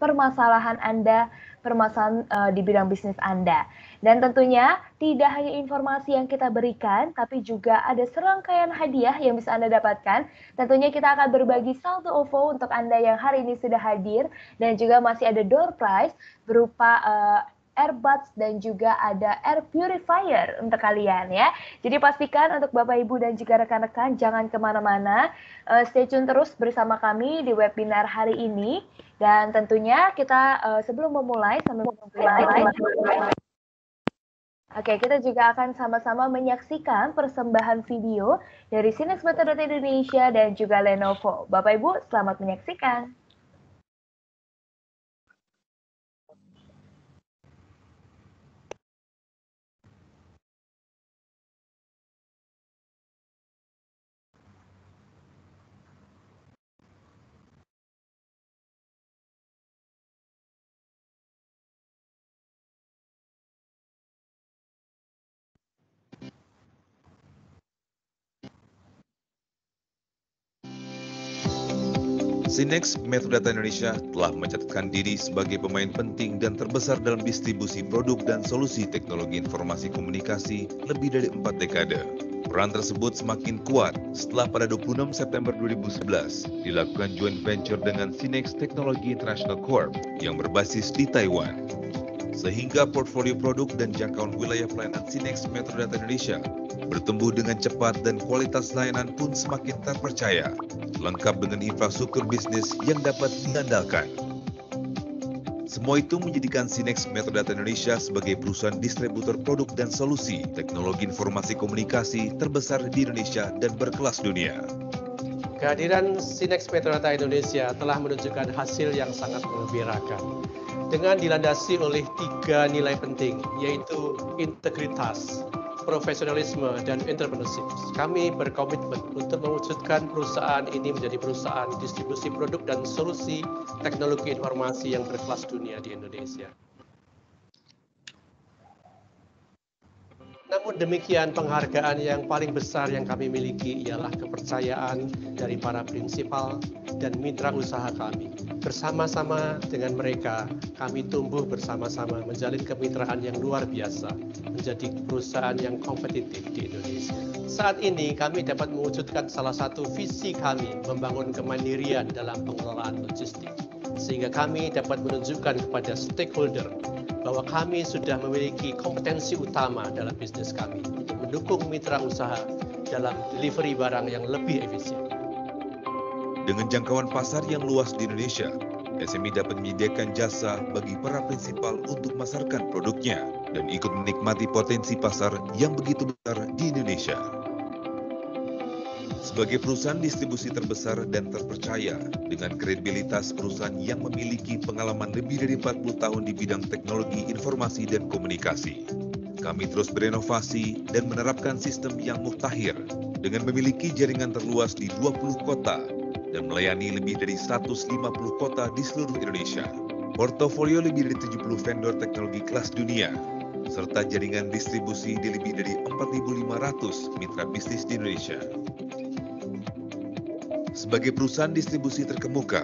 permasalahan Anda, permasalahan uh, di bidang bisnis Anda. Dan tentunya tidak hanya informasi yang kita berikan, tapi juga ada serangkaian hadiah yang bisa Anda dapatkan. Tentunya kita akan berbagi saldo OVO untuk Anda yang hari ini sudah hadir dan juga masih ada door prize berupa uh, earbuds dan juga ada air purifier untuk kalian ya. Jadi pastikan untuk Bapak Ibu dan juga rekan-rekan jangan kemana-mana. Uh, stay tune terus bersama kami di webinar hari ini. Dan tentunya kita uh, sebelum memulai sambil memulai. Oke, kita juga akan sama-sama menyaksikan persembahan video dari Sinex Indonesia dan juga Lenovo. Bapak Ibu, selamat menyaksikan. Sinex Metadata Indonesia telah mencatatkan diri sebagai pemain penting dan terbesar dalam distribusi produk dan solusi teknologi informasi komunikasi lebih dari empat dekade. Peran tersebut semakin kuat setelah pada 26 September 2011 dilakukan joint venture dengan Sinex Technology International Corp yang berbasis di Taiwan sehingga portfolio produk dan jangkauan wilayah pelayanan Sinex Data Indonesia bertumbuh dengan cepat dan kualitas layanan pun semakin terpercaya, lengkap dengan infrastruktur bisnis yang dapat diandalkan. Semua itu menjadikan Sinex Data Indonesia sebagai perusahaan distributor produk dan solusi teknologi informasi komunikasi terbesar di Indonesia dan berkelas dunia. Kehadiran Sinex Petronata Indonesia telah menunjukkan hasil yang sangat mengembirakan dengan dilandasi oleh tiga nilai penting yaitu integritas, profesionalisme, dan entrepreneurship. Kami berkomitmen untuk mewujudkan perusahaan ini menjadi perusahaan distribusi produk dan solusi teknologi informasi yang berkelas dunia di Indonesia. Namun demikian penghargaan yang paling besar yang kami miliki ialah kepercayaan dari para prinsipal dan mitra usaha kami. Bersama-sama dengan mereka, kami tumbuh bersama-sama menjalin kemitraan yang luar biasa, menjadi perusahaan yang kompetitif di Indonesia. Saat ini kami dapat mewujudkan salah satu visi kami membangun kemandirian dalam pengelolaan logistik sehingga kami dapat menunjukkan kepada stakeholder bahwa kami sudah memiliki kompetensi utama dalam bisnis kami untuk mendukung mitra usaha dalam delivery barang yang lebih efisien. Dengan jangkauan pasar yang luas di Indonesia, SMI e dapat menyediakan jasa bagi para prinsipal untuk masarkan produknya dan ikut menikmati potensi pasar yang begitu besar di Indonesia. Sebagai perusahaan distribusi terbesar dan terpercaya, dengan kredibilitas perusahaan yang memiliki pengalaman lebih dari 40 tahun di bidang teknologi informasi dan komunikasi, kami terus berinovasi dan menerapkan sistem yang mutakhir dengan memiliki jaringan terluas di 20 kota dan melayani lebih dari 150 kota di seluruh Indonesia. Portofolio lebih dari 70 vendor teknologi kelas dunia, serta jaringan distribusi di lebih dari 4.500 mitra bisnis di Indonesia. Sebagai perusahaan distribusi terkemuka,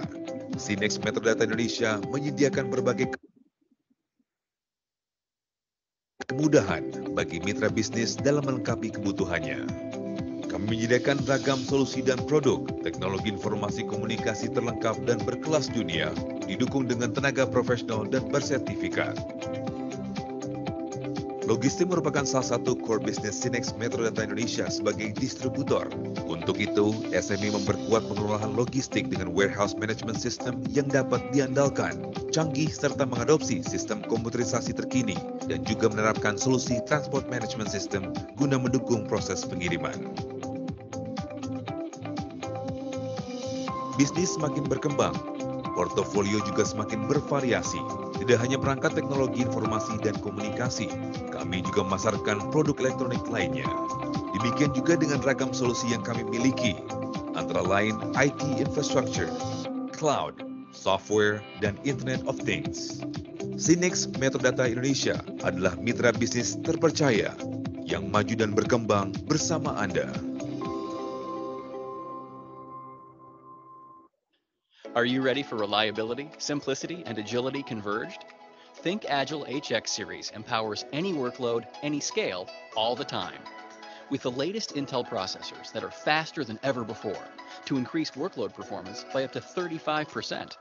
Sinex Metrodata Indonesia menyediakan berbagai kemudahan bagi mitra bisnis dalam melengkapi kebutuhannya. Kami menyediakan ragam solusi dan produk, teknologi informasi komunikasi terlengkap dan berkelas dunia, didukung dengan tenaga profesional dan bersertifikat. Logistik merupakan salah satu core business Sinex Metro Data Indonesia sebagai distributor. Untuk itu, SME memperkuat pengelolaan logistik dengan warehouse management system yang dapat diandalkan, canggih serta mengadopsi sistem komputerisasi terkini dan juga menerapkan solusi transport management system guna mendukung proses pengiriman. Bisnis semakin berkembang, Portofolio juga semakin bervariasi. Tidak hanya perangkat teknologi informasi dan komunikasi, kami juga memasarkan produk elektronik lainnya. Demikian juga dengan ragam solusi yang kami miliki, antara lain IT infrastructure, cloud, software, dan Internet of Things. Sinex Metadata Indonesia adalah mitra bisnis terpercaya yang maju dan berkembang bersama Anda. Are you ready for reliability, simplicity, and agility converged? Think Agile HX series empowers any workload, any scale, all the time. With the latest Intel processors that are faster than ever before to increase workload performance by up to 35%,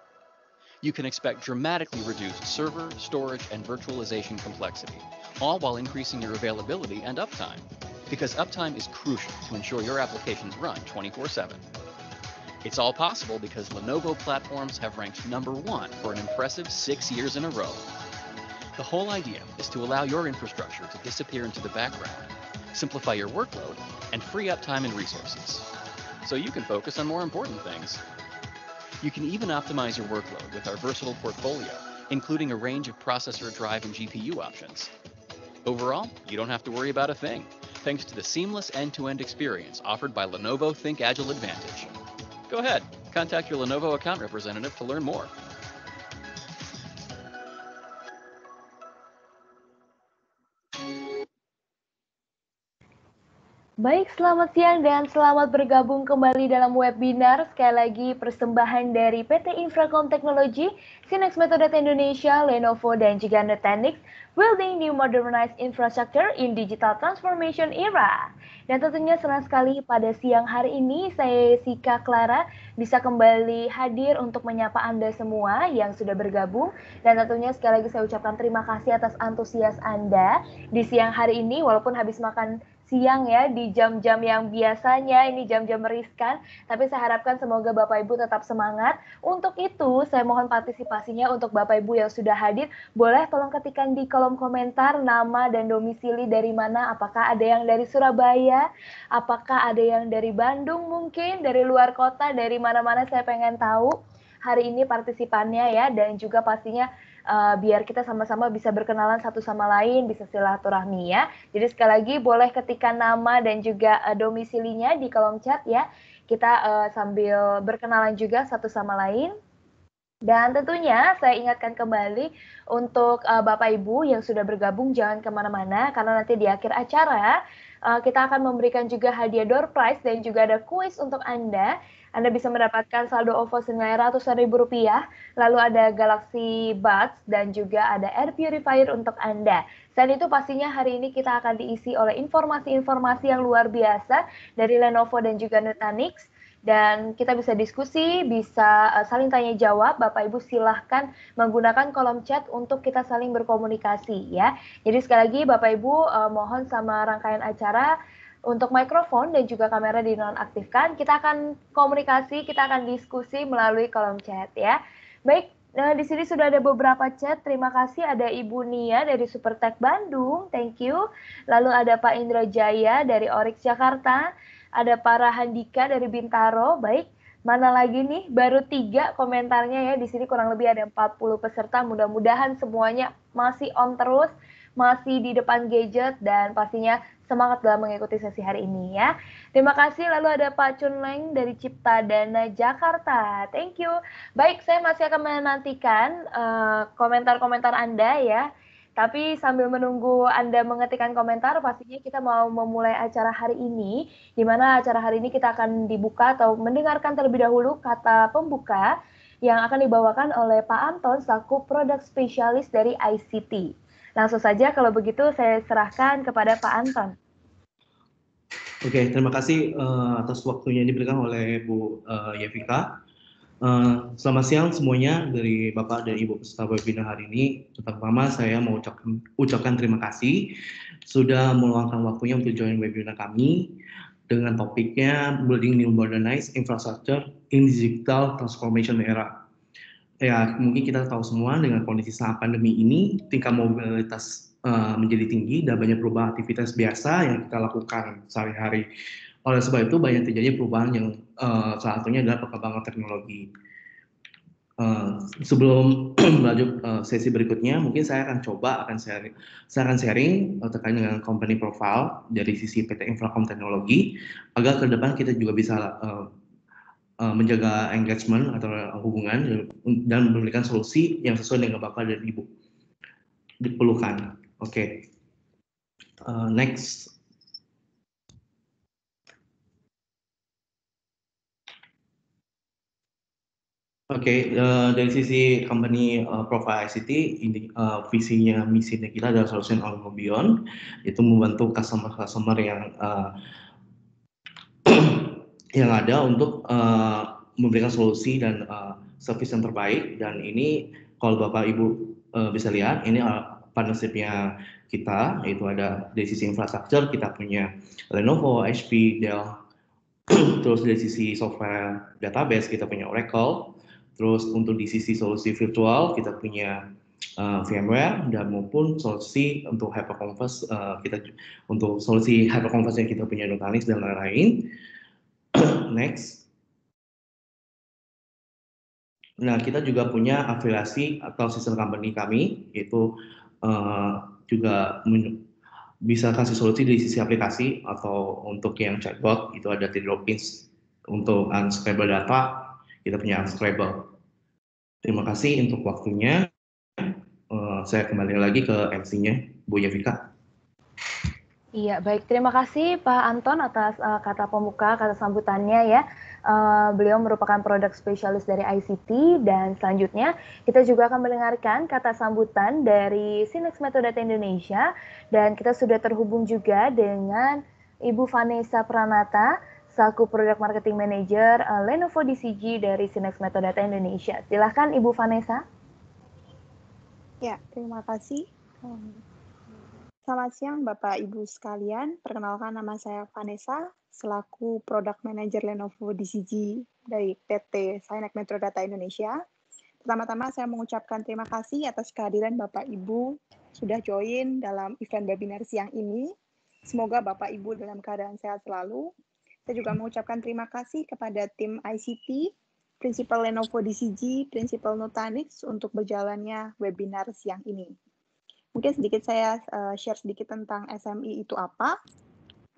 you can expect dramatically reduced server, storage, and virtualization complexity, all while increasing your availability and uptime. Because uptime is crucial to ensure your applications run 24 7. It's all possible because Lenovo platforms have ranked number one for an impressive six years in a row. The whole idea is to allow your infrastructure to disappear into the background, simplify your workload, and free up time and resources. So you can focus on more important things. You can even optimize your workload with our versatile portfolio, including a range of processor, drive, and GPU options. Overall, you don't have to worry about a thing, thanks to the seamless end-to-end experience offered by Lenovo Think Agile Advantage go ahead. Contact your Lenovo account representative to learn more. Baik, selamat siang dan selamat bergabung kembali dalam webinar. Sekali lagi persembahan dari PT Infracom Technology, Sinex Metode Indonesia, Lenovo, dan juga Nutanix, Building New Modernized Infrastructure in Digital Transformation Era. Dan tentunya senang sekali pada siang hari ini saya Sika Clara bisa kembali hadir untuk menyapa Anda semua yang sudah bergabung. Dan tentunya sekali lagi saya ucapkan terima kasih atas antusias Anda di siang hari ini walaupun habis makan siang ya di jam-jam yang biasanya ini jam-jam meriskan. Tapi saya harapkan semoga Bapak Ibu tetap semangat. Untuk itu saya mohon partisipasinya untuk Bapak Ibu yang sudah hadir boleh tolong ketikkan di kolom komentar nama dan domisili dari mana. Apakah ada yang dari Surabaya? Apakah ada yang dari Bandung mungkin? Dari luar kota? Dari mana-mana saya pengen tahu hari ini partisipannya ya dan juga pastinya uh, biar kita sama-sama bisa berkenalan satu sama lain, bisa silaturahmi ya. Jadi sekali lagi boleh ketika nama dan juga uh, domisilinya di kolom chat ya. Kita uh, sambil berkenalan juga satu sama lain. Dan tentunya saya ingatkan kembali untuk uh, Bapak Ibu yang sudah bergabung jangan kemana-mana karena nanti di akhir acara uh, kita akan memberikan juga hadiah door prize dan juga ada kuis untuk Anda anda bisa mendapatkan saldo OVO senilai ratusan ribu rupiah, lalu ada Galaxy Buds dan juga ada air purifier untuk Anda. Selain itu pastinya hari ini kita akan diisi oleh informasi-informasi yang luar biasa dari Lenovo dan juga Nutanix dan kita bisa diskusi, bisa eh, saling tanya jawab. Bapak Ibu silahkan menggunakan kolom chat untuk kita saling berkomunikasi ya. Jadi sekali lagi Bapak Ibu eh, mohon sama rangkaian acara untuk mikrofon dan juga kamera dinonaktifkan, kita akan komunikasi, kita akan diskusi melalui kolom chat ya. Baik, nah di sini sudah ada beberapa chat. Terima kasih ada Ibu Nia dari Supertech Bandung, thank you. Lalu ada Pak Indra Jaya dari Orix Jakarta, ada Para Handika dari Bintaro, baik. Mana lagi nih, baru tiga komentarnya ya. Di sini kurang lebih ada 40 peserta. Mudah-mudahan semuanya masih on terus masih di depan gadget dan pastinya semangat dalam mengikuti sesi hari ini ya. Terima kasih. Lalu ada Pak Chun Leng dari Cipta Dana Jakarta. Thank you. Baik, saya masih akan menantikan eh, komentar-komentar uh, komentar -komentar Anda ya. Tapi sambil menunggu Anda mengetikkan komentar, pastinya kita mau memulai acara hari ini, di mana acara hari ini kita akan dibuka atau mendengarkan terlebih dahulu kata pembuka yang akan dibawakan oleh Pak Anton selaku produk spesialis dari ICT. Langsung saja kalau begitu saya serahkan kepada Pak Anton. Oke, terima kasih uh, atas waktunya yang diberikan oleh Bu uh, Yevika. Uh, selamat siang semuanya dari Bapak dan Ibu peserta webinar hari ini. Pertama, saya mau ucapkan, ucapkan terima kasih sudah meluangkan waktunya untuk join webinar kami dengan topiknya Building New Modernized Infrastructure in Digital Transformation Era ya mungkin kita tahu semua dengan kondisi saat pandemi ini tingkat mobilitas uh, menjadi tinggi dan banyak perubahan aktivitas biasa yang kita lakukan sehari-hari. Oleh sebab itu banyak terjadi perubahan yang uh, salah satunya adalah perkembangan teknologi. Uh, sebelum melanjut uh, sesi berikutnya, mungkin saya akan coba akan sharing, saya akan sharing uh, terkait dengan company profile dari sisi PT Infracom Teknologi agar ke depan kita juga bisa uh, Eh, menjaga engagement atau eh, hubungan dan memberikan solusi yang sesuai dengan bapak dan ibu diperlukan. Oke, okay. uh, eh, next. Oke, okay, uh, dari sisi company uh, Profile ICT, ini, uh, visinya, misinya kita adalah solution on beyond, itu membantu customer-customer yang uh, yang ada untuk uh, memberikan solusi dan uh, service yang terbaik dan ini kalau Bapak Ibu uh, bisa lihat ini uh, partnershipnya kita yaitu ada dari sisi infrastruktur kita punya Lenovo, HP, Dell terus dari sisi software database kita punya Oracle terus untuk di sisi solusi virtual kita punya uh, VMware dan maupun solusi untuk hyperconverse uh, kita untuk solusi hyperconverse yang kita punya Nutanix dan lain-lain Next. Nah, kita juga punya afiliasi atau sistem company kami, yaitu uh, juga bisa kasih solusi di sisi aplikasi atau untuk yang chatbot itu ada T-Dropins untuk unscribable data kita punya unscribable terima kasih untuk waktunya uh, saya kembali lagi ke MC-nya Bu Yavika Iya, baik. Terima kasih Pak Anton atas uh, kata pembuka, kata sambutannya ya. Uh, beliau merupakan produk spesialis dari ICT dan selanjutnya kita juga akan mendengarkan kata sambutan dari Sinex Metodata Indonesia dan kita sudah terhubung juga dengan Ibu Vanessa Pranata selaku Product Marketing Manager uh, Lenovo DCG dari Sinex Metodata Indonesia. Silahkan Ibu Vanessa. Ya, terima kasih. Selamat siang Bapak Ibu sekalian. Perkenalkan nama saya Vanessa selaku Product Manager Lenovo DCG dari PT Sinek Metro Data Indonesia. Pertama-tama saya mengucapkan terima kasih atas kehadiran Bapak Ibu sudah join dalam event webinar siang ini. Semoga Bapak Ibu dalam keadaan sehat selalu. Saya juga mengucapkan terima kasih kepada tim ICT, Principal Lenovo DCG, Principal Nutanix untuk berjalannya webinar siang ini. Mungkin sedikit saya uh, share sedikit tentang SMI itu apa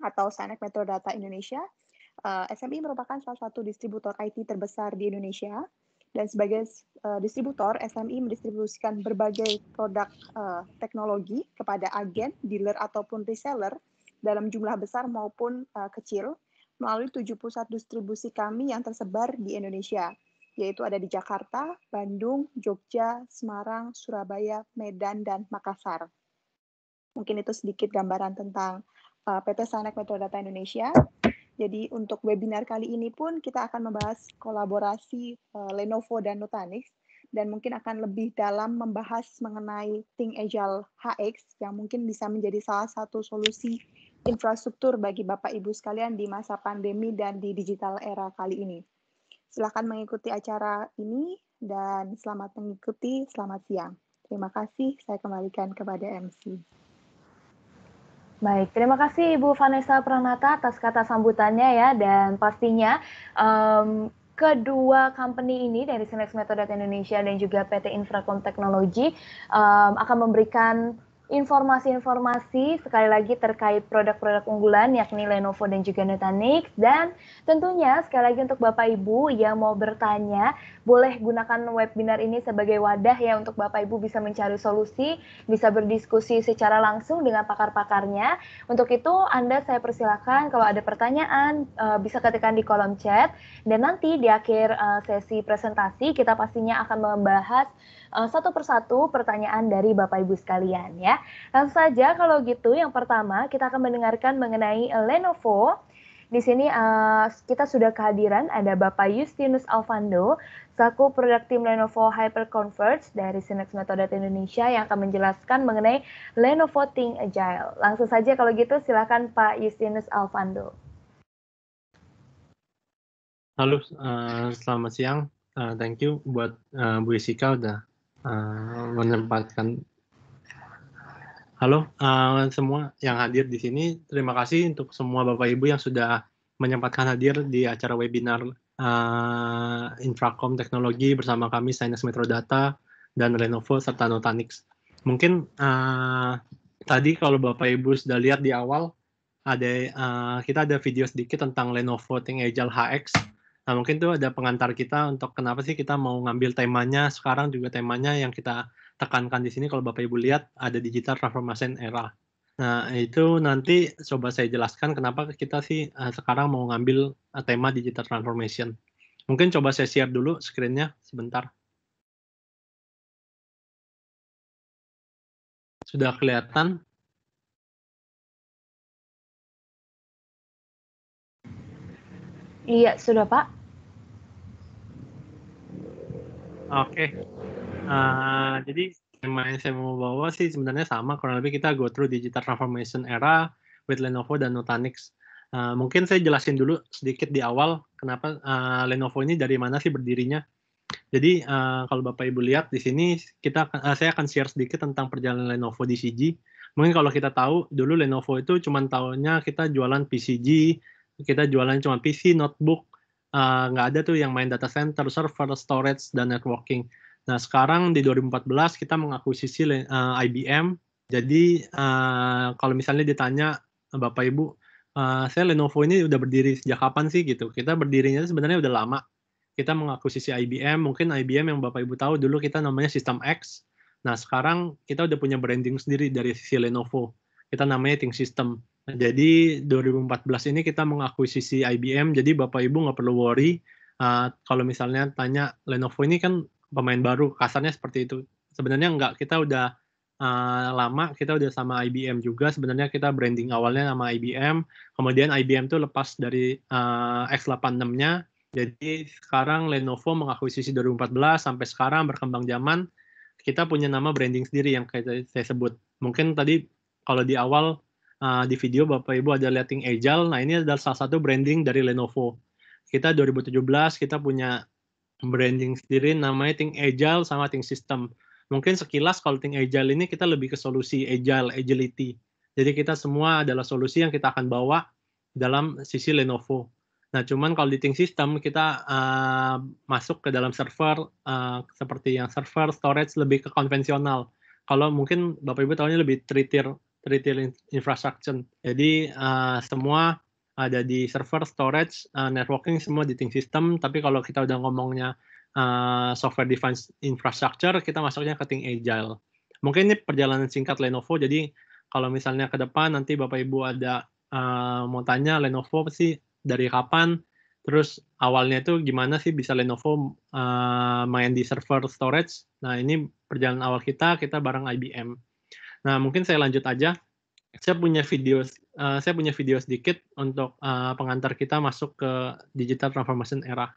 atau Sanek Metro Data Indonesia. Uh, eh, SMI merupakan salah satu distributor IT terbesar di Indonesia dan sebagai uh, distributor SMI mendistribusikan berbagai produk uh, teknologi kepada agen, dealer ataupun reseller dalam jumlah besar maupun uh, kecil melalui tujuh pusat distribusi kami yang tersebar di Indonesia yaitu ada di Jakarta, Bandung, Jogja, Semarang, Surabaya, Medan, dan Makassar. Mungkin itu sedikit gambaran tentang uh, eh, PT Sanek Metro Indonesia. Jadi untuk webinar kali ini pun kita akan membahas kolaborasi uh, Lenovo dan Nutanix dan mungkin akan lebih dalam membahas mengenai Think Agile HX yang mungkin bisa menjadi salah satu solusi infrastruktur bagi Bapak Ibu sekalian di masa pandemi dan di digital era kali ini. Silakan mengikuti acara ini dan selamat mengikuti, selamat siang. Terima kasih, saya kembalikan kepada MC. Baik, terima kasih Ibu Vanessa Pranata atas kata sambutannya ya, dan pastinya um, kedua company ini dari Sinex Metodat Indonesia dan juga PT Infracom Technology um, akan memberikan informasi-informasi sekali lagi terkait produk-produk unggulan yakni Lenovo dan juga Nutanix dan tentunya sekali lagi untuk Bapak Ibu yang mau bertanya boleh gunakan webinar ini sebagai wadah ya untuk Bapak Ibu bisa mencari solusi, bisa berdiskusi secara langsung dengan pakar-pakarnya. Untuk itu Anda saya persilakan kalau ada pertanyaan eh, bisa ketikkan di kolom chat dan nanti di akhir eh, sesi presentasi kita pastinya akan membahas eh, satu persatu pertanyaan dari Bapak Ibu sekalian ya. Langsung saja kalau gitu yang pertama kita akan mendengarkan mengenai Lenovo. Di sini uh, kita sudah kehadiran ada Bapak Justinus Alvando selaku produk tim Lenovo Hyperconverge dari Synex Metodata Indonesia yang akan menjelaskan mengenai Lenovo Think Agile. Langsung saja kalau gitu silakan Pak Justinus Alvando. Halo, uh, selamat siang. Uh, thank you buat uh, Bu Isika udah uh, menempatkan Halo uh, semua yang hadir di sini, terima kasih untuk semua Bapak Ibu yang sudah menyempatkan hadir di acara webinar uh, Infracom Teknologi bersama kami Sains Metro Data dan Lenovo serta Nutanix. Mungkin uh, tadi kalau Bapak Ibu sudah lihat di awal ada uh, kita ada video sedikit tentang Lenovo Think Agile HX. Nah, mungkin itu ada pengantar kita untuk kenapa sih kita mau ngambil temanya sekarang juga temanya yang kita tekankan di sini kalau Bapak Ibu lihat ada digital transformation era. Nah, itu nanti coba saya jelaskan kenapa kita sih eh, sekarang mau ngambil eh, tema digital transformation. Mungkin coba saya share dulu screen sebentar. Sudah kelihatan? Iya, sudah Pak. Oke. Uh, jadi tema yang saya mau bawa sih sebenarnya sama kurang lebih kita go through digital transformation era with Lenovo dan Nutanix. Uh, mungkin saya jelasin dulu sedikit di awal kenapa uh, Lenovo ini dari mana sih berdirinya. Jadi uh, kalau Bapak Ibu lihat di sini kita uh, saya akan share sedikit tentang perjalanan Lenovo di CG. Mungkin kalau kita tahu dulu Lenovo itu cuma tahunnya kita jualan PCG, kita jualan cuma PC, notebook, nggak uh, ada tuh yang main data center, server, storage, dan networking. Nah, sekarang di 2014 kita mengakuisisi uh, eh, IBM. Jadi uh, kalau misalnya ditanya eh, Bapak Ibu, uh, saya Lenovo ini udah berdiri sejak kapan sih gitu? Kita berdirinya sebenarnya udah lama. Kita mengakuisisi IBM, mungkin IBM yang Bapak Ibu tahu dulu kita namanya System X. Nah, sekarang kita udah punya branding sendiri dari sisi Lenovo. Kita namanya Think System. jadi 2014 ini kita mengakuisisi IBM, jadi Bapak Ibu nggak perlu worry. Uh, kalau misalnya tanya Lenovo ini kan pemain baru kasarnya seperti itu sebenarnya nggak kita udah uh, lama kita udah sama IBM juga sebenarnya kita branding awalnya sama IBM kemudian IBM tuh lepas dari uh, eh, X86-nya jadi sekarang Lenovo mengakuisisi 2014 sampai sekarang berkembang zaman kita punya nama branding sendiri yang kayak saya sebut mungkin tadi kalau di awal uh, di video Bapak Ibu ada liating agile nah ini adalah salah satu branding dari Lenovo kita 2017 kita punya branding sendiri namanya Think Agile sama Think System. Mungkin sekilas kalau Think Agile ini kita lebih ke solusi Agile, Agility. Jadi kita semua adalah solusi yang kita akan bawa dalam sisi Lenovo. Nah, cuman kalau di Think System kita uh, masuk ke dalam server uh, seperti yang server storage lebih ke konvensional. Kalau mungkin Bapak Ibu tahunya lebih three tier three infrastructure. Jadi uh, semua ada di server, storage, uh, networking semua di think system. Tapi kalau kita udah ngomongnya uh, software defense infrastructure, kita masuknya ke think agile. Mungkin ini perjalanan singkat Lenovo. Jadi kalau misalnya ke depan nanti Bapak Ibu ada uh, mau tanya Lenovo sih dari kapan, terus awalnya itu gimana sih bisa Lenovo uh, main di server storage. Nah ini perjalanan awal kita, kita bareng IBM. Nah mungkin saya lanjut aja saya punya video uh, saya punya video sedikit untuk uh, pengantar kita masuk ke digital transformation era.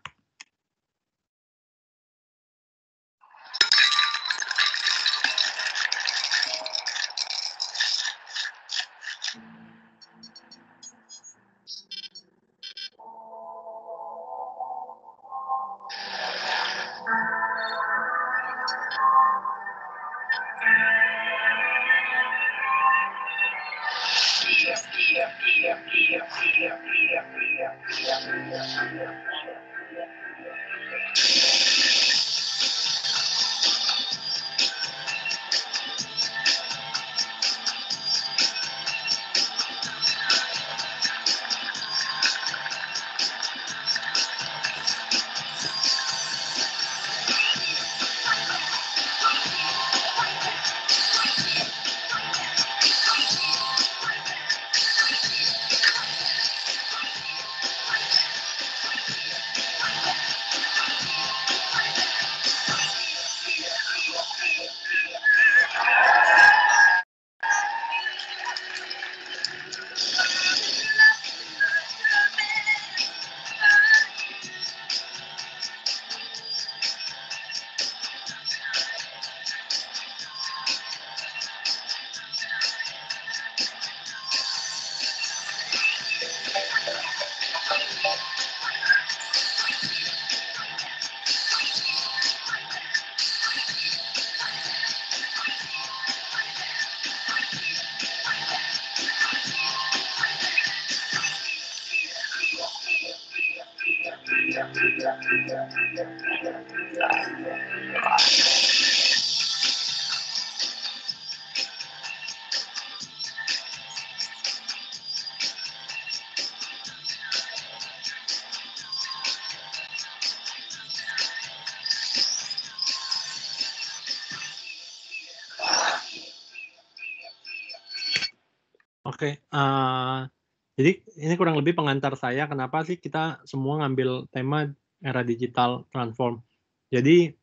lebih pengantar saya kenapa sih kita semua ngambil tema era digital transform. Jadi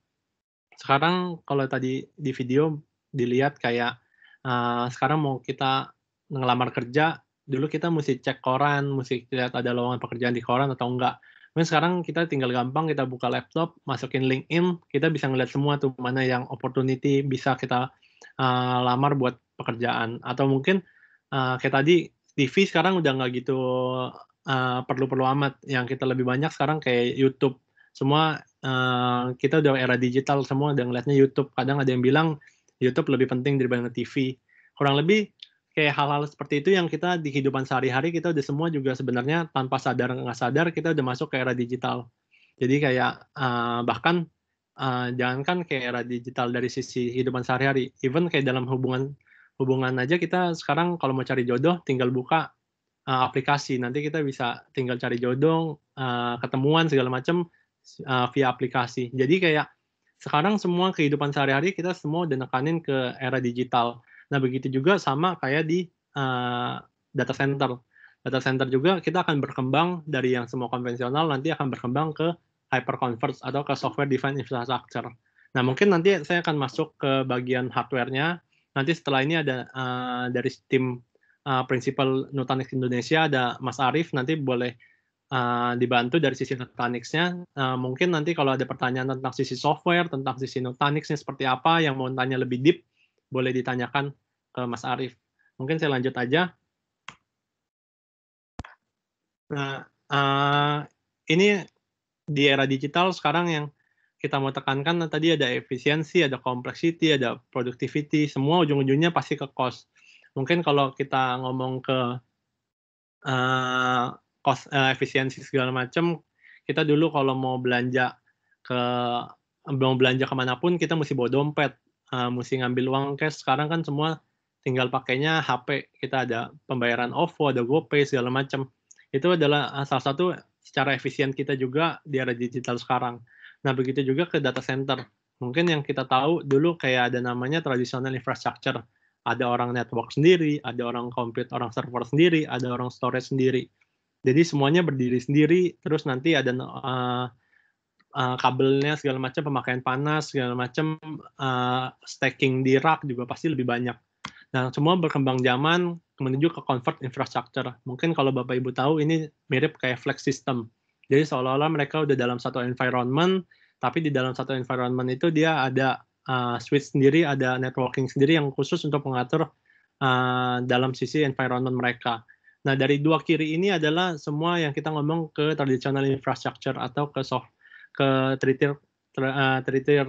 sekarang kalau tadi di video dilihat kayak uh, sekarang mau kita ngelamar kerja, dulu kita mesti cek koran, mesti lihat ada lowongan pekerjaan di koran atau enggak. Mungkin sekarang kita tinggal gampang, kita buka laptop, masukin LinkedIn, kita bisa ngeliat semua tuh mana yang opportunity bisa kita uh, lamar buat pekerjaan. Atau mungkin uh, kayak tadi TV sekarang udah nggak gitu eh, perlu-perlu uh, amat. Yang kita lebih banyak sekarang kayak YouTube. Semua uh, kita udah era digital, semua udah ngeliatnya YouTube. Kadang ada yang bilang YouTube lebih penting daripada TV. Kurang lebih kayak hal-hal seperti itu yang kita di kehidupan sehari-hari kita udah semua juga sebenarnya tanpa sadar nggak sadar kita udah masuk ke era digital. Jadi kayak uh, bahkan uh, jangankan kayak era digital dari sisi kehidupan sehari-hari, even kayak dalam hubungan hubungan aja kita sekarang kalau mau cari jodoh tinggal buka uh, aplikasi nanti kita bisa tinggal cari jodoh uh, ketemuan segala macam uh, eh, via aplikasi jadi kayak sekarang semua kehidupan sehari-hari kita semua denekanin ke era digital nah begitu juga sama kayak di uh, data center data center juga kita akan berkembang dari yang semua konvensional nanti akan berkembang ke hyperconverged atau ke software defined infrastructure. Nah, mungkin nanti saya akan masuk ke bagian hardware-nya Nanti setelah ini ada uh, dari tim uh, eh, prinsipal Nutanix Indonesia ada Mas Arief nanti boleh uh, dibantu dari sisi Nutanixnya. Uh, mungkin nanti kalau ada pertanyaan tentang sisi software, tentang sisi Nutanixnya seperti apa, yang mau tanya lebih deep, boleh ditanyakan ke Mas Arief. Mungkin saya lanjut aja. Nah, uh, ini di era digital sekarang yang kita mau tekankan nah, tadi ada efisiensi, ada complexity, ada productivity, semua ujung-ujungnya pasti ke cost. Mungkin kalau kita ngomong ke uh, cost uh, efisiensi segala macam, kita dulu kalau mau belanja ke mau belanja kemanapun kita mesti bawa dompet, uh, mesti ngambil uang cash. Sekarang kan semua tinggal pakainya HP. Kita ada pembayaran OVO, ada GoPay segala macam. Itu adalah salah satu secara efisien kita juga di era digital sekarang. Nah, begitu juga ke data center. Mungkin yang kita tahu dulu kayak ada namanya tradisional infrastructure. Ada orang network sendiri, ada orang compute, orang server sendiri, ada orang storage sendiri. Jadi semuanya berdiri sendiri, terus nanti ada uh, uh, kabelnya segala macam, pemakaian panas segala macam, uh, stacking di rack juga pasti lebih banyak. Nah, semua berkembang zaman menuju ke convert infrastructure. Mungkin kalau Bapak Ibu tahu ini mirip kayak flex system jadi seolah-olah mereka udah dalam satu environment, tapi di dalam satu environment itu dia ada uh, switch sendiri, ada networking sendiri yang khusus untuk mengatur uh, dalam sisi environment mereka. Nah, dari dua kiri ini adalah semua yang kita ngomong ke traditional infrastructure atau ke soft ke tritir eh, tritir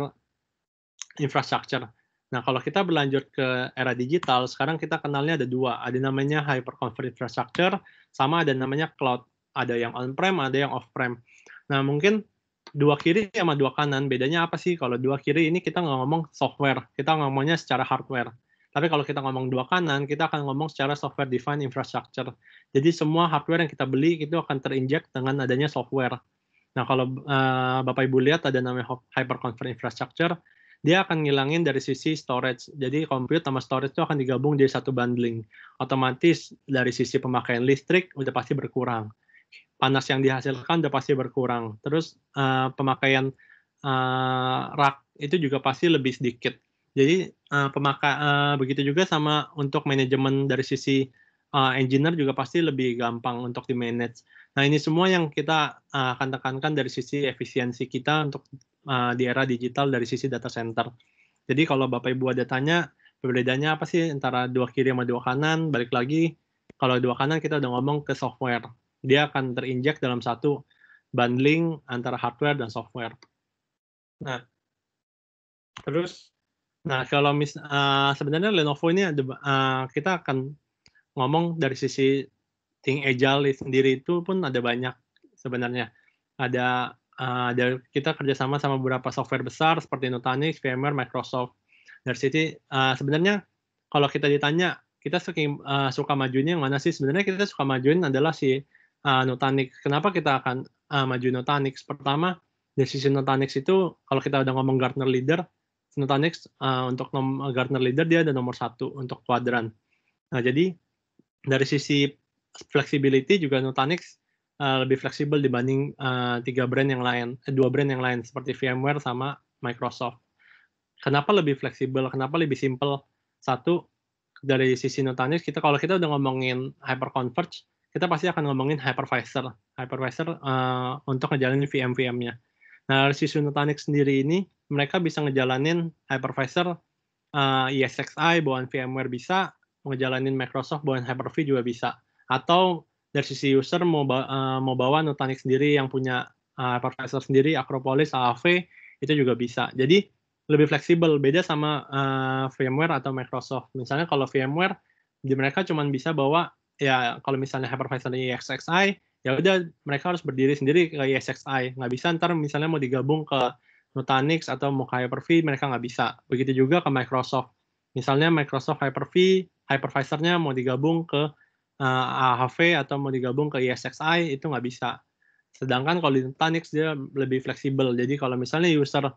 infrastructure. Nah, kalau kita berlanjut ke era digital, sekarang kita kenalnya ada dua, ada namanya hyperconverged infrastructure sama ada namanya cloud ada yang on-prem, ada yang off-prem. Nah, mungkin dua kiri sama dua kanan, bedanya apa sih? Kalau dua kiri ini kita nggak ngomong software, kita ngomongnya secara hardware. Tapi kalau kita ngomong dua kanan, kita akan ngomong secara software defined infrastructure. Jadi semua hardware yang kita beli itu akan terinjek dengan adanya software. Nah, kalau uh, Bapak Ibu lihat ada namanya hyperconverged infrastructure, dia akan ngilangin dari sisi storage. Jadi compute sama storage itu akan digabung jadi satu bundling. Otomatis dari sisi pemakaian listrik udah pasti berkurang panas yang dihasilkan udah pasti berkurang. Terus uh, pemakaian uh, rak itu juga pasti lebih sedikit. Jadi uh, pemaka uh, begitu juga sama untuk manajemen dari sisi uh, engineer juga pasti lebih gampang untuk di manage. Nah ini semua yang kita uh, akan tekankan dari sisi efisiensi kita untuk uh, di era digital dari sisi data center. Jadi kalau bapak ibu ada tanya perbedaannya apa sih antara dua kiri sama dua kanan? Balik lagi kalau dua kanan kita udah ngomong ke software dia akan terinjak dalam satu bundling antara hardware dan software. Nah, terus, nah kalau mis, uh, sebenarnya Lenovo ini uh, kita akan ngomong dari sisi think agile sendiri itu pun ada banyak sebenarnya. Ada uh, eh, ada kita kerjasama sama beberapa software besar seperti Nutanix, VMware, Microsoft. Dari sisi uh, sebenarnya kalau kita ditanya kita suka, uh, suka majunya yang mana sih? Sebenarnya kita suka majuin adalah si uh, Nutanix. Kenapa kita akan uh, maju Nutanix? Pertama, dari sisi Nutanix itu kalau kita udah ngomong Gartner leader, Nutanix uh, untuk nom Gartner leader dia ada nomor satu untuk kuadran. Nah jadi dari sisi flexibility juga Nutanix uh, lebih fleksibel dibanding uh, tiga brand yang lain, eh, dua brand yang lain seperti VMware sama Microsoft. Kenapa lebih fleksibel? Kenapa lebih simple? Satu dari sisi Nutanix kita kalau kita udah ngomongin hyperconverge, kita pasti akan ngomongin hypervisor. Hypervisor uh, untuk ngejalanin VM-VM-nya. Nah, dari sisi Nutanix sendiri ini, mereka bisa ngejalanin hypervisor uh, eh, ESXi bawaan VMware bisa, ngejalanin Microsoft bawaan Hyper-V juga bisa. Atau dari sisi user mau, uh, mau bawa Nutanix sendiri yang punya uh, hypervisor sendiri, Acropolis, AAV, itu juga bisa. Jadi, lebih fleksibel, beda sama uh, VMware atau Microsoft. Misalnya kalau VMware, di mereka cuma bisa bawa ya kalau misalnya hypervisornya ESXi, ya udah mereka harus berdiri sendiri ke ESXi nggak bisa ntar misalnya mau digabung ke Nutanix atau mau ke Hyper-V mereka nggak bisa begitu juga ke Microsoft misalnya Microsoft Hyper-V hypervisornya mau digabung ke uh, eh, AHV atau mau digabung ke ESXi itu nggak bisa sedangkan kalau di Nutanix dia lebih fleksibel jadi kalau misalnya user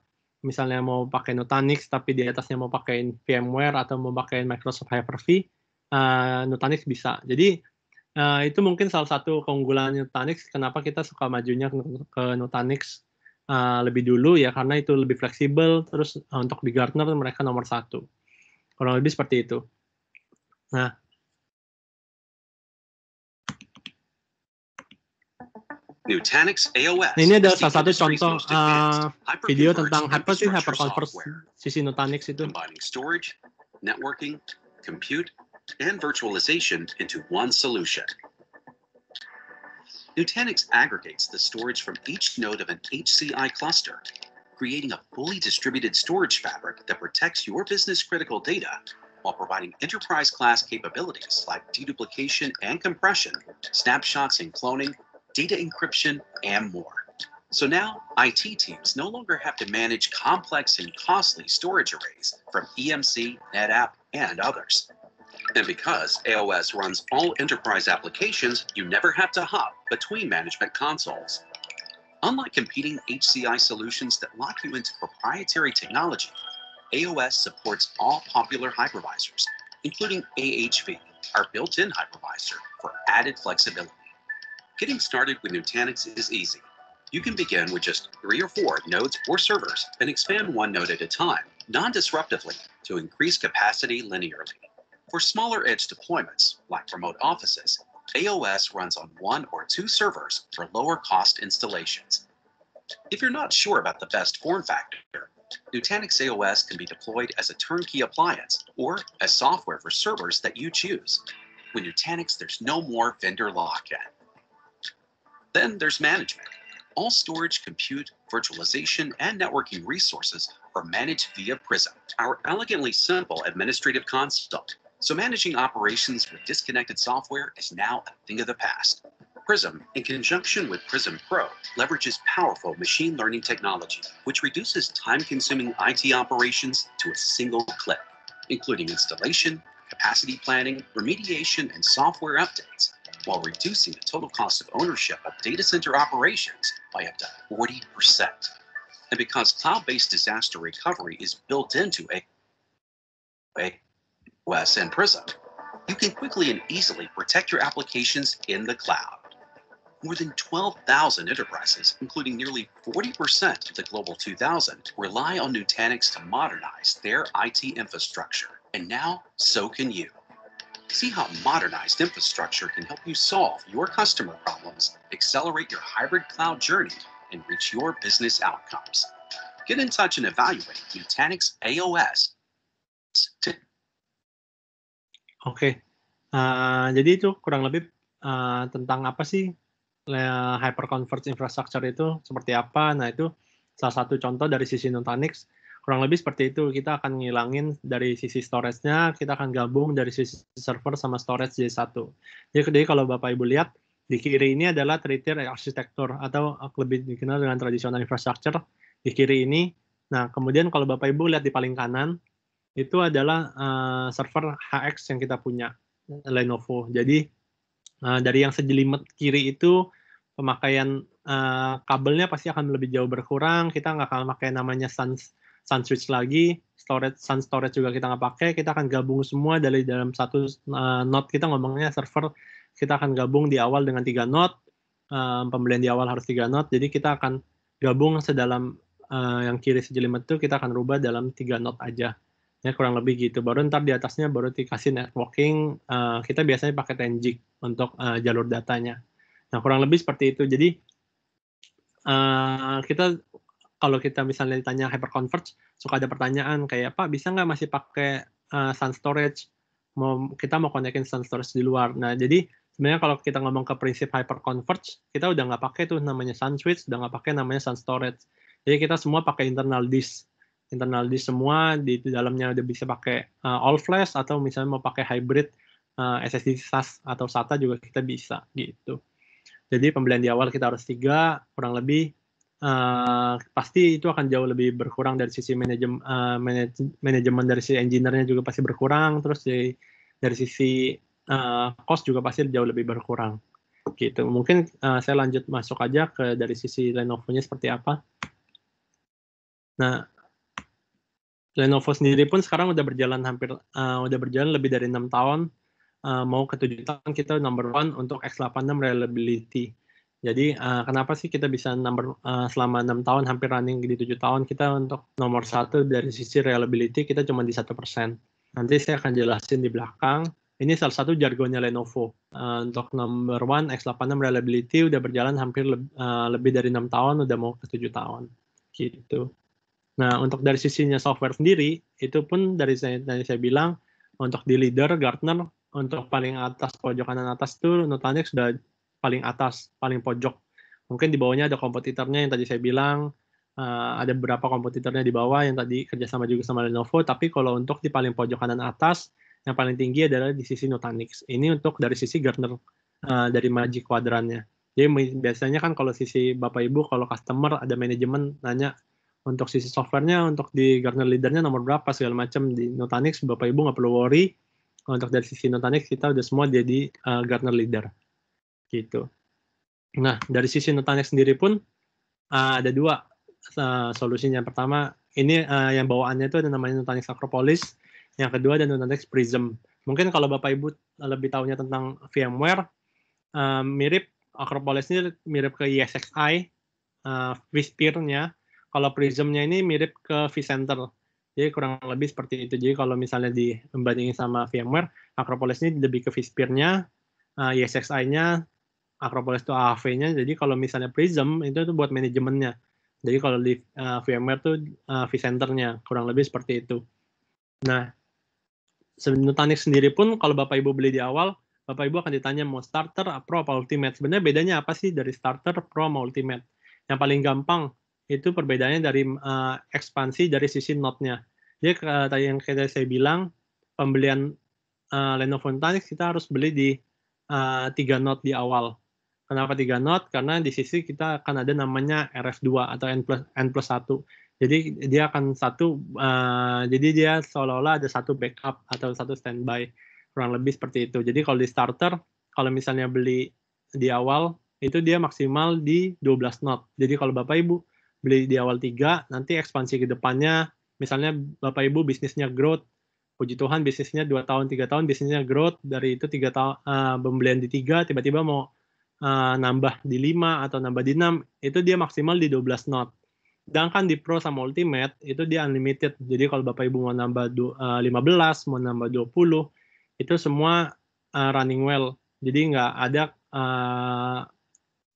misalnya mau pakai Nutanix tapi di atasnya mau pakai VMware atau mau pakai Microsoft Hyper-V uh, Nutanix bisa. Jadi uh, itu mungkin salah satu keunggulan Nutanix kenapa kita suka majunya ke, Nutanix uh, lebih dulu ya karena itu lebih fleksibel terus uh, untuk di Gartner mereka nomor satu. Kalau lebih seperti itu. Nah, Nutanix AOS. Nah, ini adalah salah satu contoh uh, video tentang hyper sih hyperconverged sisi Nutanix itu. networking, compute, and virtualization into one solution. Nutanix aggregates the storage from each node of an HCI cluster, creating a fully distributed storage fabric that protects your business critical data while providing enterprise class capabilities like deduplication and compression, snapshots and cloning, data encryption, and more. So now IT teams no longer have to manage complex and costly storage arrays from EMC, NetApp, and others. And because AOS runs all enterprise applications, you never have to hop between management consoles. Unlike competing HCI solutions that lock you into proprietary technology, AOS supports all popular hypervisors, including AHV, our built-in hypervisor, for added flexibility. Getting started with Nutanix is easy. You can begin with just three or four nodes or servers and expand one node at a time, non-disruptively, to increase capacity linearly. For smaller edge deployments, like remote offices, AOS runs on one or two servers for lower cost installations. If you're not sure about the best form factor, Nutanix AOS can be deployed as a turnkey appliance or as software for servers that you choose. With Nutanix, there's no more vendor lock-in. Then there's management. All storage, compute, virtualization, and networking resources are managed via Prism, our elegantly simple administrative console so managing operations with disconnected software is now a thing of the past. Prism, in conjunction with Prism Pro, leverages powerful machine learning technology, which reduces time-consuming IT operations to a single click, including installation, capacity planning, remediation, and software updates, while reducing the total cost of ownership of data center operations by up to 40%. And because cloud-based disaster recovery is built into a, a Wes, and Prism, you can quickly and easily protect your applications in the cloud. More than 12,000 enterprises, including nearly 40% of the Global 2000, rely on Nutanix to modernize their IT infrastructure. And now, so can you. See how modernized infrastructure can help you solve your customer problems, accelerate your hybrid cloud journey, and reach your business outcomes. Get in touch and evaluate Nutanix AOS today. Oke. uh, jadi itu kurang lebih, uh, tentang apa sih, uh, hyperconverged infrastructure itu seperti apa. Nah, itu salah satu contoh dari sisi Nutanix, kurang lebih seperti itu. Kita akan ngilangin dari sisi storage-nya, kita akan gabung dari sisi server sama storage jadi satu. Jadi kalau Bapak-Ibu lihat, di kiri ini adalah three-tier arsitektur atau lebih dikenal dengan tradisional infrastructure, di kiri ini. Nah, kemudian kalau Bapak-Ibu lihat di paling kanan, itu adalah uh, server HX yang kita punya Lenovo. Jadi uh, dari yang sejelimet kiri itu pemakaian uh, kabelnya pasti akan lebih jauh berkurang. Kita nggak akan pakai namanya sun sun switch lagi, storage sun storage juga kita nggak pakai. Kita akan gabung semua dari dalam satu uh, node. Kita ngomongnya server kita akan gabung di awal dengan tiga node. Uh, pembelian di awal harus tiga node. Jadi kita akan gabung sedalam uh, yang kiri sejelimet itu kita akan rubah dalam tiga node aja ya kurang lebih gitu baru ntar di atasnya baru dikasih networking uh, kita biasanya pakai tenjik untuk uh, jalur datanya nah kurang lebih seperti itu jadi uh, kita kalau kita misalnya ditanya hyperconverge suka ada pertanyaan kayak pak bisa nggak masih pakai uh, sun storage mau kita mau konekin sun storage di luar nah jadi sebenarnya kalau kita ngomong ke prinsip hyperconverge kita udah nggak pakai tuh namanya sun switch udah nggak pakai namanya sun storage jadi kita semua pakai internal disk internal di semua di, dalamnya udah bisa pakai uh, all flash atau misalnya mau pakai hybrid uh, eh, SSD SAS atau SATA juga kita bisa gitu. Jadi pembelian di awal kita harus tiga kurang lebih uh, pasti itu akan jauh lebih berkurang dari sisi manajemen uh, manaj manajemen dari sisi engineer-nya juga pasti berkurang terus dari dari sisi uh, cost juga pasti jauh lebih berkurang gitu. Mungkin uh, saya lanjut masuk aja ke dari sisi Lenovo-nya seperti apa. Nah, Lenovo sendiri pun sekarang udah berjalan hampir uh, udah berjalan lebih dari enam tahun uh, mau ke tujuh tahun kita number one untuk X86 reliability. Jadi uh, kenapa sih kita bisa number uh, selama enam tahun hampir running di tujuh tahun kita untuk nomor satu dari sisi reliability kita cuma di satu persen. Nanti saya akan jelasin di belakang. Ini salah satu jargonnya Lenovo. Uh, untuk number one X86 reliability udah berjalan hampir le uh, lebih dari enam tahun udah mau ke tujuh tahun. Gitu. Nah, untuk dari sisinya software sendiri, itu pun dari saya, dari saya bilang, untuk di leader, Gartner, untuk paling atas, pojok kanan atas itu Nutanix sudah paling atas, paling pojok. Mungkin di bawahnya ada kompetitornya yang tadi saya bilang, uh, ada beberapa kompetitornya di bawah yang tadi kerjasama juga sama Lenovo, tapi kalau untuk di paling pojok kanan atas, yang paling tinggi adalah di sisi Nutanix. Ini untuk dari sisi Gartner, uh, dari Magic Quadrant-nya. Jadi biasanya kan kalau sisi Bapak Ibu, kalau customer ada manajemen nanya, untuk sisi softwarenya, untuk di Gartner leadernya nomor berapa segala macam di Nutanix, Bapak Ibu nggak perlu worry. Untuk dari sisi Nutanix kita udah semua jadi uh, Gartner leader, gitu. Nah dari sisi Nutanix sendiri pun uh, ada dua uh, solusinya. Yang pertama ini uh, yang bawaannya itu ada namanya Nutanix Acropolis, yang kedua ada Nutanix Prism. Mungkin kalau Bapak Ibu lebih tahunya tentang VMware, uh, mirip Acropolis ini mirip ke ESXi, uh, nya kalau prismnya ini mirip ke vCenter. Jadi kurang lebih seperti itu. Jadi kalau misalnya dibandingin sama VMware, Acropolis ini lebih ke vSphere-nya, uh, eh, ESXi-nya, Acropolis itu AAV-nya. Jadi kalau misalnya Prism itu itu buat manajemennya. Jadi kalau di uh, VMware itu uh, eh, vCenter-nya kurang lebih seperti itu. Nah, Nutanix sendiri pun kalau Bapak Ibu beli di awal, Bapak Ibu akan ditanya mau starter, pro, apa ultimate. Sebenarnya bedanya apa sih dari starter, pro, sama ultimate? Yang paling gampang itu perbedaannya dari uh, ekspansi dari sisi node-nya. Jadi uh, tadi yang kita saya bilang pembelian uh, Lenovo Nutanix kita harus beli di uh, tiga node di awal. Kenapa tiga node? Karena di sisi kita akan ada namanya RF2 atau N plus N plus satu. Jadi dia akan satu, uh, jadi dia seolah-olah ada satu backup atau satu standby kurang lebih seperti itu. Jadi kalau di starter, kalau misalnya beli di awal itu dia maksimal di 12 knot. Jadi kalau Bapak Ibu beli di awal tiga, nanti ekspansi ke depannya, misalnya Bapak Ibu bisnisnya growth, puji Tuhan bisnisnya dua tahun, tiga tahun, bisnisnya growth, dari itu tiga tahun uh, eh, pembelian di tiga, tiba-tiba mau uh, nambah di lima atau nambah di enam, itu dia maksimal di 12 knot. Sedangkan di Pro sama Ultimate, itu dia unlimited. Jadi kalau Bapak Ibu mau nambah du, uh, eh, 15, mau nambah 20, itu semua uh, running well. Jadi nggak ada uh,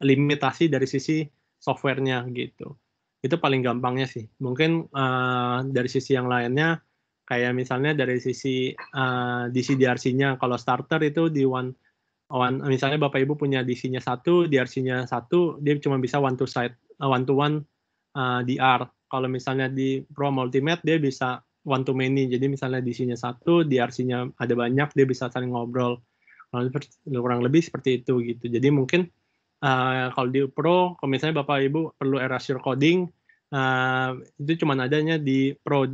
limitasi dari sisi softwarenya gitu itu paling gampangnya sih mungkin uh, dari sisi yang lainnya kayak misalnya dari sisi uh, eh, DC DRC-nya kalau starter itu di one one misalnya bapak ibu punya DC-nya satu DRC-nya satu dia cuma bisa one to side uh, one to one uh, DR kalau misalnya di Pro Multimate dia bisa one to many jadi misalnya DC-nya satu DRC-nya ada banyak dia bisa saling ngobrol kurang lebih seperti itu gitu jadi mungkin Eh, kalau di Pro, kalau misalnya Bapak Ibu perlu erasure coding, uh, itu cuma adanya di Pro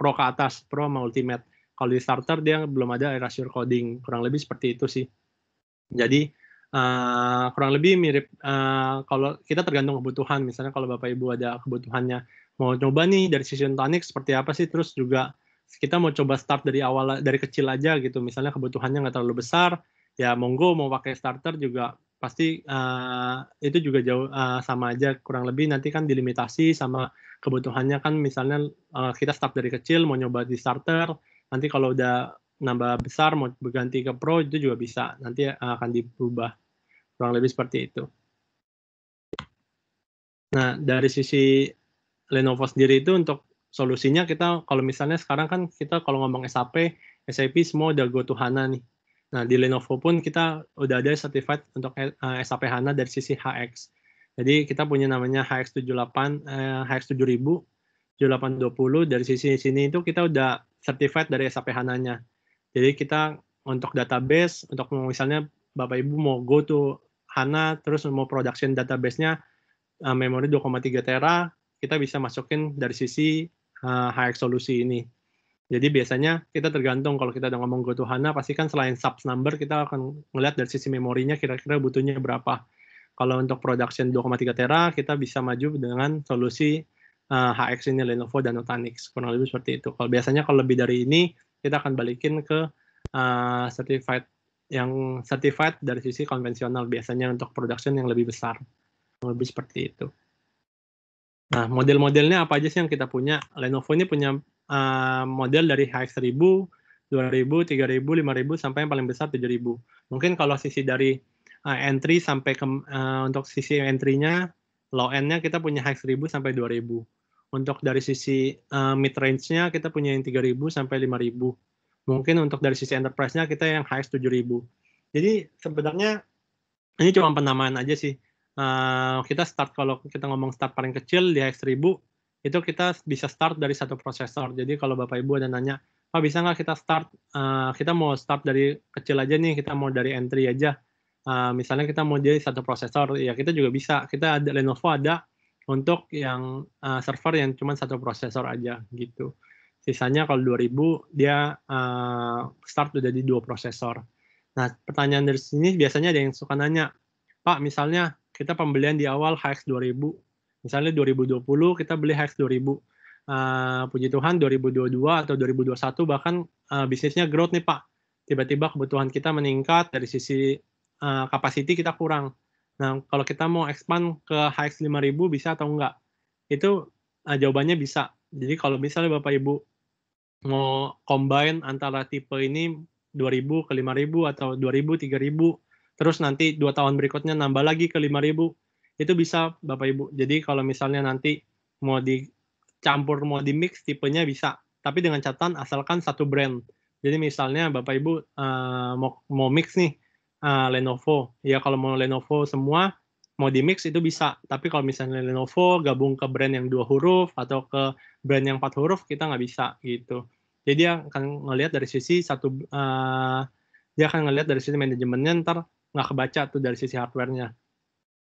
Pro ke atas, Pro sama Ultimate. Kalau di Starter dia belum ada erasure coding, kurang lebih seperti itu sih. Jadi uh, kurang lebih mirip uh, kalau kita tergantung kebutuhan. Misalnya kalau Bapak Ibu ada kebutuhannya mau coba nih dari sisi tanik seperti apa sih, terus juga kita mau coba start dari awal dari kecil aja gitu. Misalnya kebutuhannya nggak terlalu besar, ya monggo mau pakai starter juga pasti uh, itu juga jauh uh, sama aja kurang lebih nanti kan dilimitasi sama kebutuhannya kan misalnya uh, kita start dari kecil mau nyoba di starter nanti kalau udah nambah besar mau berganti ke pro itu juga bisa nanti uh, akan diubah kurang lebih seperti itu. Nah dari sisi Lenovo sendiri itu untuk solusinya kita kalau misalnya sekarang kan kita kalau ngomong SAP SAP semua udah go to HANA nih Nah, di Lenovo pun kita udah ada certified untuk eh, SAP HANA dari sisi HX. Jadi kita punya namanya HX78, eh, HX7000, 7820 dari sisi sini itu kita udah certified dari SAP HANA-nya. Jadi kita untuk database, untuk misalnya Bapak Ibu mau go to HANA, terus mau production database-nya uh, memori 2,3 tera, kita bisa masukin dari sisi uh, eh, HX solusi ini. Jadi biasanya kita tergantung kalau kita udah ngomong go-to-hana pasti kan selain subs number kita akan melihat dari sisi memorinya kira-kira butuhnya berapa. Kalau untuk production 2,3 tera kita bisa maju dengan solusi uh, eh, HX ini Lenovo dan Nutanix kurang lebih seperti itu. Kalau biasanya kalau lebih dari ini kita akan balikin ke uh, certified yang certified dari sisi konvensional biasanya untuk production yang lebih besar. Lebih seperti itu. Nah, model-modelnya apa aja sih yang kita punya? Lenovo ini punya uh, model dari HX 1000, 2000, 3000, 5000 sampai yang paling besar 7000. Mungkin kalau sisi dari uh, entry sampai ke uh, untuk sisi entry-nya low end-nya kita punya HX 1000 sampai 2000. Untuk dari sisi uh, mid range-nya kita punya yang 3000 sampai 5000. Mungkin untuk dari sisi enterprise-nya kita yang HX 7000. Jadi sebenarnya ini cuma penamaan aja sih. Uh, kita start kalau kita ngomong start paling kecil di HX 1000 itu kita bisa start dari satu prosesor. Jadi kalau Bapak Ibu ada nanya, Pak oh, bisa nggak kita start, uh, kita mau start dari kecil aja nih, kita mau dari entry aja. Uh, misalnya kita mau jadi satu prosesor, ya kita juga bisa. Kita ada Lenovo ada untuk yang uh, server yang cuma satu prosesor aja gitu. Sisanya kalau 2000 dia uh, start udah di dua prosesor. Nah pertanyaan dari sini biasanya ada yang suka nanya, Pak misalnya kita pembelian di awal HX 2000 Misalnya 2020 kita beli Hex 2000 uh, eh, puji Tuhan 2022 atau 2021 bahkan uh, bisnisnya growth nih Pak. Tiba-tiba kebutuhan kita meningkat dari sisi uh, kita kurang. Nah, kalau kita mau expand ke HX 5000 bisa atau enggak? Itu uh, jawabannya bisa. Jadi kalau misalnya Bapak Ibu mau combine antara tipe ini 2000 ke 5000 atau 2000 3000 terus nanti dua tahun berikutnya nambah lagi ke 5000 itu bisa Bapak Ibu. Jadi kalau misalnya nanti mau dicampur, mau di mix tipenya bisa, tapi dengan catatan asalkan satu brand. Jadi misalnya Bapak Ibu uh, mau mau mix nih uh, Lenovo, ya kalau mau Lenovo semua mau di mix itu bisa, tapi kalau misalnya Lenovo gabung ke brand yang dua huruf atau ke brand yang empat huruf kita nggak bisa gitu. Jadi dia akan ngelihat dari sisi satu uh, dia akan ngelihat dari sisi manajemennya ntar nggak kebaca tuh dari sisi hardwarenya.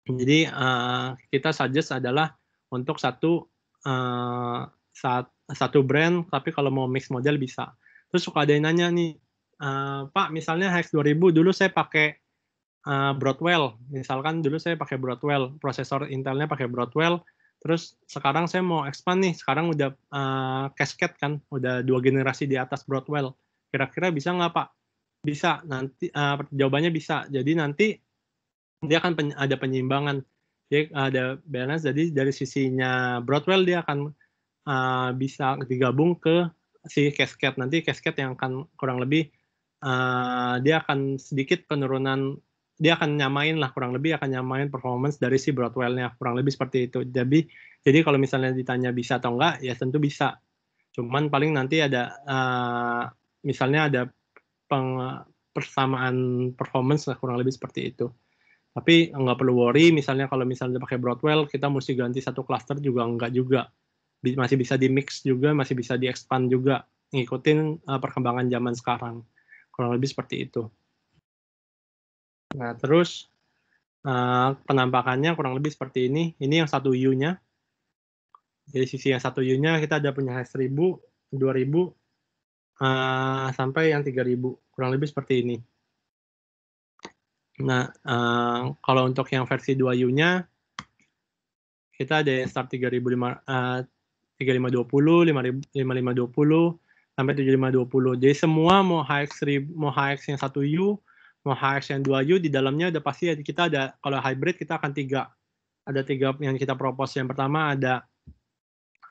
Jadi uh, kita suggest adalah untuk satu uh, saat, satu brand, tapi kalau mau mix model bisa. Terus suka ada yang nanya nih, uh, Pak, misalnya Hex 2000 dulu saya pakai uh, Broadwell, misalkan dulu saya pakai Broadwell, prosesor Intelnya pakai Broadwell, terus sekarang saya mau expand nih, sekarang udah uh, cascade kan, udah dua generasi di atas Broadwell. Kira-kira bisa nggak Pak? Bisa nanti uh, jawabannya bisa. Jadi nanti dia akan pen, ada penyimbangan dia ada balance jadi dari sisinya Broadwell dia akan uh, bisa digabung ke si cascade nanti cascade yang akan kurang lebih uh, dia akan sedikit penurunan dia akan nyamain lah kurang lebih akan nyamain performance dari si Broadwellnya kurang lebih seperti itu jadi jadi kalau misalnya ditanya bisa atau enggak ya tentu bisa cuman paling nanti ada uh, misalnya ada peng, persamaan performance lah kurang lebih seperti itu tapi nggak perlu worry, misalnya kalau misalnya pakai Broadwell, kita mesti ganti satu cluster juga nggak juga. Masih bisa di mix juga, masih bisa di expand juga, ngikutin uh, perkembangan zaman sekarang. Kurang lebih seperti itu. Nah, terus uh, penampakannya kurang lebih seperti ini. Ini yang satu U-nya. Jadi sisi yang satu U-nya kita ada punya hash 1000, 2000, uh, sampai yang 3000. Kurang lebih seperti ini. Nah, uh, kalau untuk yang versi 2U-nya, kita ada yang start 3520, uh, eh, dua 5520, sampai 7520. Jadi semua mau HX, mau HX yang 1U, mau HX yang 2U, di dalamnya ada pasti kita ada, kalau hybrid kita akan tiga. Ada tiga yang kita propose. Yang pertama ada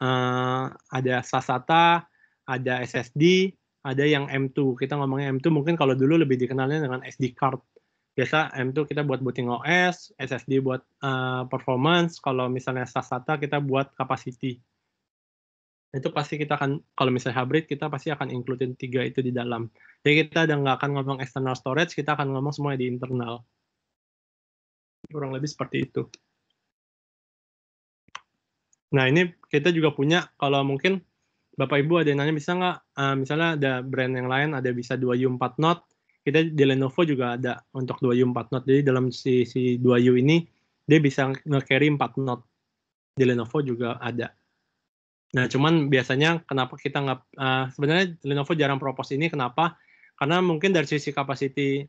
uh, ada Sasata, ada SSD, ada yang M2. Kita ngomongnya M2 mungkin kalau dulu lebih dikenalnya dengan SD card biasa M itu kita buat booting OS, SSD buat uh, performance, kalau misalnya SATA kita buat capacity. Itu pasti kita akan, kalau misalnya hybrid, kita pasti akan includein tiga itu di dalam. Jadi kita udah nggak akan ngomong external storage, kita akan ngomong semuanya di internal. Kurang lebih seperti itu. Nah ini kita juga punya, kalau mungkin Bapak Ibu ada yang nanya bisa nggak, uh, misalnya ada brand yang lain, ada bisa 2U4 not, kita di Lenovo juga ada untuk 2U 4 node. Jadi dalam si, si 2U ini dia bisa nge-carry 4 node. Di Lenovo juga ada. Nah, cuman biasanya kenapa kita nggak uh, sebenarnya Lenovo jarang propose ini kenapa? Karena mungkin dari sisi capacity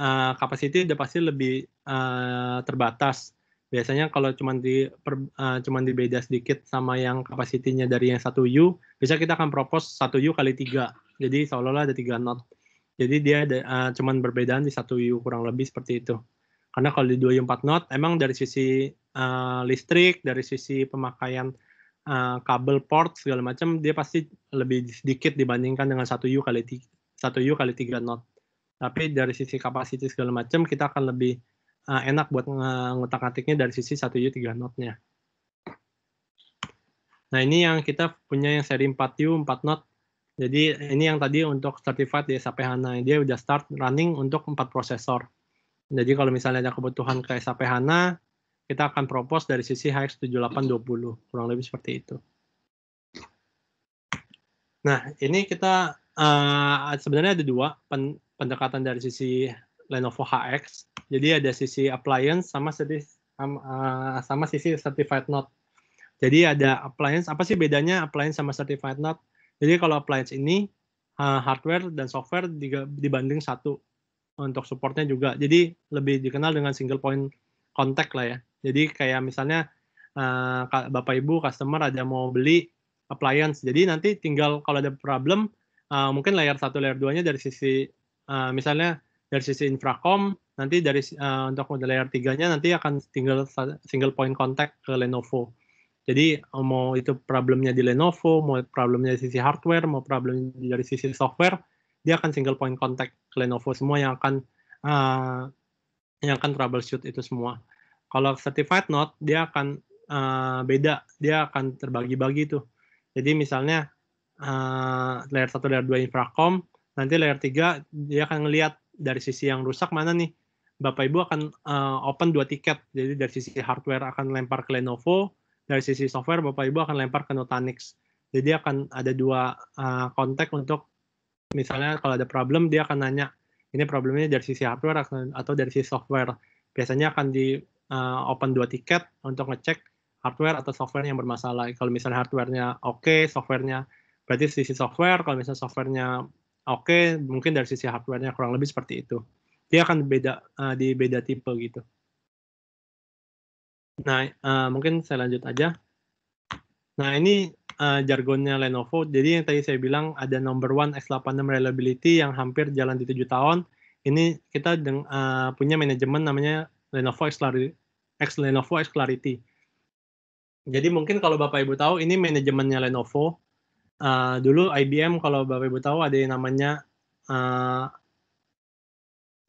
uh, udah pasti lebih uh, terbatas. Biasanya kalau cuman di per, uh, cuman dibeda sedikit sama yang kapasitinya dari yang 1U, bisa kita akan propose 1U kali 3. Jadi seolah-olah ada 3 node. Jadi dia ada, uh, cuman perbedaan di satu U kurang lebih seperti itu. Karena kalau di 2 U 4 knot, emang dari sisi uh, listrik, dari sisi pemakaian uh, kabel port segala macam, dia pasti lebih sedikit dibandingkan dengan satu U kali satu U kali tiga knot. Tapi dari sisi kapasitas segala macam, kita akan lebih uh, enak buat ngutak atiknya dari sisi 1U 3 knotnya. Nah ini yang kita punya yang seri 4U 4 knot jadi ini yang tadi untuk certified di SAP HANA, dia sudah start running untuk empat prosesor. Jadi kalau misalnya ada kebutuhan ke SAP HANA, kita akan propose dari sisi HX 7820, kurang lebih seperti itu. Nah, ini kita uh, sebenarnya ada dua pen, pendekatan dari sisi Lenovo HX. Jadi ada sisi appliance sama sisi uh, eh, sama sisi certified node. Jadi ada appliance, apa sih bedanya appliance sama certified node? Jadi kalau appliance ini uh, hardware dan software dibanding satu untuk supportnya juga. Jadi lebih dikenal dengan single point contact lah ya. Jadi kayak misalnya uh, Bapak Ibu customer ada mau beli appliance. Jadi nanti tinggal kalau ada problem uh, mungkin layer satu layer duanya nya dari sisi uh, misalnya dari sisi infracom nanti dari uh, untuk layer tiganya nanti akan tinggal single point contact ke Lenovo. Jadi eh, mau itu problemnya di Lenovo, mau problemnya di sisi hardware, mau problem dari sisi software, dia akan single point contact ke Lenovo semua yang akan uh, yang akan troubleshoot itu semua. Kalau certified not, dia akan uh, beda, dia akan terbagi-bagi tuh. Jadi misalnya uh, layer 1, layer 2 infracom, nanti layer tiga dia akan ngelihat dari sisi yang rusak mana nih. Bapak Ibu akan uh, open dua tiket. Jadi dari sisi hardware akan lempar ke Lenovo, dari sisi software Bapak Ibu akan lempar ke Nutanix. Jadi akan ada dua uh, kontak untuk misalnya kalau ada problem dia akan nanya ini problemnya dari sisi hardware atau dari sisi software. Biasanya akan di uh, open dua tiket untuk ngecek hardware atau software yang bermasalah. Kalau misalnya hardwarenya oke, okay, softwarenya berarti sisi software. Kalau misalnya softwarenya oke, okay, mungkin dari sisi hardwarenya kurang lebih seperti itu. Dia akan beda uh, di beda tipe gitu. Nah, uh, mungkin saya lanjut aja. Nah, ini uh, jargonnya Lenovo. Jadi yang tadi saya bilang ada number one X86 reliability yang hampir jalan di tujuh tahun. Ini kita deng uh, punya manajemen namanya Lenovo X, X Lenovo X Clarity. Jadi mungkin kalau Bapak Ibu tahu ini manajemennya Lenovo. Uh, dulu IBM kalau Bapak Ibu tahu ada yang namanya uh,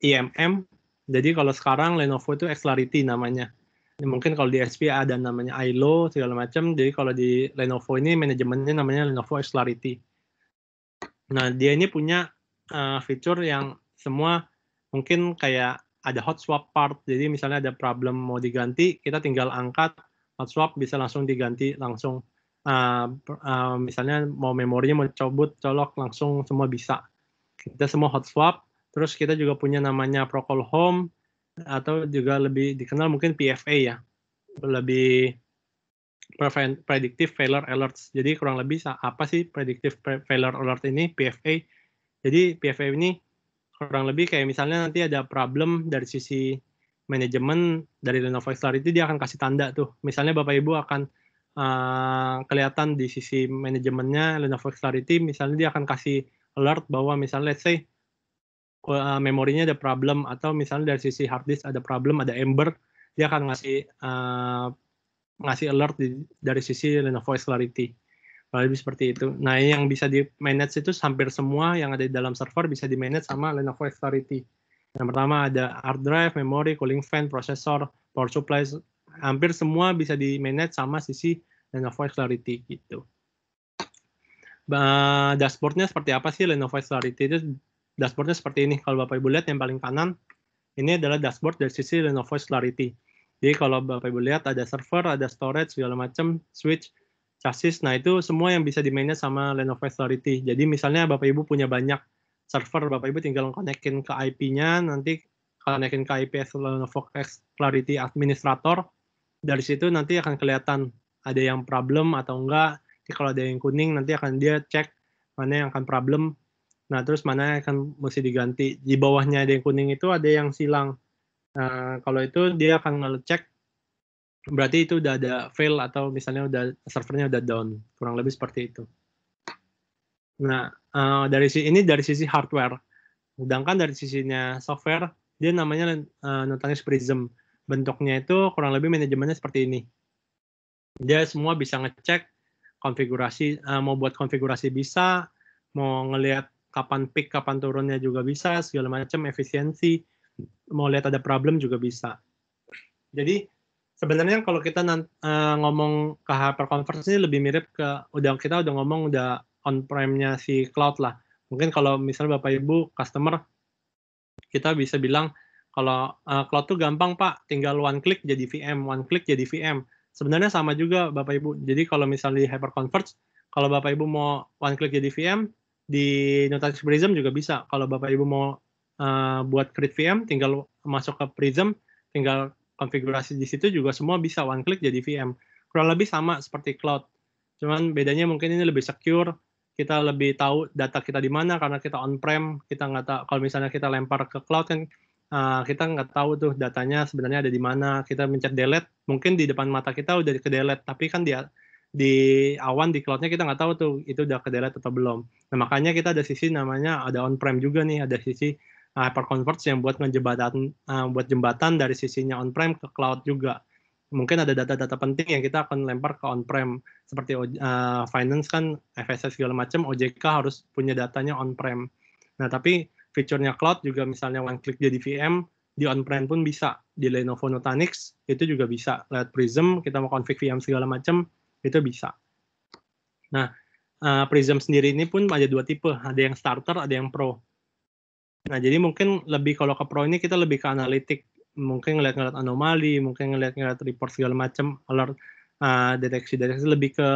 IMM. Jadi kalau sekarang Lenovo itu X Clarity namanya. Ya, mungkin kalau di SP ada namanya ILO segala macam jadi kalau di Lenovo ini manajemennya namanya Lenovo Clarity nah dia ini punya uh, eh, fitur yang semua mungkin kayak ada hot swap part jadi misalnya ada problem mau diganti kita tinggal angkat hot swap bisa langsung diganti langsung uh, uh, misalnya mau memorinya mau cobut colok langsung semua bisa kita semua hot swap terus kita juga punya namanya Procol Home atau juga lebih dikenal mungkin PFA ya lebih predictive failure alerts jadi kurang lebih apa sih predictive failure alert ini PFA jadi PFA ini kurang lebih kayak misalnya nanti ada problem dari sisi manajemen dari Lenovo X itu dia akan kasih tanda tuh misalnya Bapak Ibu akan uh, kelihatan di sisi manajemennya Lenovo X itu misalnya dia akan kasih alert bahwa misalnya let's say Eh, memorinya ada problem atau misalnya dari sisi hard disk ada problem ada ember dia akan ngasih uh, ngasih alert di, dari sisi Lenovo Voice Clarity lebih seperti itu. Nah, yang bisa di manage itu hampir semua yang ada di dalam server bisa di manage sama Lenovo Voice Clarity. Yang pertama ada hard drive, memory, cooling fan, prosesor, power supply, hampir semua bisa di manage sama sisi Lenovo Voice Clarity gitu. dashboardnya seperti apa sih Lenovo Voice Clarity itu dashboardnya seperti ini. Kalau Bapak Ibu lihat yang paling kanan, ini adalah dashboard dari sisi Lenovo Clarity. Jadi kalau Bapak Ibu lihat ada server, ada storage, segala macam, switch, chassis. Nah itu semua yang bisa dimainnya sama Lenovo Clarity. Jadi misalnya Bapak Ibu punya banyak server, Bapak Ibu tinggal konekin ke IP-nya, nanti konekin ke IP Lenovo Clarity Administrator. Dari situ nanti akan kelihatan ada yang problem atau enggak. Jadi kalau ada yang kuning nanti akan dia cek mana yang akan problem, Nah, terus mana yang akan mesti diganti. Di bawahnya ada yang kuning itu ada yang silang. Nah, kalau itu dia akan ngecek berarti itu udah ada fail atau misalnya udah servernya udah down. Kurang lebih seperti itu. Nah, uh, dari sisi ini dari sisi hardware. Sedangkan dari sisinya software, dia namanya uh, Nutanix Prism. Bentuknya itu kurang lebih manajemennya seperti ini. Dia semua bisa ngecek konfigurasi, uh, mau buat konfigurasi bisa, mau ngelihat kapan pick, kapan turunnya juga bisa segala macam efisiensi mau lihat ada problem juga bisa jadi sebenarnya kalau kita uh, ngomong ke hyper conference ini lebih mirip ke udah kita udah ngomong udah on prem-nya si cloud lah mungkin kalau misalnya bapak ibu customer kita bisa bilang kalau uh, cloud tuh gampang pak tinggal one click jadi VM one click jadi VM sebenarnya sama juga bapak ibu jadi kalau misalnya di hyper conference kalau bapak ibu mau one click jadi VM di Notaris Prism juga bisa. Kalau Bapak Ibu mau uh, buat create VM, tinggal masuk ke Prism, tinggal konfigurasi di situ juga semua bisa one click jadi VM. Kurang lebih sama seperti cloud. Cuman bedanya mungkin ini lebih secure, kita lebih tahu data kita di mana karena kita on-prem, kita nggak tahu kalau misalnya kita lempar ke cloud kan uh, kita nggak tahu tuh datanya sebenarnya ada di mana. Kita mencet delete, mungkin di depan mata kita udah ke delete, tapi kan dia di awan di cloudnya kita nggak tahu tuh itu udah kedelai atau belum. Nah makanya kita ada sisi namanya ada on prem juga nih ada sisi uh, hyperconverged yang buat ngejembatan uh, ah, buat jembatan dari sisinya on prem ke cloud juga. Mungkin ada data-data penting yang kita akan lempar ke on prem seperti uh, finance kan FSS segala macam OJK harus punya datanya on prem. Nah tapi fiturnya cloud juga misalnya one click jadi VM di on-prem pun bisa di Lenovo Nutanix itu juga bisa lihat Prism kita mau config VM segala macam itu bisa. Nah, uh, Prism sendiri ini pun ada dua tipe, ada yang starter, ada yang pro. Nah, jadi mungkin lebih kalau ke pro ini kita lebih ke analitik, mungkin ngeliat-ngeliat anomali, mungkin ngeliat-ngeliat report segala macam, alert uh, deteksi deteksi lebih ke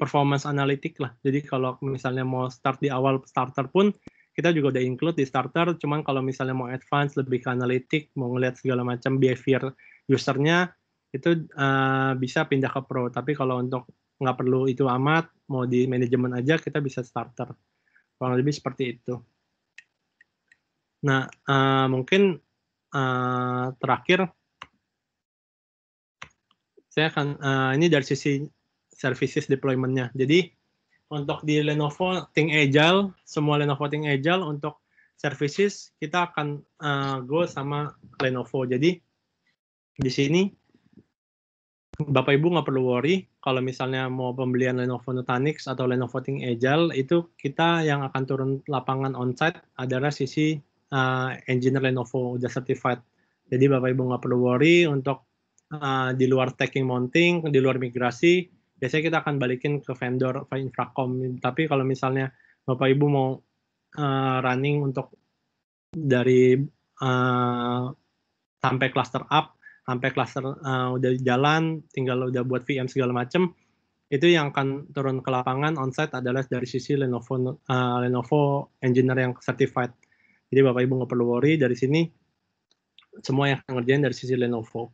performance analitik lah. Jadi kalau misalnya mau start di awal starter pun kita juga udah include di starter, cuman kalau misalnya mau advance lebih ke analitik, mau ngeliat segala macam behavior usernya, itu uh, bisa pindah ke pro. Tapi kalau untuk nggak perlu itu amat, mau di manajemen aja kita bisa starter. Kurang lebih seperti itu. Nah, uh, mungkin uh, terakhir saya akan uh, ini dari sisi services deploymentnya. Jadi untuk di Lenovo Think Agile, semua Lenovo Think Agile untuk services kita akan uh, go sama Lenovo. Jadi di sini Bapak Ibu nggak perlu worry kalau misalnya mau pembelian Lenovo Nutanix atau Lenovo Think Agile itu kita yang akan turun lapangan onsite adalah sisi uh, engineer Lenovo udah certified. Jadi Bapak Ibu nggak perlu worry untuk uh, di luar taking mounting, di luar migrasi, biasanya kita akan balikin ke vendor ke infracom. Tapi kalau misalnya Bapak Ibu mau uh, running untuk dari uh, sampai cluster up sampai cluster uh, udah jalan, tinggal udah buat VM segala macem, itu yang akan turun ke lapangan onsite adalah dari sisi Lenovo uh, Lenovo engineer yang certified. Jadi Bapak Ibu nggak perlu worry dari sini semua yang ngerjain dari sisi Lenovo.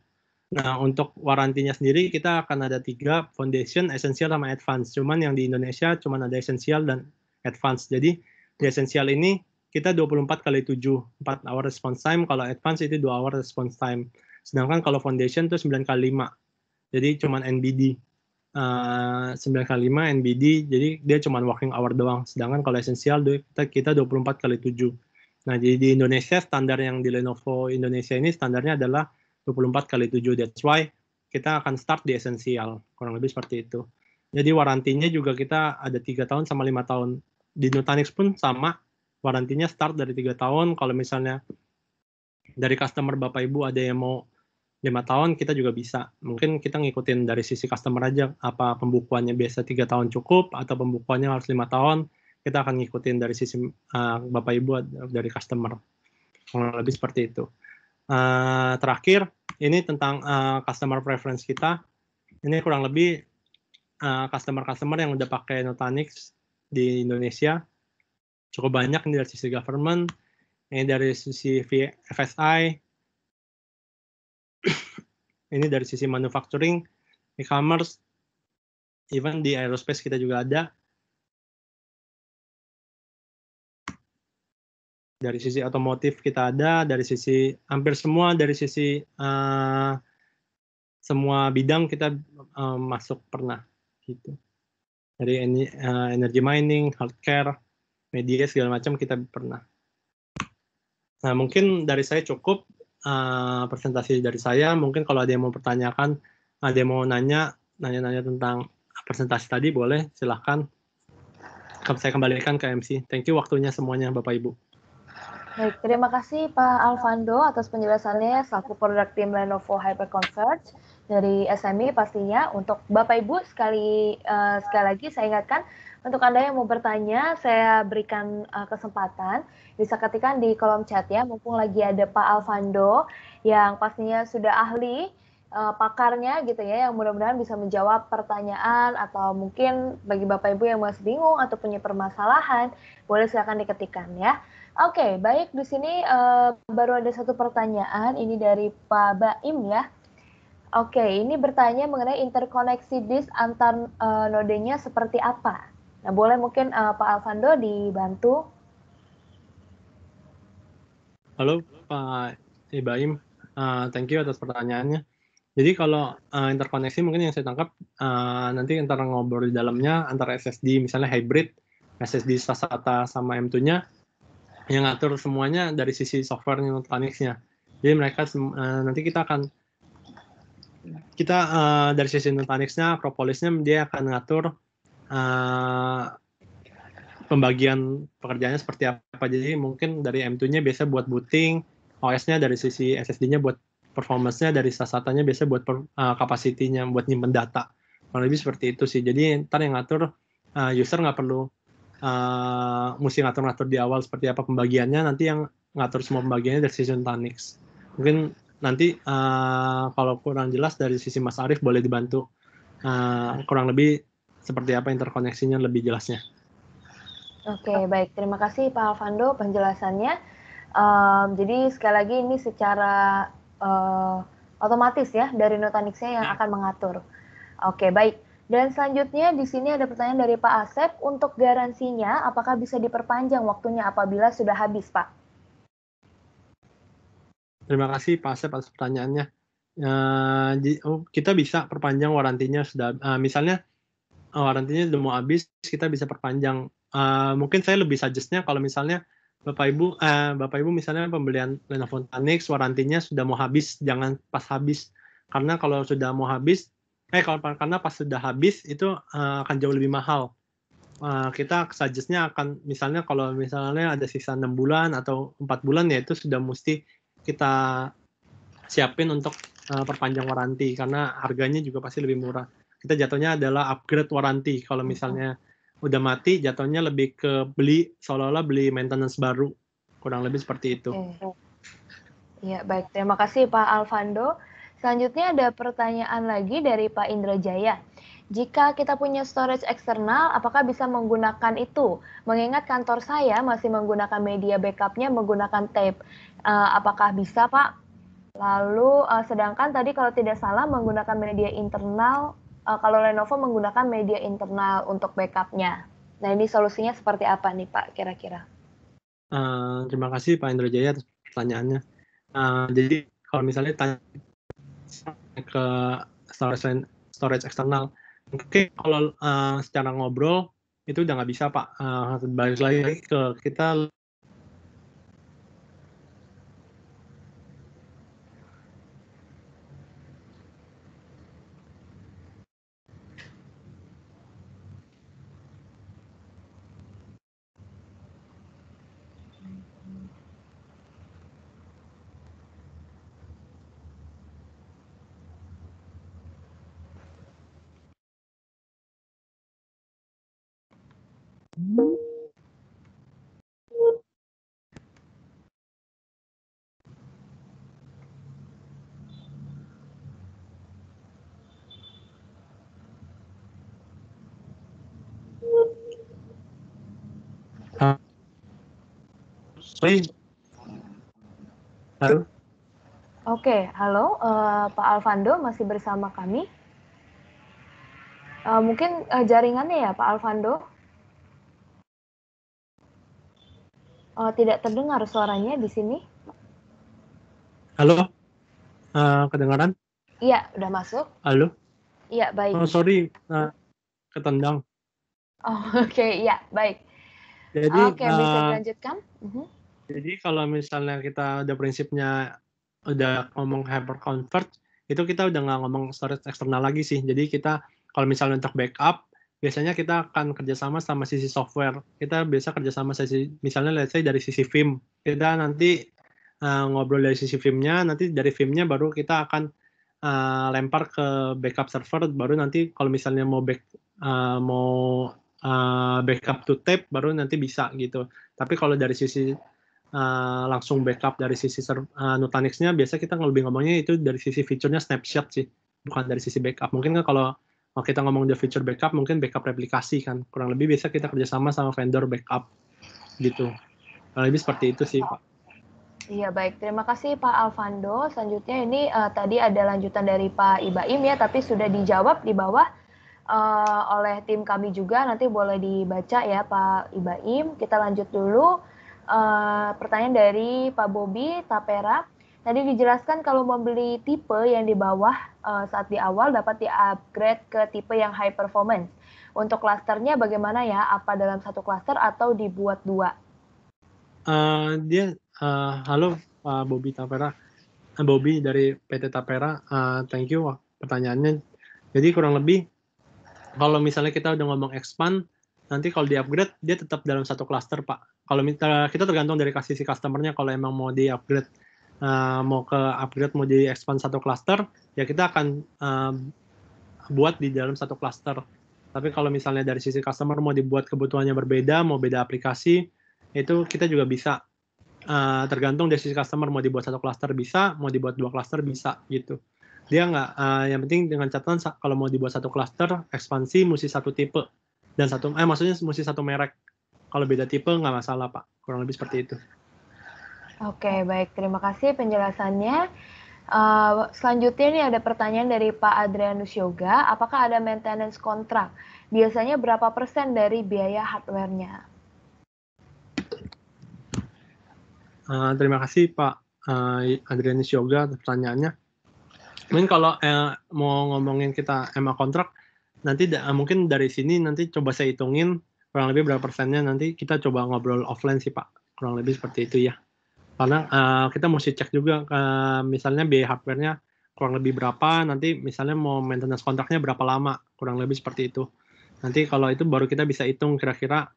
Nah untuk warantinya sendiri kita akan ada tiga foundation, essential sama advance. Cuman yang di Indonesia cuman ada essential dan advance. Jadi di essential ini kita 24 kali 7, 4 hour response time. Kalau advance itu 2 hour response time. Sedangkan kalau foundation itu 9 kali 5. Jadi cuman NBD. Uh, 9 kali 5 NBD, jadi dia cuman working hour doang. Sedangkan kalau esensial kita, 24 kali 7. Nah, jadi di Indonesia standar yang di Lenovo Indonesia ini standarnya adalah 24 kali 7. That's why kita akan start di esensial, kurang lebih seperti itu. Jadi warantinya juga kita ada 3 tahun sama 5 tahun. Di Nutanix pun sama, warantinya start dari 3 tahun. Kalau misalnya dari customer Bapak Ibu ada yang mau lima tahun kita juga bisa. Mungkin kita ngikutin dari sisi customer aja, apa pembukuannya biasa tiga tahun cukup atau pembukuannya harus lima tahun, kita akan ngikutin dari sisi uh, Bapak Ibu dari customer. Kurang lebih seperti itu. Uh, terakhir, ini tentang uh, customer preference kita. Ini kurang lebih customer-customer uh, yang udah pakai Nutanix di Indonesia. Cukup banyak ini dari sisi government, ini dari sisi FSI, ini dari sisi manufacturing, e-commerce, even di aerospace kita juga ada. Dari sisi otomotif kita ada, dari sisi hampir semua dari sisi uh, semua bidang kita uh, masuk pernah gitu. Dari uh, energy mining, healthcare, media segala macam kita pernah. Nah, mungkin dari saya cukup. Eh, presentasi dari saya. Mungkin kalau ada yang mau pertanyakan, ada yang mau nanya, nanya-nanya tentang presentasi tadi, boleh silahkan. Saya kembalikan ke MC. Thank you waktunya semuanya, Bapak Ibu. Baik, terima kasih Pak Alvando atas penjelasannya selaku produk tim Lenovo Hyperconverge dari SMI e pastinya. Untuk Bapak Ibu sekali uh, sekali lagi saya ingatkan untuk Anda yang mau bertanya, saya berikan uh, kesempatan bisa ketikkan di kolom chat ya. Mumpung lagi ada Pak Alvando yang pastinya sudah ahli uh, pakarnya gitu ya yang mudah-mudahan bisa menjawab pertanyaan atau mungkin bagi Bapak Ibu yang masih bingung atau punya permasalahan, boleh silakan diketikkan ya. Oke, okay, baik di sini uh, baru ada satu pertanyaan ini dari Pak Baim ya. Oke, ini bertanya mengenai interkoneksi disk antar uh, nodenya seperti apa? Nah, boleh mungkin uh, Pak Alvando dibantu? Halo Pak Ibaim, uh, eh, thank you atas pertanyaannya. Jadi kalau uh, interkoneksi mungkin yang saya tangkap uh, nanti antara ngobrol di dalamnya antara SSD misalnya hybrid SSD SATA sama M2-nya yang ngatur semuanya dari sisi software Nutanix-nya. Jadi mereka uh, nanti kita akan kita uh, dari sisi Nutanix-nya, Propolis-nya dia akan ngatur Eh, pembagian pekerjaannya seperti apa. Jadi mungkin dari M2-nya biasa buat booting, OS-nya dari sisi SSD-nya buat performance-nya, dari sasatanya biasa buat per, eh, capacity-nya, buat nyimpen data. Kurang lebih seperti itu sih. Jadi ntar yang ngatur uh, user nggak perlu uh, mesti ngatur-ngatur di awal seperti apa pembagiannya, nanti yang ngatur semua pembagiannya dari sisi Nutanix. Mungkin nanti uh, kalau kurang jelas dari sisi Mas Arief boleh dibantu uh, kurang lebih seperti apa interkoneksinya lebih jelasnya. Oke, okay, baik. Terima kasih Pak Alvando penjelasannya. Um, jadi sekali lagi ini secara uh, otomatis ya dari Nutanixnya yang ya. akan mengatur. Oke, okay, baik. Dan selanjutnya di sini ada pertanyaan dari Pak Asep untuk garansinya apakah bisa diperpanjang waktunya apabila sudah habis, Pak? Terima kasih Pak Asep atas pertanyaannya. Uh, kita bisa perpanjang warantinya sudah uh, misalnya warantinya oh, udah mau habis kita bisa perpanjang uh, mungkin saya lebih suggestnya kalau misalnya Bapak Ibu uh, Bapak Ibu misalnya pembelian Lenovo Tanix warantinya sudah mau habis jangan pas habis karena kalau sudah mau habis eh kalau karena pas sudah habis itu uh, akan jauh lebih mahal uh, kita suggestnya akan misalnya kalau misalnya ada sisa enam bulan atau empat bulan ya itu sudah mesti kita siapin untuk uh, perpanjang waranti karena harganya juga pasti lebih murah kita jatuhnya adalah upgrade waranti kalau hmm. misalnya udah mati jatuhnya lebih ke beli seolah-olah beli maintenance baru kurang lebih seperti itu. Iya baik terima kasih Pak Alvando. Selanjutnya ada pertanyaan lagi dari Pak Indra Jaya. Jika kita punya storage eksternal, apakah bisa menggunakan itu? Mengingat kantor saya masih menggunakan media backupnya menggunakan tape. Uh, apakah bisa, Pak? Lalu, uh, sedangkan tadi kalau tidak salah menggunakan media internal uh, kalau Lenovo menggunakan media internal untuk backupnya. Nah ini solusinya seperti apa nih Pak kira-kira? Uh, terima kasih Pak Indra Jaya atas pertanyaannya. Uh, jadi kalau misalnya tanya ke storage storage eksternal, oke kalau uh, secara ngobrol itu udah nggak bisa Pak. Uh, balik lagi ke kita Halo. Oke, halo uh, Pak Alvando masih bersama kami. Uh, mungkin uh, jaringannya ya Pak Alvando. Oh, tidak terdengar suaranya di sini. Halo, uh, kedengaran? Iya, udah masuk. Halo. Iya, baik. Oh, sorry, uh, ketendang. Oh, oke, okay. iya, baik. Jadi, oke, okay, uh, bisa dilanjutkan. Uh mhm. -huh. Jadi kalau misalnya kita udah prinsipnya udah ngomong hyperconvert, itu kita udah nggak ngomong storage eksternal lagi sih. Jadi kita kalau misalnya untuk backup, biasanya kita akan kerjasama sama sisi software. Kita biasa kerjasama sisi, misalnya let's say dari sisi film. Kita nanti uh, ngobrol dari sisi filmnya, nanti dari filmnya baru kita akan uh, lempar ke backup server, baru nanti kalau misalnya mau back uh, mau uh, backup to tape, baru nanti bisa gitu. Tapi kalau dari sisi uh, langsung backup dari sisi uh, Nutanix-nya, biasa kita lebih ngomongnya itu dari sisi fiturnya snapshot sih, bukan dari sisi backup. Mungkin kan kalau kalau kita ngomong dia feature backup mungkin backup replikasi kan kurang lebih biasa kita kerjasama sama vendor backup gitu kurang lebih seperti itu sih pak Iya baik, terima kasih Pak Alvando. Selanjutnya ini uh, tadi ada lanjutan dari Pak Ibaim ya, tapi sudah dijawab di bawah uh, oleh tim kami juga. Nanti boleh dibaca ya Pak Ibaim. Kita lanjut dulu uh, pertanyaan dari Pak Bobi Tapera. Tadi dijelaskan kalau membeli tipe yang di bawah uh, saat di awal dapat di-upgrade ke tipe yang high performance. Untuk klasternya bagaimana ya? Apa dalam satu klaster atau dibuat dua? Uh, dia, uh, halo Pak Bobby Tapera. Bobby dari PT Tapera, uh, thank you Wah, pertanyaannya. Jadi kurang lebih, kalau misalnya kita udah ngomong expand, nanti kalau di-upgrade, dia tetap dalam satu klaster Pak. Kalau kita tergantung dari kasih si customernya kalau emang mau di-upgrade uh, mau ke upgrade mau jadi expand satu cluster ya kita akan uh, buat di dalam satu cluster tapi kalau misalnya dari sisi customer mau dibuat kebutuhannya berbeda mau beda aplikasi itu kita juga bisa uh, tergantung dari sisi customer mau dibuat satu cluster bisa mau dibuat dua cluster bisa gitu dia nggak uh, yang penting dengan catatan kalau mau dibuat satu cluster ekspansi mesti satu tipe dan satu eh maksudnya mesti satu merek kalau beda tipe nggak masalah pak kurang lebih seperti itu Oke, baik. Terima kasih penjelasannya. Uh, selanjutnya ini ada pertanyaan dari Pak Adrianus Yoga, apakah ada maintenance kontrak? Biasanya berapa persen dari biaya hardware-nya? Uh, terima kasih Pak uh, Adrianus Yoga pertanyaannya. Mungkin kalau uh, mau ngomongin kita MA kontrak, nanti da mungkin dari sini nanti coba saya hitungin kurang lebih berapa persennya nanti kita coba ngobrol offline sih Pak. Kurang lebih seperti itu ya karena uh, kita mesti cek juga uh, misalnya biaya hardware-nya kurang lebih berapa nanti misalnya mau maintenance kontraknya berapa lama kurang lebih seperti itu nanti kalau itu baru kita bisa hitung kira-kira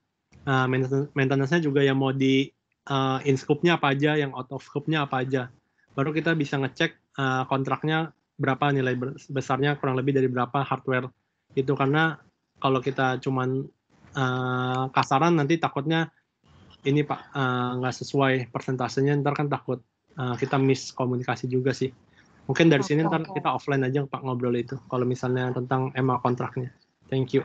uh, maintenance-nya juga yang mau di uh, in scope-nya apa aja yang out of scope-nya apa aja baru kita bisa ngecek uh, kontraknya berapa nilai besarnya kurang lebih dari berapa hardware itu karena kalau kita cuman uh, kasaran nanti takutnya ini Pak eh, nggak uh, sesuai persentasenya ntar kan takut uh, kita miss komunikasi juga sih. Mungkin dari okay, sini ntar okay. kita offline aja Pak ngobrol itu kalau misalnya tentang EMA kontraknya. Thank you.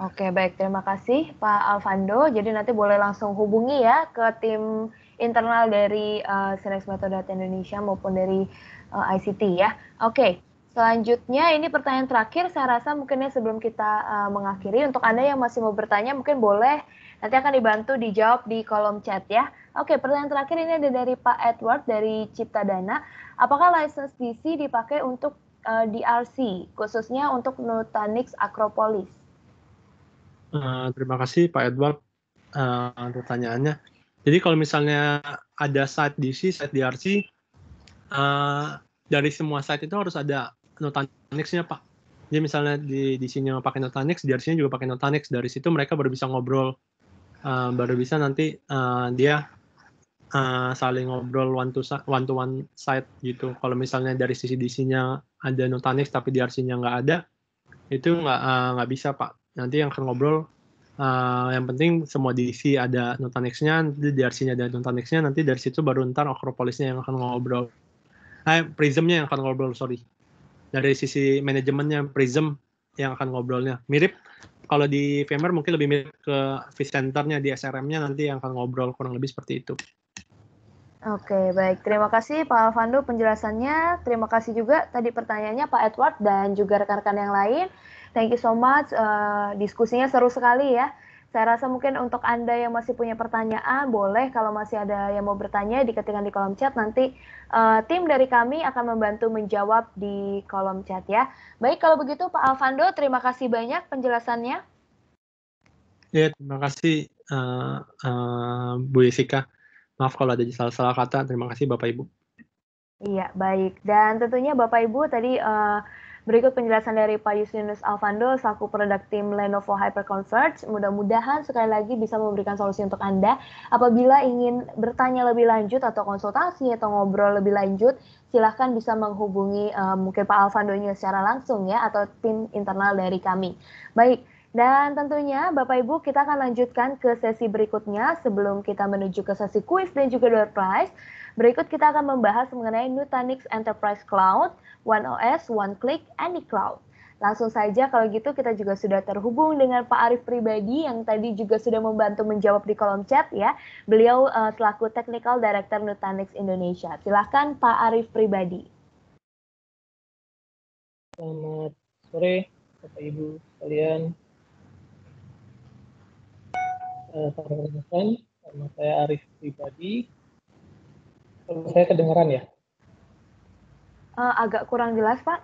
Oke, okay, baik. Terima kasih Pak Alvando. Jadi nanti boleh langsung hubungi ya ke tim internal dari uh, Sinex Metodat Indonesia maupun dari uh, ICT ya. Oke. Okay. Selanjutnya ini pertanyaan terakhir saya rasa mungkinnya sebelum kita uh, mengakhiri untuk Anda yang masih mau bertanya mungkin boleh Nanti akan dibantu dijawab di kolom chat ya. Oke, pertanyaan terakhir ini ada dari Pak Edward dari Cipta Dana. Apakah license DC dipakai untuk uh, eh, DRC, khususnya untuk Nutanix Acropolis? Uh, terima kasih Pak Edward uh, eh, pertanyaannya. Jadi kalau misalnya ada site DC, site DRC, uh, dari semua site itu harus ada Nutanix-nya Pak. Jadi misalnya di DC-nya pakai Nutanix, DRC-nya juga pakai Nutanix. Dari situ mereka baru bisa ngobrol uh, baru bisa nanti uh, dia uh, saling ngobrol one to one to one side gitu. Kalau misalnya dari sisi DC-nya ada Nutanix tapi di nggak ada, itu nggak uh, bisa pak. Nanti yang akan ngobrol Uh, yang penting semua DC ada Nutanix-nya, nanti drc ada Nutanix-nya, nanti dari situ baru ntar Acropolis-nya yang akan ngobrol. Eh, Prism-nya yang akan ngobrol, sorry. Dari sisi manajemennya Prism yang akan ngobrolnya. Mirip kalau di VMware mungkin lebih mirip ke vCenter-nya di SRM-nya nanti yang akan ngobrol kurang lebih seperti itu. Oke, baik. Terima kasih Pak Alvando penjelasannya. Terima kasih juga tadi pertanyaannya Pak Edward dan juga rekan-rekan yang lain. Thank you so much. Uh, diskusinya seru sekali ya. Saya rasa mungkin untuk Anda yang masih punya pertanyaan, boleh kalau masih ada yang mau bertanya diketikkan di kolom chat. Nanti uh, tim dari kami akan membantu menjawab di kolom chat ya. Baik, kalau begitu Pak Alvando, terima kasih banyak penjelasannya. Ya, terima kasih uh, uh, Bu Yesika. Maaf kalau ada salah-salah kata. Terima kasih Bapak Ibu. Iya, baik. Dan tentunya Bapak Ibu tadi... Uh, Berikut penjelasan dari Pak Yusinus Alvando selaku produk tim Lenovo HyperConverge. Mudah-mudahan sekali lagi bisa memberikan solusi untuk Anda. Apabila ingin bertanya lebih lanjut atau konsultasi atau ngobrol lebih lanjut, silahkan bisa menghubungi uh, mungkin Pak Alvandonya secara langsung ya atau tim internal dari kami. Baik, dan tentunya Bapak Ibu kita akan lanjutkan ke sesi berikutnya sebelum kita menuju ke sesi quiz dan juga door prize. Berikut kita akan membahas mengenai Nutanix Enterprise Cloud, One OS, One Click, Any Cloud. Langsung saja kalau gitu kita juga sudah terhubung dengan Pak Arif pribadi yang tadi juga sudah membantu menjawab di kolom chat ya. Beliau uh, selaku Technical Director Nutanix Indonesia. Silahkan Pak Arif pribadi. Selamat sore Bapak Ibu sekalian. Eh, selamat Salam nama saya Arif pribadi, kalau saya kedengaran ya? Uh, agak kurang jelas, Pak.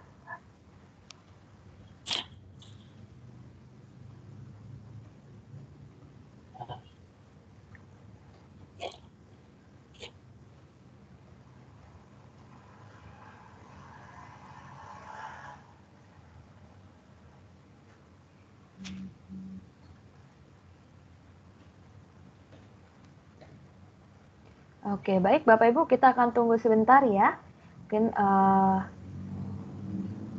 Mm-hmm. Oke, baik Bapak Ibu, kita akan tunggu sebentar ya. Mungkin uh,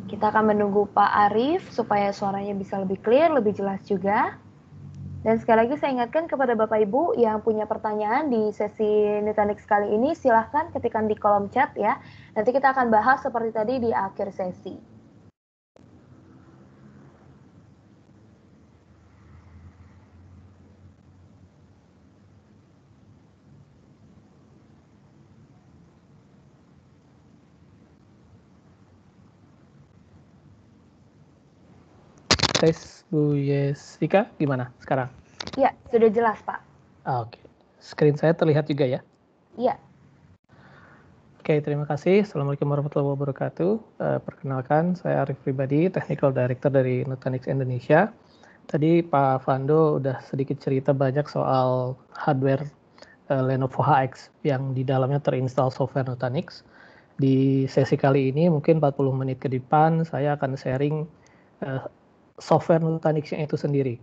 kita akan menunggu Pak Arif supaya suaranya bisa lebih clear, lebih jelas juga. Dan sekali lagi saya ingatkan kepada Bapak Ibu yang punya pertanyaan di sesi Nutanix kali ini, silahkan ketikkan di kolom chat ya. Nanti kita akan bahas seperti tadi di akhir sesi. tes Bu Yesika gimana sekarang? Iya, sudah jelas Pak. Ah, oke, screen saya terlihat juga ya? Iya. Oke, terima kasih. Assalamualaikum warahmatullahi wabarakatuh. Uh, perkenalkan, saya Arif Pribadi, Technical Director dari Nutanix Indonesia. Tadi Pak Fando udah sedikit cerita banyak soal hardware uh, Lenovo HX yang di dalamnya terinstall software Nutanix. Di sesi kali ini mungkin 40 menit ke depan saya akan sharing eh, software Nutanixnya itu sendiri.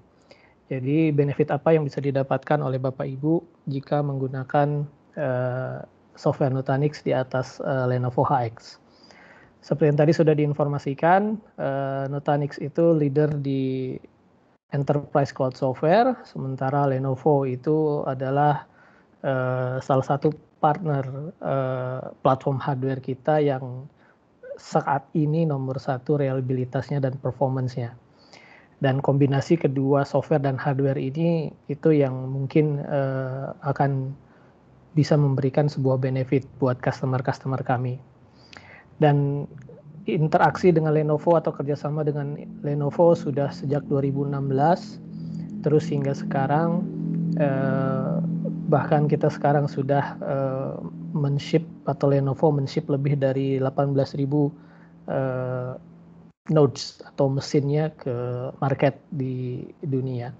Jadi benefit apa yang bisa didapatkan oleh Bapak Ibu jika menggunakan uh, software Nutanix di atas uh, Lenovo HX? Seperti yang tadi sudah diinformasikan, uh, Nutanix itu leader di enterprise cloud software, sementara Lenovo itu adalah uh, salah satu partner uh, platform hardware kita yang saat ini nomor satu realibilitasnya dan performancenya dan kombinasi kedua software dan hardware ini itu yang mungkin uh, akan bisa memberikan sebuah benefit buat customer-customer kami. Dan interaksi dengan Lenovo atau kerjasama dengan Lenovo sudah sejak 2016 terus hingga sekarang eh, bahkan kita sekarang sudah eh, men atau Lenovo menship lebih dari 18.000 eh, nodes atau mesinnya ke market di dunia.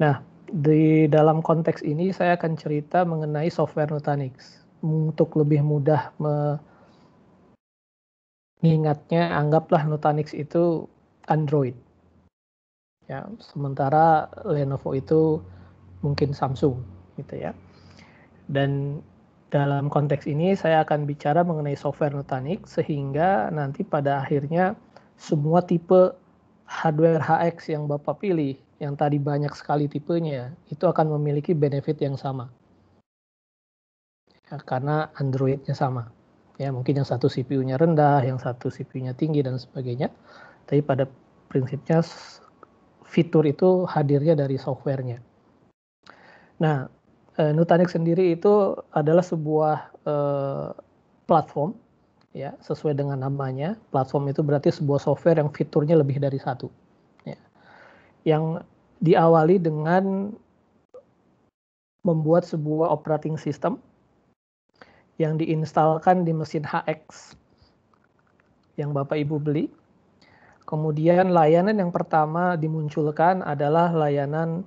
Nah, di dalam konteks ini saya akan cerita mengenai software Nutanix. Untuk lebih mudah mengingatnya, anggaplah Nutanix itu Android. Ya, sementara Lenovo itu mungkin Samsung gitu ya. Dan dalam konteks ini saya akan bicara mengenai software Nutanix sehingga nanti pada akhirnya semua tipe hardware HX yang Bapak pilih, yang tadi banyak sekali tipenya, itu akan memiliki benefit yang sama. Ya, karena Android-nya sama. Ya, mungkin yang satu CPU-nya rendah, yang satu CPU-nya tinggi, dan sebagainya. Tapi pada prinsipnya fitur itu hadirnya dari software-nya. Nah, eh, Nutanix sendiri itu adalah sebuah eh, platform ya sesuai dengan namanya platform itu berarti sebuah software yang fiturnya lebih dari satu ya. yang diawali dengan membuat sebuah operating system yang diinstalkan di mesin HX yang Bapak Ibu beli. Kemudian layanan yang pertama dimunculkan adalah layanan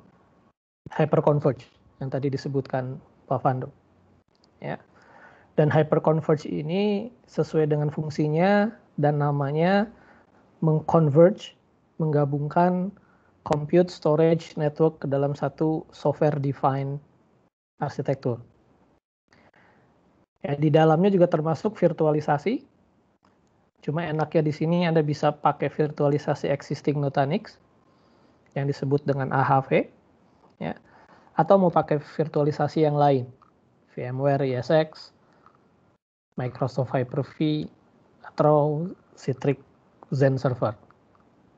hyperconverge yang tadi disebutkan Pak Fando. Ya. Dan hyperconverge ini sesuai dengan fungsinya dan namanya mengconverge, menggabungkan compute, storage, network ke dalam satu software-defined arsitektur. Ya, di dalamnya juga termasuk virtualisasi. Cuma enaknya di sini Anda bisa pakai virtualisasi existing Nutanix yang disebut dengan AHV. Ya. Atau mau pakai virtualisasi yang lain. VMware, ESX, Microsoft Hyper-V atau Citrix Zen Server.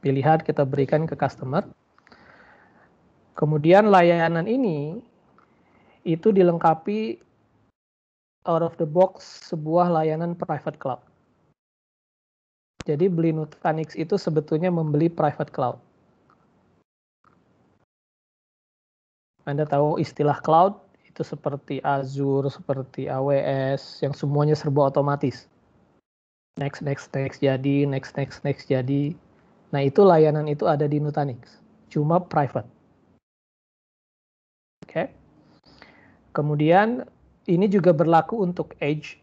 Pilihan kita berikan ke customer. Kemudian layanan ini itu dilengkapi out of the box sebuah layanan private cloud. Jadi beli Nutanix itu sebetulnya membeli private cloud. Anda tahu istilah cloud itu seperti Azure, seperti AWS yang semuanya serba otomatis. Next, next, next jadi, next, next, next jadi. Nah itu layanan itu ada di Nutanix, cuma private. Oke. Okay. Kemudian ini juga berlaku untuk Edge.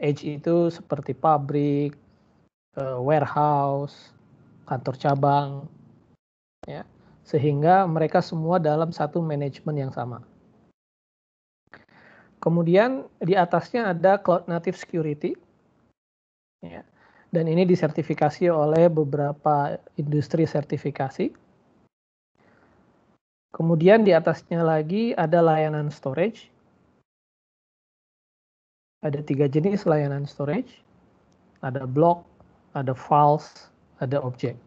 Edge itu seperti pabrik, eh, warehouse, kantor cabang, ya sehingga mereka semua dalam satu manajemen yang sama. Kemudian di atasnya ada Cloud Native Security. Ya. Dan ini disertifikasi oleh beberapa industri sertifikasi. Kemudian di atasnya lagi ada layanan storage. Ada tiga jenis layanan storage. Ada block, ada files, ada object.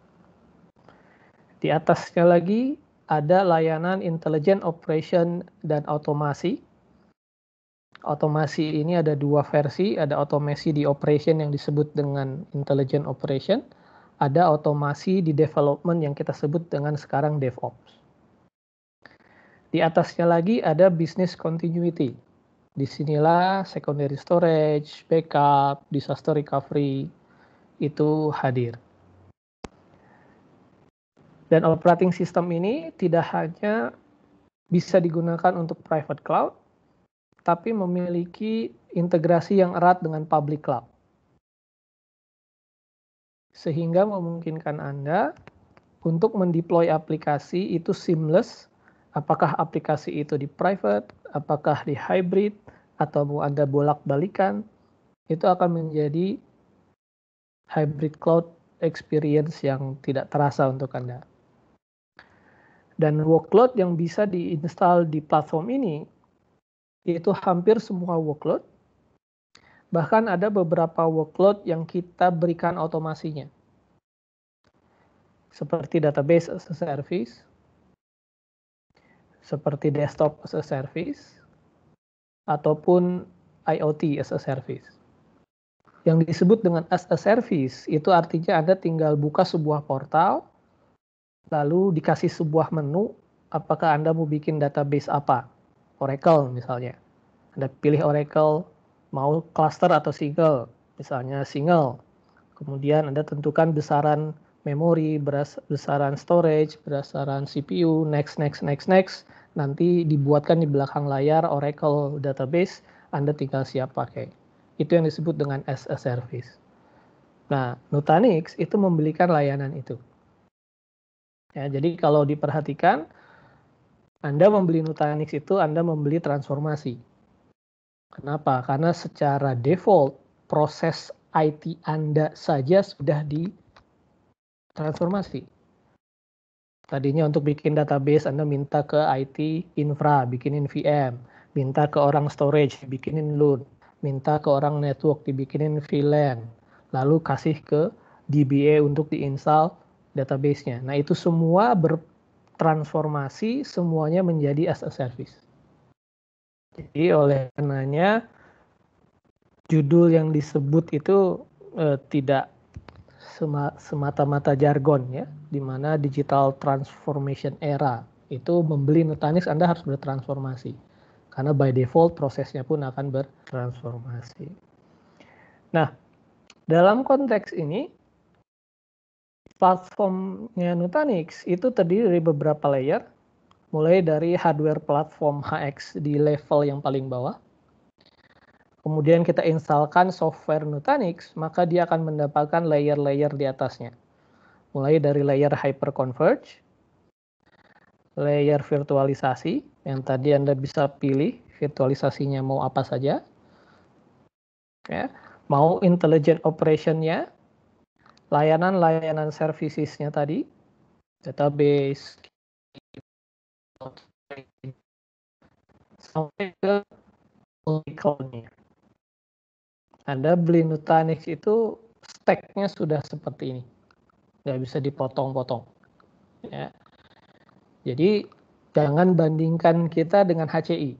Di atasnya lagi ada layanan intelligent operation dan automasi. Otomasi ini ada dua versi, ada otomasi di operation yang disebut dengan intelligent operation, ada otomasi di development yang kita sebut dengan sekarang DevOps. Di atasnya lagi ada business continuity. Di sinilah secondary storage, backup, disaster recovery itu hadir. Dan operating system ini tidak hanya bisa digunakan untuk private cloud, tapi memiliki integrasi yang erat dengan public cloud. Sehingga memungkinkan Anda untuk mendeploy aplikasi itu seamless, apakah aplikasi itu di private, apakah di hybrid, atau mau Anda bolak-balikan, itu akan menjadi hybrid cloud experience yang tidak terasa untuk Anda. Dan workload yang bisa diinstal di platform ini itu hampir semua workload. Bahkan ada beberapa workload yang kita berikan otomasinya. Seperti database as a service, seperti desktop as a service, ataupun IoT as a service. Yang disebut dengan as a service itu artinya Anda tinggal buka sebuah portal, lalu dikasih sebuah menu, apakah Anda mau bikin database apa? Oracle misalnya. Anda pilih Oracle, mau cluster atau single, misalnya single. Kemudian Anda tentukan besaran memori, besaran storage, besaran CPU, next, next, next, next. Nanti dibuatkan di belakang layar Oracle database, Anda tinggal siap pakai. Itu yang disebut dengan as a service. Nah, Nutanix itu membelikan layanan itu. Ya, jadi kalau diperhatikan, Anda membeli Nutanix itu Anda membeli transformasi. Kenapa? Karena secara default proses IT Anda saja sudah di transformasi. Tadinya untuk bikin database Anda minta ke IT infra, bikinin VM, minta ke orang storage, bikinin load, minta ke orang network, dibikinin VLAN, lalu kasih ke DBA untuk diinstal database-nya. Nah itu semua bertransformasi semuanya menjadi as a service. Jadi oleh karenanya judul yang disebut itu eh, tidak semata-mata jargon ya, di mana digital transformation era itu membeli Nutanix Anda harus bertransformasi. Karena by default prosesnya pun akan bertransformasi. Nah, dalam konteks ini platformnya Nutanix itu terdiri dari beberapa layer, mulai dari hardware platform HX di level yang paling bawah. Kemudian kita instalkan software Nutanix, maka dia akan mendapatkan layer-layer di atasnya. Mulai dari layer hyperconverge, layer virtualisasi, yang tadi Anda bisa pilih virtualisasinya mau apa saja. Ya, mau intelligent operation-nya, layanan-layanan servicesnya tadi, database, sampai ke multi nya Anda beli Nutanix itu stacknya sudah seperti ini. Nggak bisa dipotong-potong. Ya. Jadi jangan bandingkan kita dengan HCI.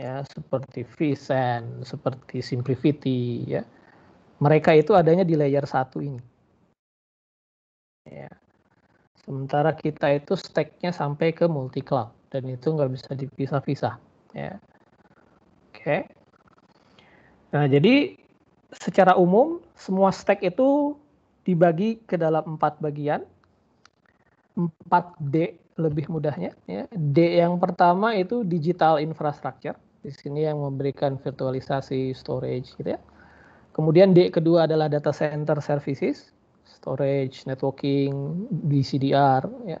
Ya, seperti vSAN, seperti Simplicity, ya mereka itu adanya di layer satu ini. Ya. Sementara kita itu stacknya sampai ke multi cloud dan itu nggak bisa dipisah-pisah. Ya. Oke. Nah jadi secara umum semua stack itu dibagi ke dalam empat bagian. 4D lebih mudahnya. Ya. D yang pertama itu digital infrastructure. Di sini yang memberikan virtualisasi, storage gitu ya. Kemudian D kedua adalah data center services, storage, networking, DCDR. Ya.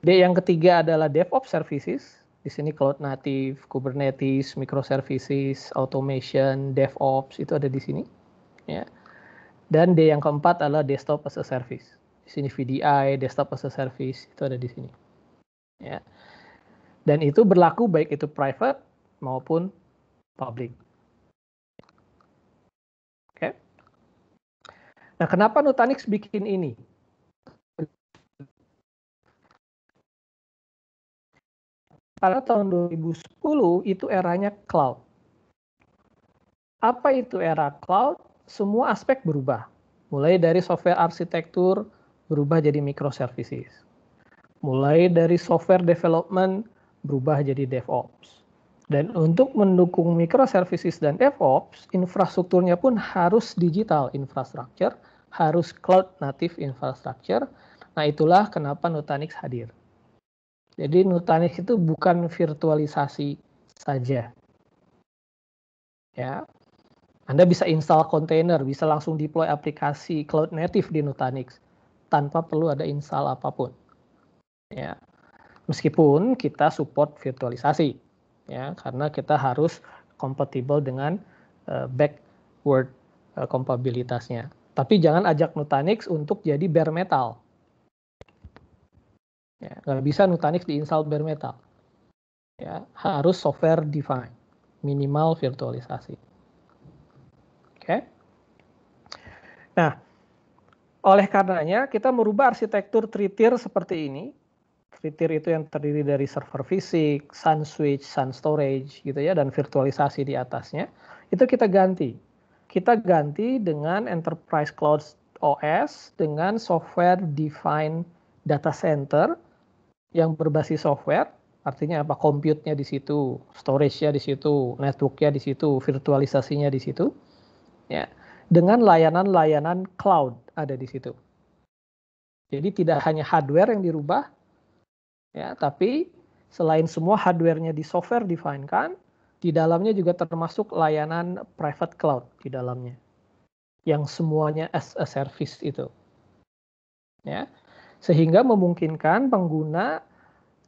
D yang ketiga adalah DevOps services. Di sini cloud native, Kubernetes, microservices, automation, DevOps itu ada di sini. Ya. Dan D yang keempat adalah desktop as a service. Di sini VDI, desktop as a service itu ada di sini. Ya. Dan itu berlaku baik itu private maupun public. Nah, kenapa Nutanix bikin ini? Karena tahun 2010 itu eranya cloud. Apa itu era cloud? Semua aspek berubah. Mulai dari software arsitektur berubah jadi microservices. Mulai dari software development berubah jadi DevOps. Dan untuk mendukung microservices dan DevOps, infrastrukturnya pun harus digital infrastructure harus cloud native infrastructure. Nah, itulah kenapa Nutanix hadir. Jadi Nutanix itu bukan virtualisasi saja. Ya. Anda bisa install container, bisa langsung deploy aplikasi cloud native di Nutanix tanpa perlu ada install apapun. Ya. Meskipun kita support virtualisasi ya, karena kita harus kompatibel dengan uh, backward uh, eh, kompatibilitasnya. Tapi jangan ajak Nutanix untuk jadi bare metal. Ya, gak bisa Nutanix diinstal bare metal. Ya, harus software defined, minimal virtualisasi. Oke. Okay. Nah, oleh karenanya kita merubah arsitektur Tritir seperti ini. Tritir itu yang terdiri dari server fisik, sun switch, sun storage gitu ya, dan virtualisasi di atasnya. Itu kita ganti kita ganti dengan Enterprise Cloud OS dengan software defined data center yang berbasis software artinya apa compute-nya di situ, storage-nya di situ, network-nya di situ, virtualisasinya di situ. Ya, dengan layanan-layanan cloud ada di situ. Jadi tidak hanya hardware yang dirubah, ya, tapi selain semua hardware-nya di software define kan, di dalamnya juga termasuk layanan private cloud di dalamnya. Yang semuanya as a service itu. Ya. Sehingga memungkinkan pengguna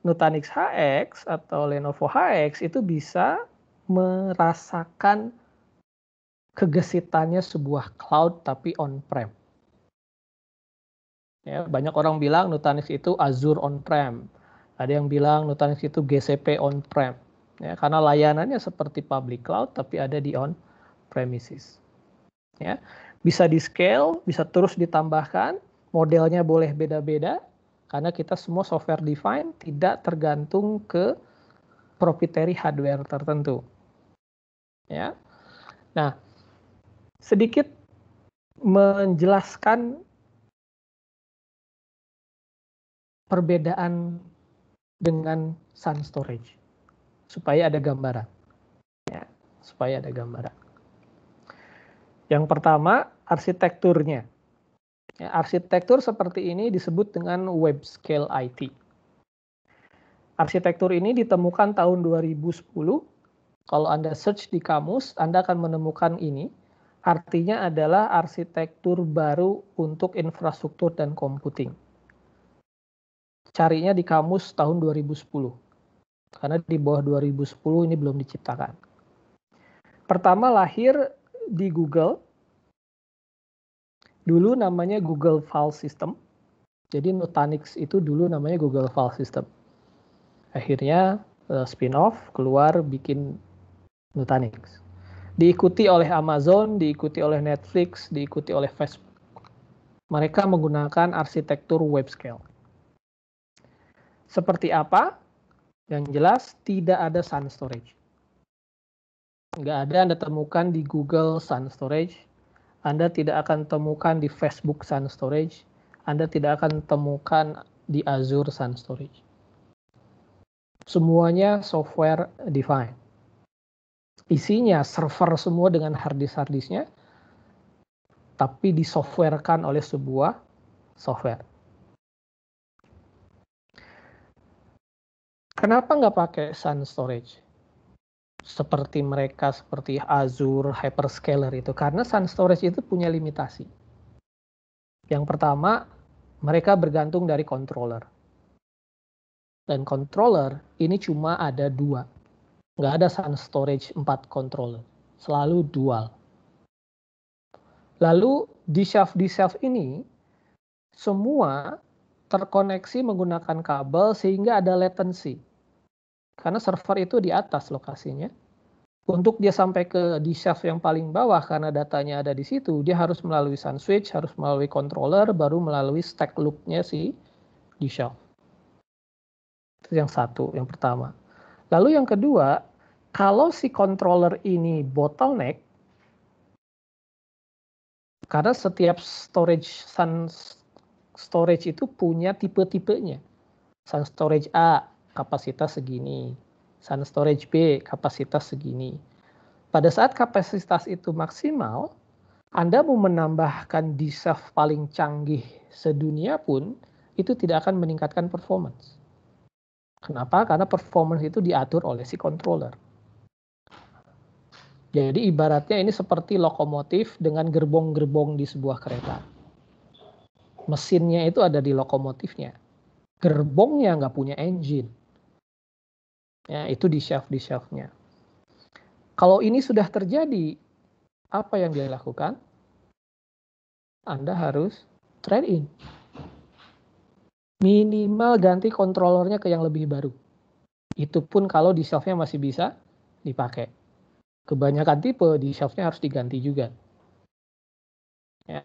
Nutanix HX atau Lenovo HX itu bisa merasakan kegesitannya sebuah cloud tapi on-prem. Ya, banyak orang bilang Nutanix itu Azure on-prem. Ada yang bilang Nutanix itu GCP on-prem ya karena layanannya seperti public cloud tapi ada di on premises ya bisa di scale bisa terus ditambahkan modelnya boleh beda-beda karena kita semua software defined tidak tergantung ke proprietary hardware tertentu ya nah sedikit menjelaskan perbedaan dengan Sun Storage supaya ada gambaran. Ya, supaya ada gambaran. Yang pertama, arsitekturnya. Ya, arsitektur seperti ini disebut dengan web scale IT. Arsitektur ini ditemukan tahun 2010. Kalau Anda search di kamus, Anda akan menemukan ini. Artinya adalah arsitektur baru untuk infrastruktur dan computing. Carinya di kamus tahun 2010. Karena di bawah 2010 ini belum diciptakan. Pertama lahir di Google. Dulu namanya Google File System. Jadi Nutanix itu dulu namanya Google File System. Akhirnya eh, spin-off keluar bikin Nutanix. Diikuti oleh Amazon, diikuti oleh Netflix, diikuti oleh Facebook mereka menggunakan arsitektur web scale. Seperti apa? Yang jelas tidak ada Sun Storage. Nggak ada Anda temukan di Google Sun Storage. Anda tidak akan temukan di Facebook Sun Storage. Anda tidak akan temukan di Azure Sun Storage. Semuanya software defined. Isinya server semua dengan hard disk hard disknya, tapi disoftwarekan oleh sebuah software. Kenapa nggak pakai Sun Storage? Seperti mereka seperti Azure, Hyperscaler itu. Karena Sun Storage itu punya limitasi. Yang pertama, mereka bergantung dari controller. Dan controller ini cuma ada dua. Nggak ada Sun Storage empat controller. Selalu dual. Lalu di shelf di shelf ini semua terkoneksi menggunakan kabel sehingga ada latency. Karena server itu di atas lokasinya. Untuk dia sampai ke di shelf yang paling bawah karena datanya ada di situ, dia harus melalui sun switch, harus melalui controller, baru melalui stack loop-nya si di shelf. Itu yang satu, yang pertama. Lalu yang kedua, kalau si controller ini bottleneck, karena setiap storage sun storage itu punya tipe-tipenya. Sun storage A kapasitas segini, sun storage B kapasitas segini. Pada saat kapasitas itu maksimal, Anda mau menambahkan di self paling canggih sedunia pun itu tidak akan meningkatkan performance. Kenapa? Karena performance itu diatur oleh si controller. Jadi ibaratnya ini seperti lokomotif dengan gerbong-gerbong di sebuah kereta mesinnya itu ada di lokomotifnya. Gerbongnya nggak punya engine. Ya, itu di shaft di shaftnya. Kalau ini sudah terjadi, apa yang dia lakukan? Anda harus trade in. Minimal ganti kontrolernya ke yang lebih baru. Itu pun kalau di shaftnya masih bisa dipakai. Kebanyakan tipe di shaftnya harus diganti juga. Ya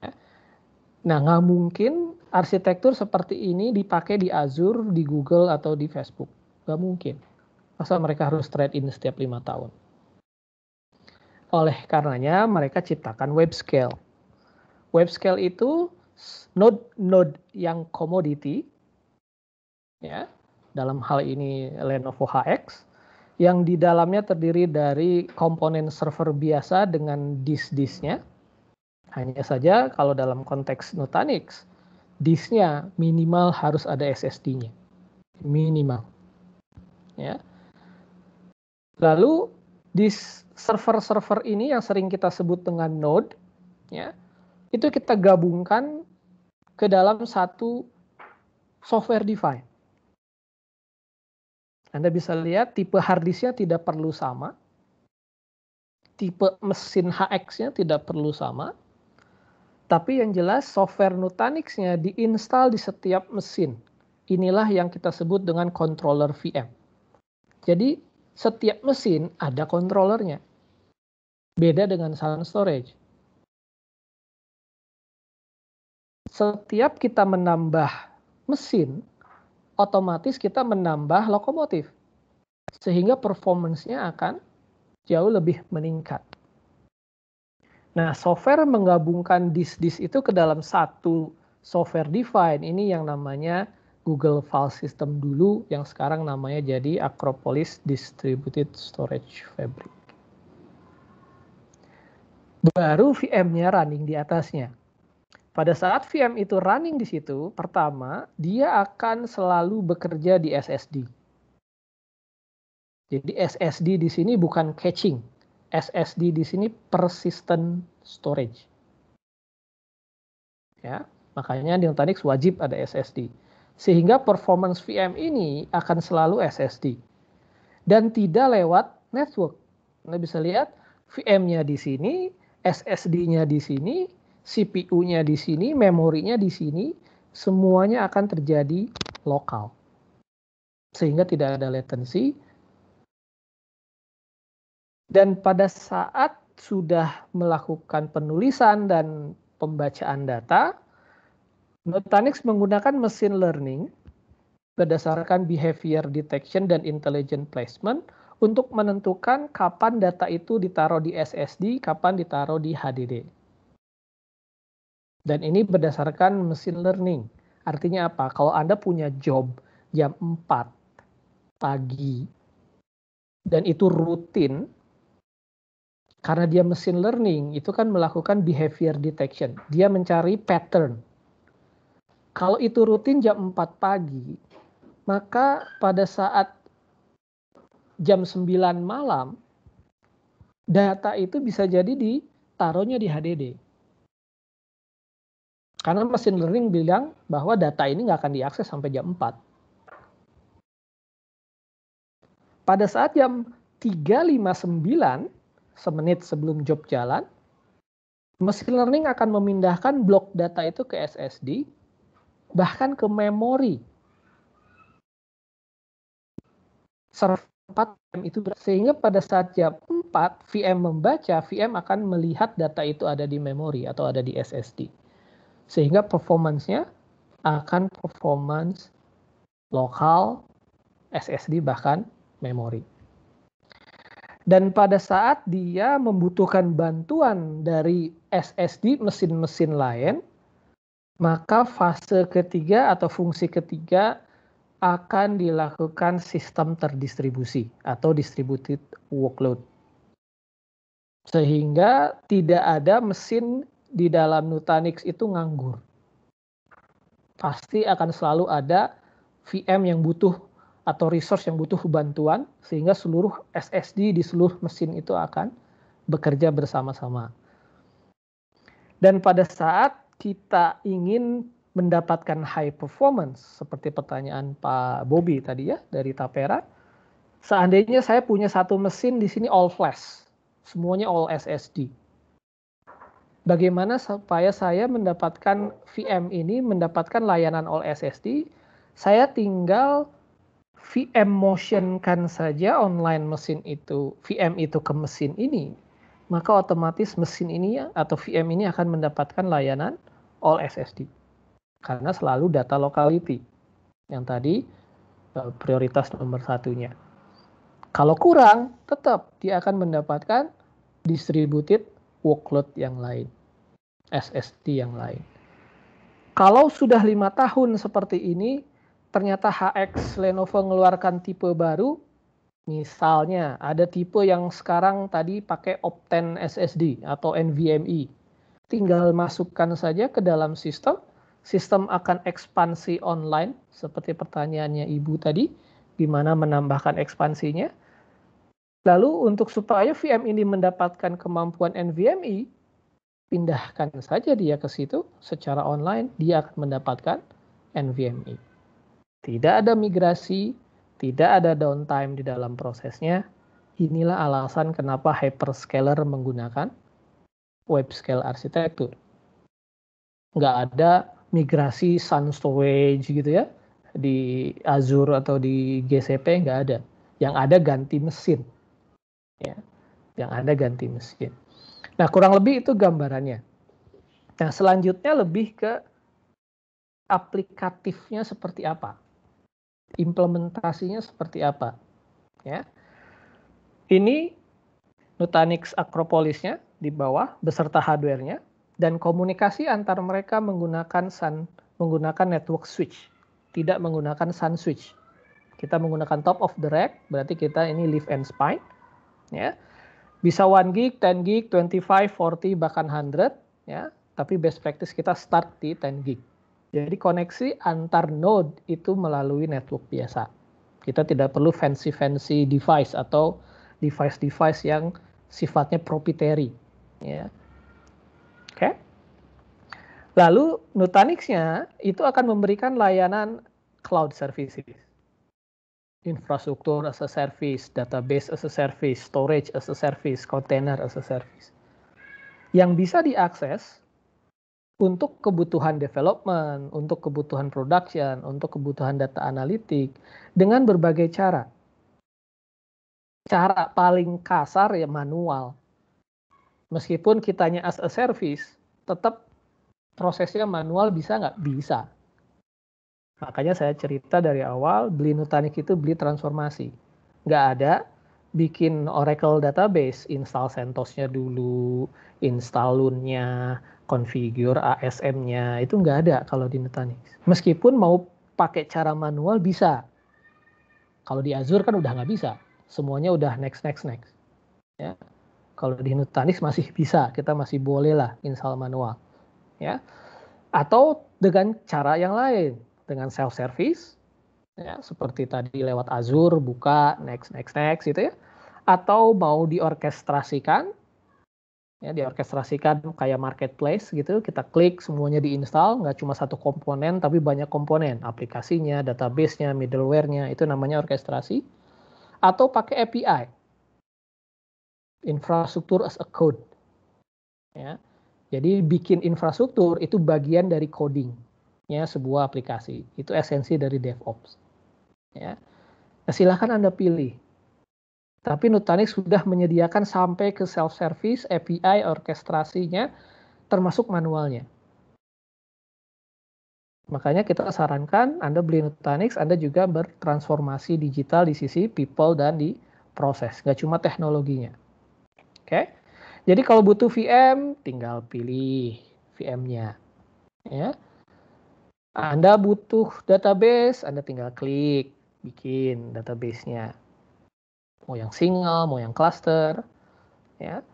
Nah, nggak mungkin arsitektur seperti ini dipakai di Azure, di Google, atau di Facebook. Nggak mungkin. Masa mereka harus trade-in setiap lima tahun. Oleh karenanya, mereka ciptakan web scale. Web scale itu node-node yang komoditi, ya, dalam hal ini Lenovo HX, yang di dalamnya terdiri dari komponen server biasa dengan disk-disknya, hanya saja kalau dalam konteks Nutanix, disknya minimal harus ada SSD-nya. Minimal. Ya. Lalu di server-server ini yang sering kita sebut dengan node, ya, itu kita gabungkan ke dalam satu software defined. Anda bisa lihat tipe hard harddisknya tidak perlu sama, tipe mesin HX-nya tidak perlu sama, tapi yang jelas software Nutanix-nya diinstal di setiap mesin. Inilah yang kita sebut dengan controller VM. Jadi setiap mesin ada kontrolernya. Beda dengan Sun Storage. Setiap kita menambah mesin, otomatis kita menambah lokomotif. Sehingga performance-nya akan jauh lebih meningkat. Nah, software menggabungkan disk-disk itu ke dalam satu software define. Ini yang namanya Google File System dulu, yang sekarang namanya jadi Acropolis Distributed Storage Fabric. Baru VM-nya running di atasnya. Pada saat VM itu running di situ, pertama, dia akan selalu bekerja di SSD. Jadi SSD di sini bukan caching, SSD di sini persistent storage. Ya, makanya di Nutanix wajib ada SSD. Sehingga performance VM ini akan selalu SSD dan tidak lewat network. Anda bisa lihat VM-nya di sini, SSD-nya di sini, CPU-nya di sini, memorinya di sini, semuanya akan terjadi lokal. Sehingga tidak ada latency, dan pada saat sudah melakukan penulisan dan pembacaan data, Nutanix menggunakan mesin learning berdasarkan behavior detection dan intelligent placement untuk menentukan kapan data itu ditaruh di SSD, kapan ditaruh di HDD. Dan ini berdasarkan mesin learning. Artinya apa? Kalau Anda punya job jam 4 pagi dan itu rutin, karena dia mesin learning itu kan melakukan behavior detection. Dia mencari pattern. Kalau itu rutin jam 4 pagi, maka pada saat jam 9 malam data itu bisa jadi ditaruhnya di HDD. Karena mesin learning bilang bahwa data ini nggak akan diakses sampai jam 4. Pada saat jam 359 semenit sebelum job jalan, machine learning akan memindahkan blok data itu ke SSD, bahkan ke memori. Server itu sehingga pada saat jam 4 VM membaca, VM akan melihat data itu ada di memori atau ada di SSD. Sehingga performancenya akan performance lokal SSD bahkan memori. Dan pada saat dia membutuhkan bantuan dari SSD mesin-mesin lain, maka fase ketiga atau fungsi ketiga akan dilakukan sistem terdistribusi atau distributed workload. Sehingga tidak ada mesin di dalam Nutanix itu nganggur. Pasti akan selalu ada VM yang butuh atau resource yang butuh bantuan sehingga seluruh SSD di seluruh mesin itu akan bekerja bersama-sama. Dan pada saat kita ingin mendapatkan high performance seperti pertanyaan Pak Bobby tadi ya dari Tapera, seandainya saya punya satu mesin di sini all flash, semuanya all SSD. Bagaimana supaya saya mendapatkan VM ini, mendapatkan layanan all SSD, saya tinggal VM motion kan saja online mesin itu, VM itu ke mesin ini, maka otomatis mesin ini ya, atau VM ini akan mendapatkan layanan all SSD. Karena selalu data locality yang tadi eh, prioritas nomor satunya. Kalau kurang, tetap dia akan mendapatkan distributed workload yang lain, SSD yang lain. Kalau sudah lima tahun seperti ini, ternyata HX Lenovo mengeluarkan tipe baru, misalnya ada tipe yang sekarang tadi pakai Opten SSD atau NVMe, tinggal masukkan saja ke dalam sistem, sistem akan ekspansi online seperti pertanyaannya Ibu tadi, gimana menambahkan ekspansinya. Lalu untuk supaya VM ini mendapatkan kemampuan NVMe, pindahkan saja dia ke situ secara online, dia akan mendapatkan NVMe. Tidak ada migrasi, tidak ada downtime di dalam prosesnya. Inilah alasan kenapa hyperscaler menggunakan web scale arsitektur. Nggak ada migrasi sun storage gitu ya di Azure atau di GCP nggak ada. Yang ada ganti mesin. Ya. Yang ada ganti mesin. Nah, kurang lebih itu gambarannya. Nah, selanjutnya lebih ke aplikatifnya seperti apa implementasinya seperti apa. Ya. Ini Nutanix Acropolisnya di bawah beserta hardware-nya dan komunikasi antar mereka menggunakan sun menggunakan network switch, tidak menggunakan sun switch. Kita menggunakan top of the rack, berarti kita ini leaf and spine. Ya. Bisa 1 gig, 10 gig, 25, 40, bahkan 100. Ya. Tapi best practice kita start di 10 gig. Jadi koneksi antar node itu melalui network biasa. Kita tidak perlu fancy-fancy device atau device-device yang sifatnya proprietary. Ya. Oke. Okay. Lalu Nutanix-nya itu akan memberikan layanan cloud services. Infrastruktur as a service, database as a service, storage as a service, container as a service. Yang bisa diakses untuk kebutuhan development, untuk kebutuhan production, untuk kebutuhan data analitik dengan berbagai cara. Cara paling kasar ya manual. Meskipun kitanya as a service, tetap prosesnya manual bisa nggak? Bisa. Makanya saya cerita dari awal, beli Nutanik itu beli transformasi. Nggak ada bikin Oracle database, install CentOS-nya dulu, install Loon-nya, configure ASM-nya, itu nggak ada kalau di Nutanix. Meskipun mau pakai cara manual bisa. Kalau di Azure kan udah nggak bisa. Semuanya udah next, next, next. Ya. Kalau di Nutanix masih bisa, kita masih boleh lah install manual. Ya. Atau dengan cara yang lain, dengan self-service, ya seperti tadi lewat Azure buka next next next gitu ya atau mau diorkestrasikan ya diorkestrasikan kayak marketplace gitu kita klik semuanya diinstal nggak cuma satu komponen tapi banyak komponen aplikasinya databasenya middleware-nya itu namanya orkestrasi atau pakai API infrastruktur as a code ya jadi bikin infrastruktur itu bagian dari coding ya sebuah aplikasi itu esensi dari DevOps Ya. Nah, silahkan Anda pilih. Tapi Nutanix sudah menyediakan sampai ke self-service, API, orkestrasinya, termasuk manualnya. Makanya kita sarankan Anda beli Nutanix, Anda juga bertransformasi digital di sisi people dan di proses, nggak cuma teknologinya. Oke, okay? jadi kalau butuh VM, tinggal pilih VM-nya. Ya, Anda butuh database, Anda tinggal klik bikin database-nya mau yang single mau yang cluster ya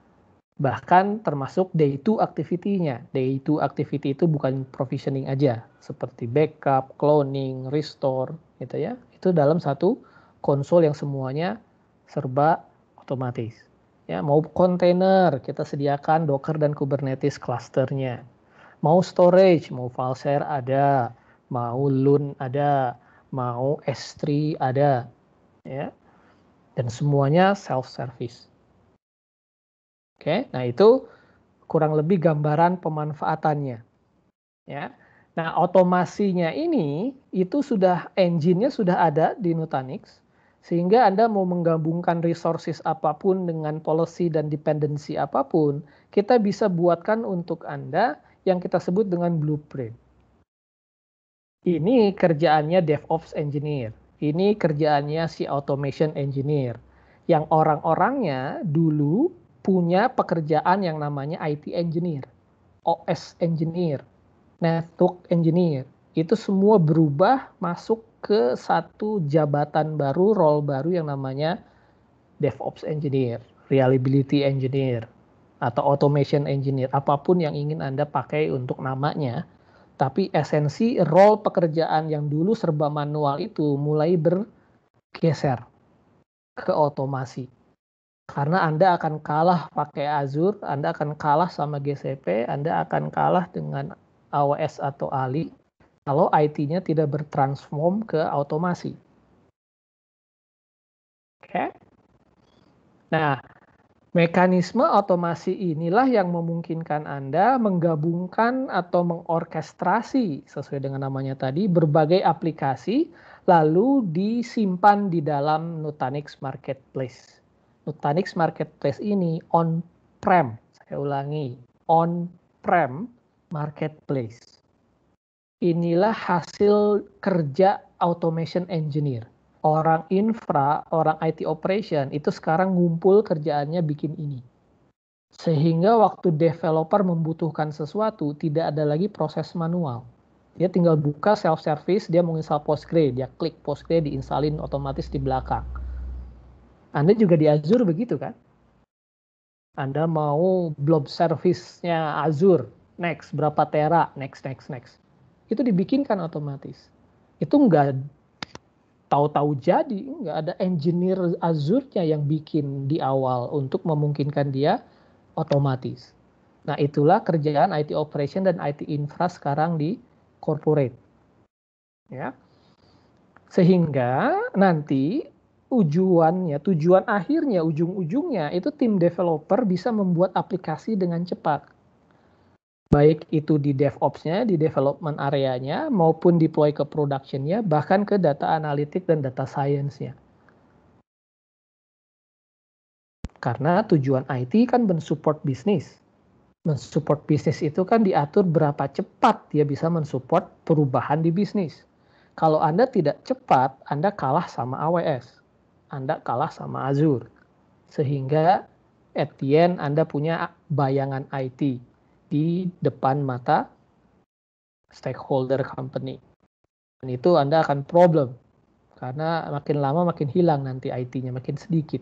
bahkan termasuk day two activity-nya. Day two activity itu bukan provisioning aja, seperti backup, cloning, restore gitu ya. Itu dalam satu konsol yang semuanya serba otomatis. Ya, mau container kita sediakan Docker dan Kubernetes clusternya. Mau storage, mau file share ada, mau Loon ada, mau S3 ada ya. Dan semuanya self service. Oke, nah itu kurang lebih gambaran pemanfaatannya. Ya. Nah, otomasinya ini itu sudah engine-nya sudah ada di Nutanix sehingga Anda mau menggabungkan resources apapun dengan policy dan dependency apapun, kita bisa buatkan untuk Anda yang kita sebut dengan blueprint ini kerjaannya DevOps engineer, ini kerjaannya si automation engineer. Yang orang-orangnya dulu punya pekerjaan yang namanya IT engineer, OS engineer, network engineer. Itu semua berubah masuk ke satu jabatan baru, role baru yang namanya DevOps engineer, reliability engineer, atau automation engineer, apapun yang ingin Anda pakai untuk namanya tapi esensi role pekerjaan yang dulu serba manual itu mulai bergeser ke otomasi. Karena Anda akan kalah pakai Azure, Anda akan kalah sama GCP, Anda akan kalah dengan AWS atau Ali kalau IT-nya tidak bertransform ke otomasi. Oke. Okay? Nah, Mekanisme otomasi inilah yang memungkinkan Anda menggabungkan atau mengorkestrasi sesuai dengan namanya tadi berbagai aplikasi lalu disimpan di dalam Nutanix Marketplace. Nutanix Marketplace ini on-prem, saya ulangi, on-prem marketplace. Inilah hasil kerja automation engineer orang infra, orang IT operation itu sekarang ngumpul kerjaannya bikin ini. Sehingga waktu developer membutuhkan sesuatu, tidak ada lagi proses manual. Dia tinggal buka self-service, dia menginstal Postgre, dia klik Postgre, diinstalin otomatis di belakang. Anda juga di Azure begitu kan? Anda mau blob service-nya Azure, next, berapa tera, next, next, next. Itu dibikinkan otomatis. Itu nggak tahu-tahu jadi nggak ada engineer azurnya yang bikin di awal untuk memungkinkan dia otomatis. Nah, itulah kerjaan IT operation dan IT infra sekarang di corporate. Ya. Sehingga nanti tujuannya, tujuan akhirnya, ujung-ujungnya itu tim developer bisa membuat aplikasi dengan cepat baik itu di DevOps-nya, di development areanya, maupun deploy ke production-nya, bahkan ke data analitik dan data science-nya. Karena tujuan IT kan mensupport bisnis. Mensupport bisnis itu kan diatur berapa cepat dia bisa mensupport perubahan di bisnis. Kalau Anda tidak cepat, Anda kalah sama AWS. Anda kalah sama Azure. Sehingga at the end Anda punya bayangan IT di depan mata stakeholder company. Dan itu Anda akan problem karena makin lama makin hilang nanti IT-nya makin sedikit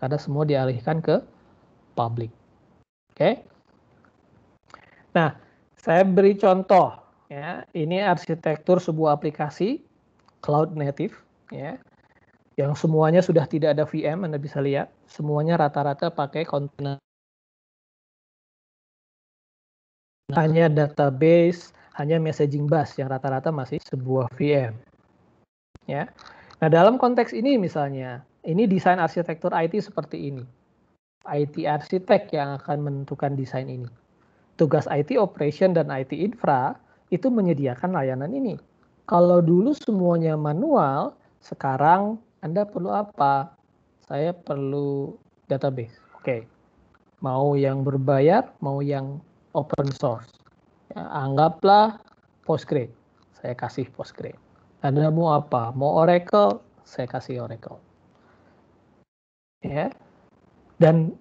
karena semua dialihkan ke public. Oke. Okay? Nah, saya beri contoh ya. Ini arsitektur sebuah aplikasi cloud native ya. Yang semuanya sudah tidak ada VM, Anda bisa lihat, semuanya rata-rata pakai container Nah. hanya database, hanya messaging bus yang rata-rata masih sebuah VM. Ya. Nah, dalam konteks ini misalnya, ini desain arsitektur IT seperti ini. IT arsitek yang akan menentukan desain ini. Tugas IT operation dan IT infra itu menyediakan layanan ini. Kalau dulu semuanya manual, sekarang Anda perlu apa? Saya perlu database. Oke. Okay. Mau yang berbayar, mau yang open source. Ya, anggaplah Postgre, Saya kasih Postgre. Anda mau apa? Mau Oracle? Saya kasih Oracle. Ya. Dan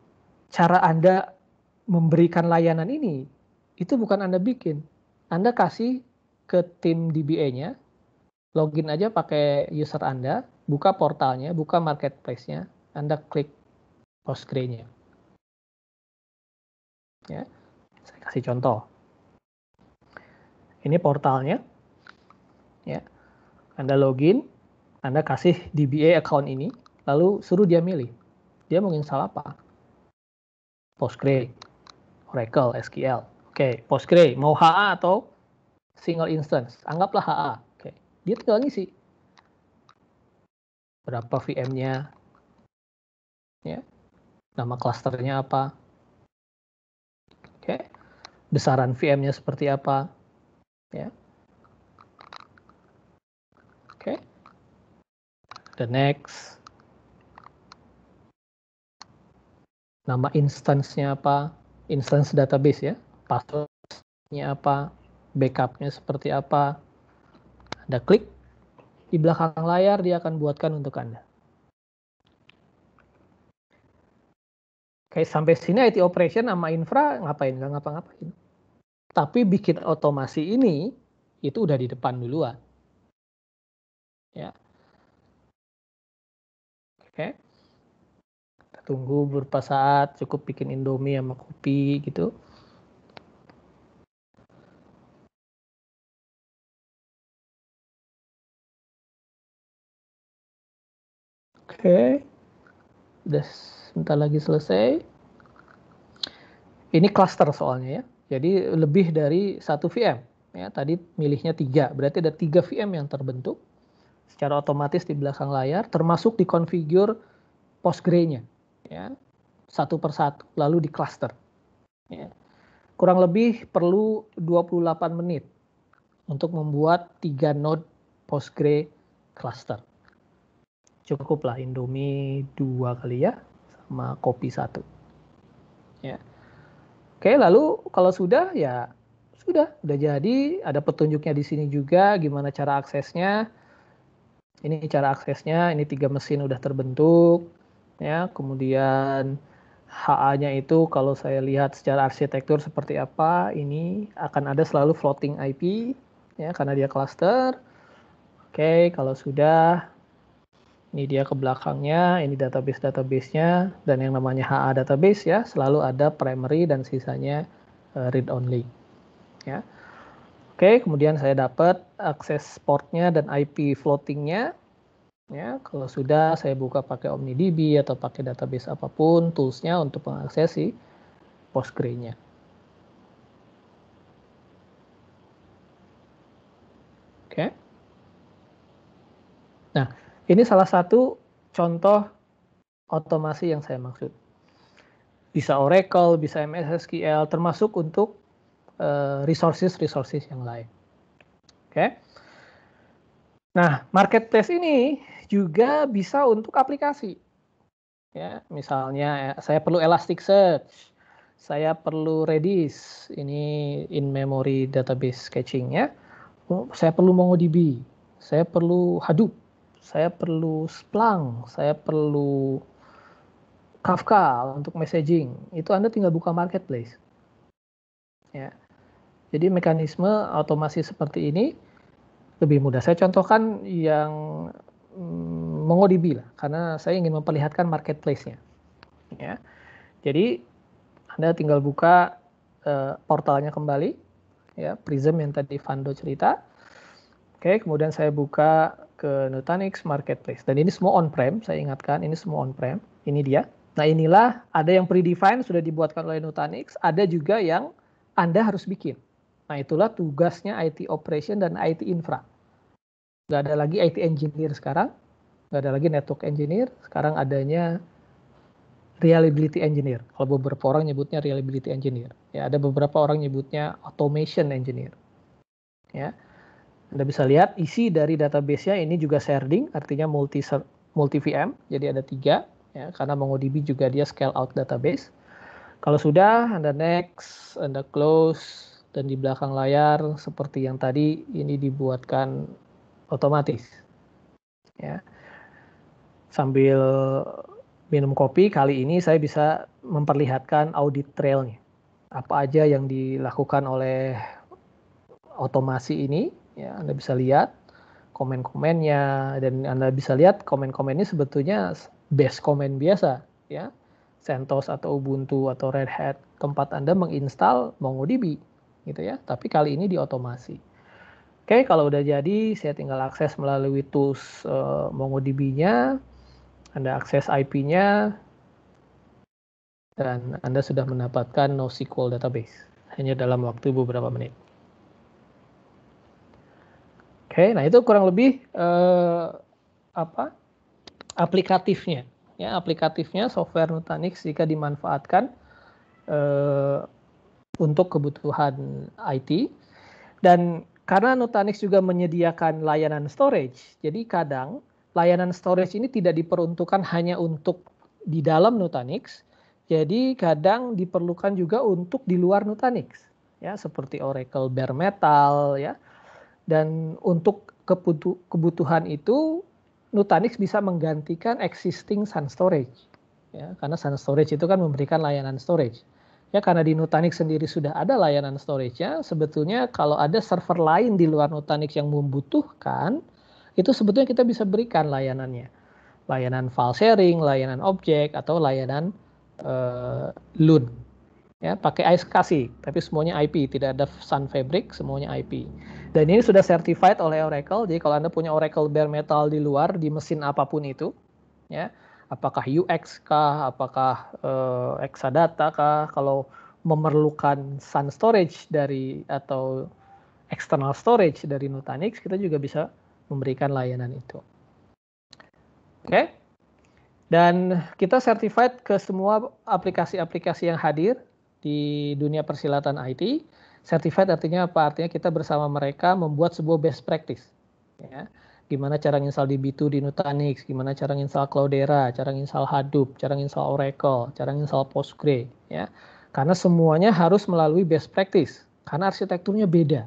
cara Anda memberikan layanan ini itu bukan Anda bikin. Anda kasih ke tim DBA-nya, login aja pakai user Anda, buka portalnya, buka marketplace-nya, Anda klik Postgre-nya. Ya. Saya kasih contoh. Ini portalnya. Ya. Anda login, Anda kasih DBA account ini, lalu suruh dia milih. Dia mau install apa? Postgre, Oracle, SQL. Oke, okay, Postgre mau HA atau single instance? Anggaplah HA. Oke. Okay. Dia tinggal ngisi berapa VM-nya, ya, nama klasternya apa, besaran VM-nya seperti apa. Ya. Oke. Okay. The next. Nama instance-nya apa? Instance database ya. Password-nya apa? Backup-nya seperti apa? Anda klik di belakang layar dia akan buatkan untuk Anda. Kayak sampai sini IT operation sama infra ngapain nggak ngapa-ngapain. Tapi bikin otomasi ini itu udah di depan duluan. Ya. Oke. Okay. Kita tunggu beberapa saat, cukup bikin Indomie sama kopi gitu. Oke. Okay. Udah Sebentar lagi selesai. Ini cluster soalnya ya. Jadi lebih dari satu VM. Ya, tadi milihnya tiga, berarti ada tiga VM yang terbentuk secara otomatis di belakang layar, termasuk di konfigur Postgre-nya, ya, satu persatu, lalu di cluster. Ya. Kurang lebih perlu 28 menit untuk membuat tiga node Postgre cluster. Cukuplah Indomie dua kali ya sama kopi satu. Ya. Oke, lalu kalau sudah ya sudah, udah jadi, ada petunjuknya di sini juga gimana cara aksesnya. Ini cara aksesnya, ini tiga mesin udah terbentuk ya. Kemudian HA-nya itu kalau saya lihat secara arsitektur seperti apa, ini akan ada selalu floating IP ya karena dia cluster. Oke, kalau sudah ini dia ke belakangnya, ini database-databasenya, dan yang namanya HA database ya, selalu ada primary dan sisanya eh, read only. Ya. Oke, kemudian saya dapat akses portnya dan IP floatingnya. Ya, kalau sudah saya buka pakai OmniDB atau pakai database apapun toolsnya untuk mengaksesi Postgre-nya. Oke. Nah, ini salah satu contoh otomasi yang saya maksud. Bisa Oracle, bisa MS SQL, termasuk untuk resources-resources eh, uh, yang lain. Oke. Okay. Nah, marketplace ini juga bisa untuk aplikasi. Ya, misalnya eh, saya perlu Elasticsearch, saya perlu Redis, ini in-memory database caching ya. Oh, saya perlu MongoDB, saya perlu Hadoop saya perlu Splunk, saya perlu Kafka untuk messaging, itu Anda tinggal buka marketplace. Ya. Jadi mekanisme otomasi seperti ini lebih mudah. Saya contohkan yang mm, MongoDB lah, karena saya ingin memperlihatkan marketplace-nya. Ya. Jadi Anda tinggal buka uh, portalnya kembali, ya Prism yang tadi Vando cerita. Oke, kemudian saya buka ke Nutanix Marketplace. Dan ini semua on-prem, saya ingatkan ini semua on-prem. Ini dia. Nah inilah ada yang predefined sudah dibuatkan oleh Nutanix, ada juga yang Anda harus bikin. Nah itulah tugasnya IT Operation dan IT Infra. Gak ada lagi IT Engineer sekarang, Gak ada lagi Network Engineer, sekarang adanya Reliability Engineer. Kalau beberapa orang nyebutnya Reliability Engineer. Ya ada beberapa orang nyebutnya Automation Engineer. Ya, anda bisa lihat isi dari database-nya ini juga sharding, artinya multi multi VM, jadi ada tiga. Ya, karena MongoDB juga dia scale out database. Kalau sudah, Anda next, Anda close, dan di belakang layar seperti yang tadi ini dibuatkan otomatis. Ya. Sambil minum kopi, kali ini saya bisa memperlihatkan audit trail-nya. Apa aja yang dilakukan oleh otomasi ini Ya, Anda bisa lihat komen-komennya dan Anda bisa lihat komen-komennya sebetulnya best komen biasa ya. CentOS atau Ubuntu atau Red Hat tempat Anda menginstal MongoDB gitu ya. Tapi kali ini diotomasi. Oke, kalau udah jadi saya tinggal akses melalui tools uh, MongoDB-nya. Anda akses IP-nya dan Anda sudah mendapatkan NoSQL database hanya dalam waktu beberapa menit. Oke, nah itu kurang lebih uh, apa aplikatifnya. Ya, aplikatifnya software Nutanix jika dimanfaatkan uh, untuk kebutuhan IT dan karena Nutanix juga menyediakan layanan storage, jadi kadang layanan storage ini tidak diperuntukkan hanya untuk di dalam Nutanix, jadi kadang diperlukan juga untuk di luar Nutanix, ya seperti Oracle bare metal, ya dan untuk kebutuhan itu Nutanix bisa menggantikan existing Sun Storage. Ya, karena Sun Storage itu kan memberikan layanan storage. Ya, karena di Nutanix sendiri sudah ada layanan storage-nya, sebetulnya kalau ada server lain di luar Nutanix yang membutuhkan, itu sebetulnya kita bisa berikan layanannya. Layanan file sharing, layanan objek, atau layanan uh, eh, load ya pakai ice kasi tapi semuanya IP tidak ada Sun Fabric semuanya IP dan ini sudah certified oleh Oracle jadi kalau anda punya Oracle bare metal di luar di mesin apapun itu ya apakah UX kah apakah uh, Exadata kah kalau memerlukan Sun storage dari atau external storage dari Nutanix kita juga bisa memberikan layanan itu oke okay? dan kita certified ke semua aplikasi-aplikasi yang hadir di dunia persilatan IT. Certified artinya apa? Artinya kita bersama mereka membuat sebuah best practice. Ya. Gimana cara install DB2 di Nutanix, gimana cara install Cloudera, cara install Hadoop, cara install Oracle, cara install Postgre. Ya. Karena semuanya harus melalui best practice. Karena arsitekturnya beda.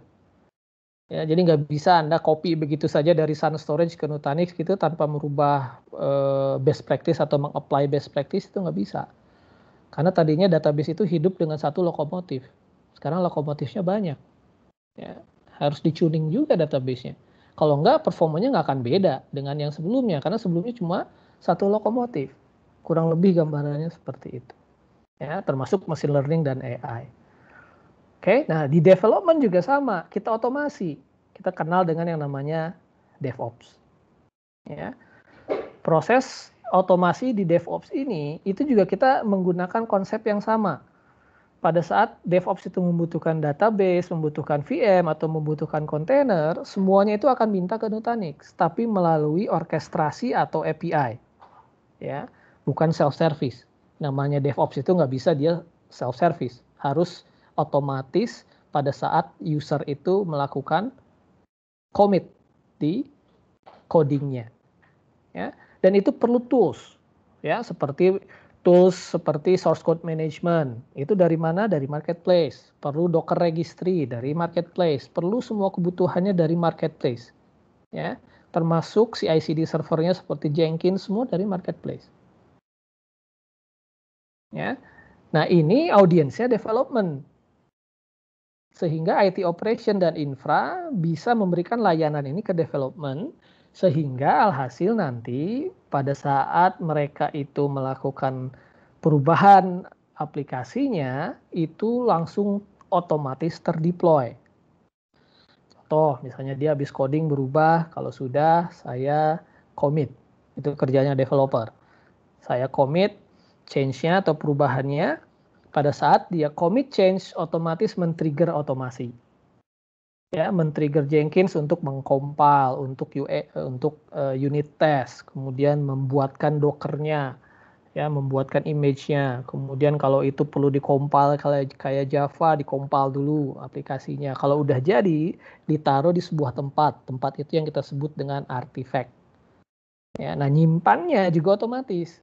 Ya, jadi nggak bisa Anda copy begitu saja dari Sun Storage ke Nutanix gitu tanpa merubah uh, best practice atau mengapply best practice itu nggak bisa. Karena tadinya database itu hidup dengan satu lokomotif. Sekarang lokomotifnya banyak. Ya, harus dicuning juga databasenya. Kalau enggak, performanya nggak akan beda dengan yang sebelumnya. Karena sebelumnya cuma satu lokomotif. Kurang lebih gambarannya seperti itu. Ya, termasuk machine learning dan AI. Oke, nah di development juga sama. Kita otomasi. Kita kenal dengan yang namanya DevOps. Ya. Proses otomasi di DevOps ini itu juga kita menggunakan konsep yang sama. Pada saat DevOps itu membutuhkan database, membutuhkan VM atau membutuhkan kontainer, semuanya itu akan minta ke Nutanix, tapi melalui orkestrasi atau API, ya, bukan self service. Namanya DevOps itu nggak bisa dia self service, harus otomatis pada saat user itu melakukan commit di codingnya. Ya dan itu perlu tools ya seperti tools seperti source code management itu dari mana dari marketplace perlu docker registry dari marketplace perlu semua kebutuhannya dari marketplace ya termasuk CI/CD servernya seperti Jenkins semua dari marketplace ya nah ini audiensnya development sehingga IT operation dan infra bisa memberikan layanan ini ke development sehingga alhasil nanti pada saat mereka itu melakukan perubahan aplikasinya itu langsung otomatis terdeploy. Contoh misalnya dia habis coding berubah kalau sudah saya commit. Itu kerjanya developer. Saya commit change-nya atau perubahannya pada saat dia commit change otomatis men-trigger otomasi ya men-trigger Jenkins untuk mengkompil untuk UE eh, untuk uh, unit test, kemudian membuatkan dokernya, ya membuatkan image-nya. Kemudian kalau itu perlu dikompal kayak kayak Java dikompil dulu aplikasinya. Kalau udah jadi ditaruh di sebuah tempat. Tempat itu yang kita sebut dengan artifact. Ya, nah nyimpannya juga otomatis.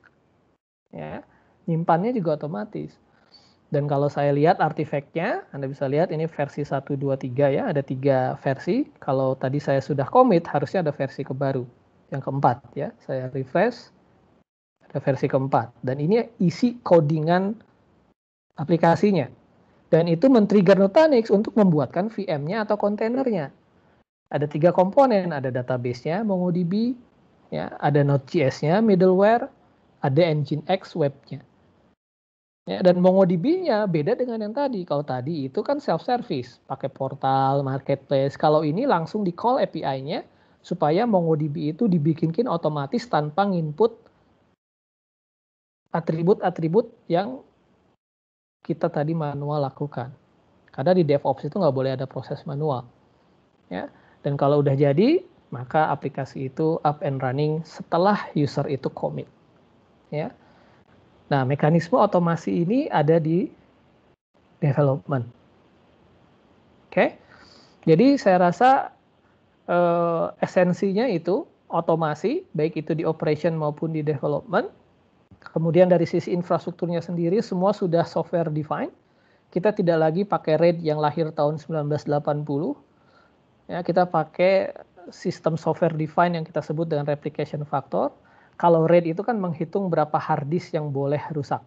Ya, nyimpannya juga otomatis. Dan kalau saya lihat artifactnya, Anda bisa lihat ini versi 123 ya, ada tiga versi. Kalau tadi saya sudah commit, harusnya ada versi kebaru, yang keempat ya. Saya refresh, ada versi keempat. Dan ini isi codingan aplikasinya. Dan itu men-trigger Nutanix untuk membuatkan VM-nya atau kontainernya. Ada tiga komponen, ada database-nya, MongoDB, ya, ada Node.js-nya, middleware, ada Nginx web-nya. Ya, dan MongoDB-nya beda dengan yang tadi. Kalau tadi itu kan self-service, pakai portal, marketplace. Kalau ini langsung di call API-nya supaya MongoDB itu dibikinkin otomatis tanpa input atribut-atribut yang kita tadi manual lakukan. Karena di DevOps itu nggak boleh ada proses manual. Ya. Dan kalau udah jadi, maka aplikasi itu up and running setelah user itu commit. Ya. Nah, mekanisme otomasi ini ada di development. Oke, okay? jadi saya rasa eh, esensinya itu otomasi, baik itu di operation maupun di development. Kemudian dari sisi infrastrukturnya sendiri, semua sudah software defined. Kita tidak lagi pakai RAID yang lahir tahun 1980. Ya, kita pakai sistem software defined yang kita sebut dengan replication factor kalau RAID itu kan menghitung berapa harddisk yang boleh rusak.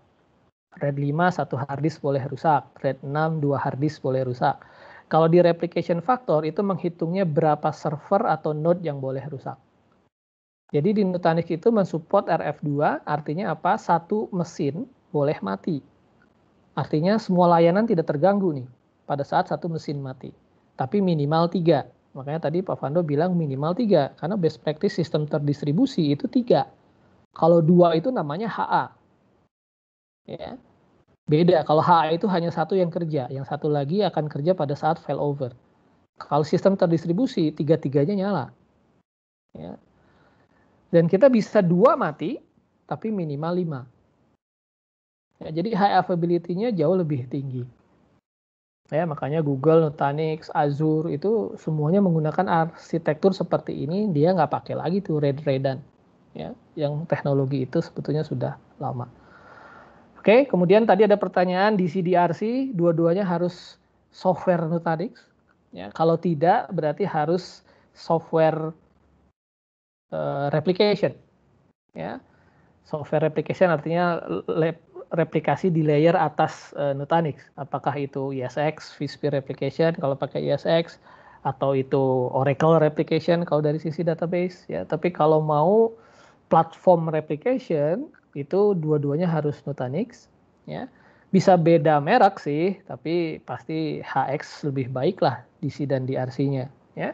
RAID 5 satu harddisk boleh rusak, RAID 6 dua harddisk boleh rusak. Kalau di replication factor itu menghitungnya berapa server atau node yang boleh rusak. Jadi di Nutanix itu mensupport RF2, artinya apa? Satu mesin boleh mati. Artinya semua layanan tidak terganggu nih pada saat satu mesin mati. Tapi minimal tiga. Makanya tadi Pak Fando bilang minimal tiga, karena best practice sistem terdistribusi itu tiga. Kalau dua itu namanya HA. Ya. Beda, kalau HA itu hanya satu yang kerja, yang satu lagi akan kerja pada saat failover. Kalau sistem terdistribusi, tiga-tiganya nyala. Ya. Dan kita bisa dua mati, tapi minimal lima. Ya, jadi high availability-nya jauh lebih tinggi. Ya, makanya Google, Nutanix, Azure itu semuanya menggunakan arsitektur seperti ini, dia nggak pakai lagi tuh red-redan ya yang teknologi itu sebetulnya sudah lama. Oke, kemudian tadi ada pertanyaan di CDRC dua-duanya harus software Nutanix. Ya, kalau tidak berarti harus software uh, replication. Ya. Software replication artinya lab, replikasi di layer atas uh, Nutanix. Apakah itu ESX, VSP replication kalau pakai ESX atau itu Oracle replication kalau dari sisi database ya. Tapi kalau mau platform replication itu dua-duanya harus Nutanix ya bisa beda merek sih tapi pasti HX lebih baik lah di C dan di RC nya ya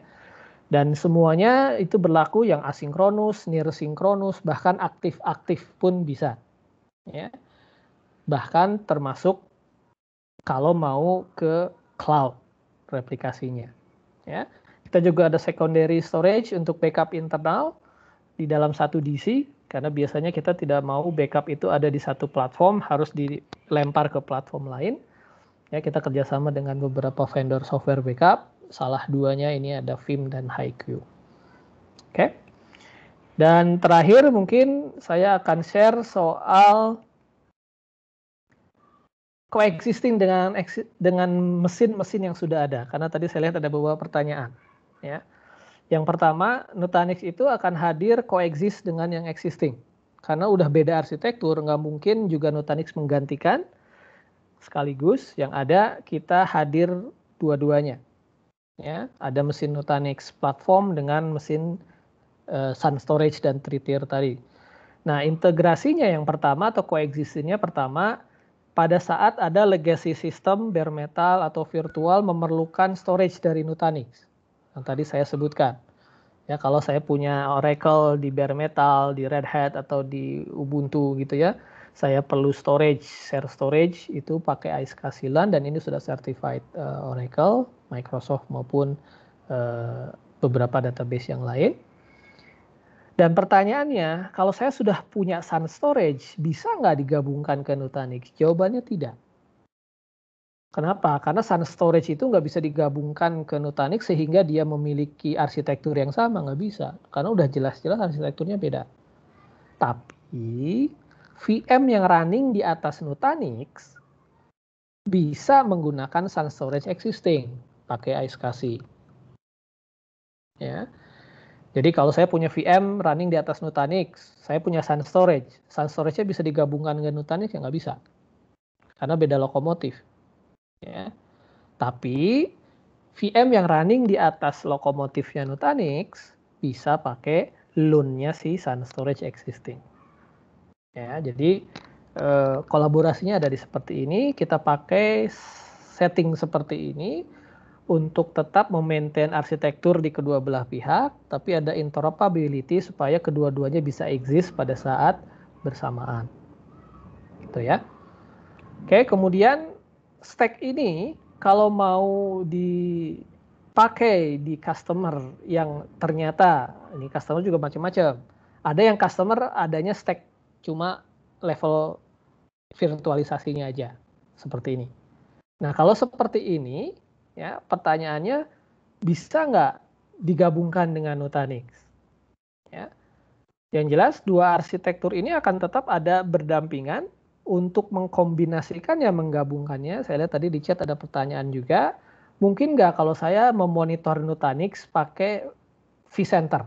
dan semuanya itu berlaku yang asinkronus, near sinkronus, bahkan aktif-aktif pun bisa ya bahkan termasuk kalau mau ke cloud replikasinya ya kita juga ada secondary storage untuk backup internal di dalam satu DC karena biasanya kita tidak mau backup itu ada di satu platform harus dilempar ke platform lain ya kita kerjasama dengan beberapa vendor software backup salah duanya ini ada Vim dan HiQ oke okay? dan terakhir mungkin saya akan share soal coexisting dengan dengan mesin-mesin yang sudah ada karena tadi saya lihat ada beberapa pertanyaan ya yang pertama, Nutanix itu akan hadir koexist dengan yang existing. Karena udah beda arsitektur, nggak mungkin juga Nutanix menggantikan sekaligus yang ada kita hadir dua-duanya. Ya, ada mesin Nutanix platform dengan mesin uh, Sun Storage dan Tritier tadi. Nah, integrasinya yang pertama atau koeksistennya pertama pada saat ada legacy system bare metal atau virtual memerlukan storage dari Nutanix yang tadi saya sebutkan. Ya, kalau saya punya Oracle di bare metal, di Red Hat atau di Ubuntu gitu ya, saya perlu storage, share storage itu pakai ISKA Silan dan ini sudah certified uh, Oracle, Microsoft maupun uh, beberapa database yang lain. Dan pertanyaannya, kalau saya sudah punya Sun Storage, bisa nggak digabungkan ke Nutanix? Jawabannya tidak. Kenapa? Karena Sun Storage itu nggak bisa digabungkan ke Nutanix sehingga dia memiliki arsitektur yang sama, nggak bisa. Karena udah jelas-jelas arsitekturnya beda. Tapi VM yang running di atas Nutanix bisa menggunakan Sun Storage existing pakai iSCSI. Ya. Jadi kalau saya punya VM running di atas Nutanix, saya punya Sun Storage. Sun Storage-nya bisa digabungkan dengan Nutanix ya nggak bisa. Karena beda lokomotif. Ya. Tapi VM yang running di atas lokomotifnya Nutanix bisa pakai loonnya si Sun Storage existing. Ya, jadi eh, kolaborasinya ada di seperti ini. Kita pakai setting seperti ini untuk tetap memaintain arsitektur di kedua belah pihak, tapi ada interoperability supaya kedua-duanya bisa exist pada saat bersamaan. Gitu ya. Oke, kemudian stack ini kalau mau dipakai di customer yang ternyata ini customer juga macam-macam. Ada yang customer adanya stack cuma level virtualisasinya aja seperti ini. Nah, kalau seperti ini, ya pertanyaannya bisa nggak digabungkan dengan Nutanix? Ya. Yang jelas dua arsitektur ini akan tetap ada berdampingan untuk mengkombinasikannya, menggabungkannya, saya lihat tadi di chat ada pertanyaan juga. Mungkin nggak kalau saya memonitor Nutanix pakai vCenter?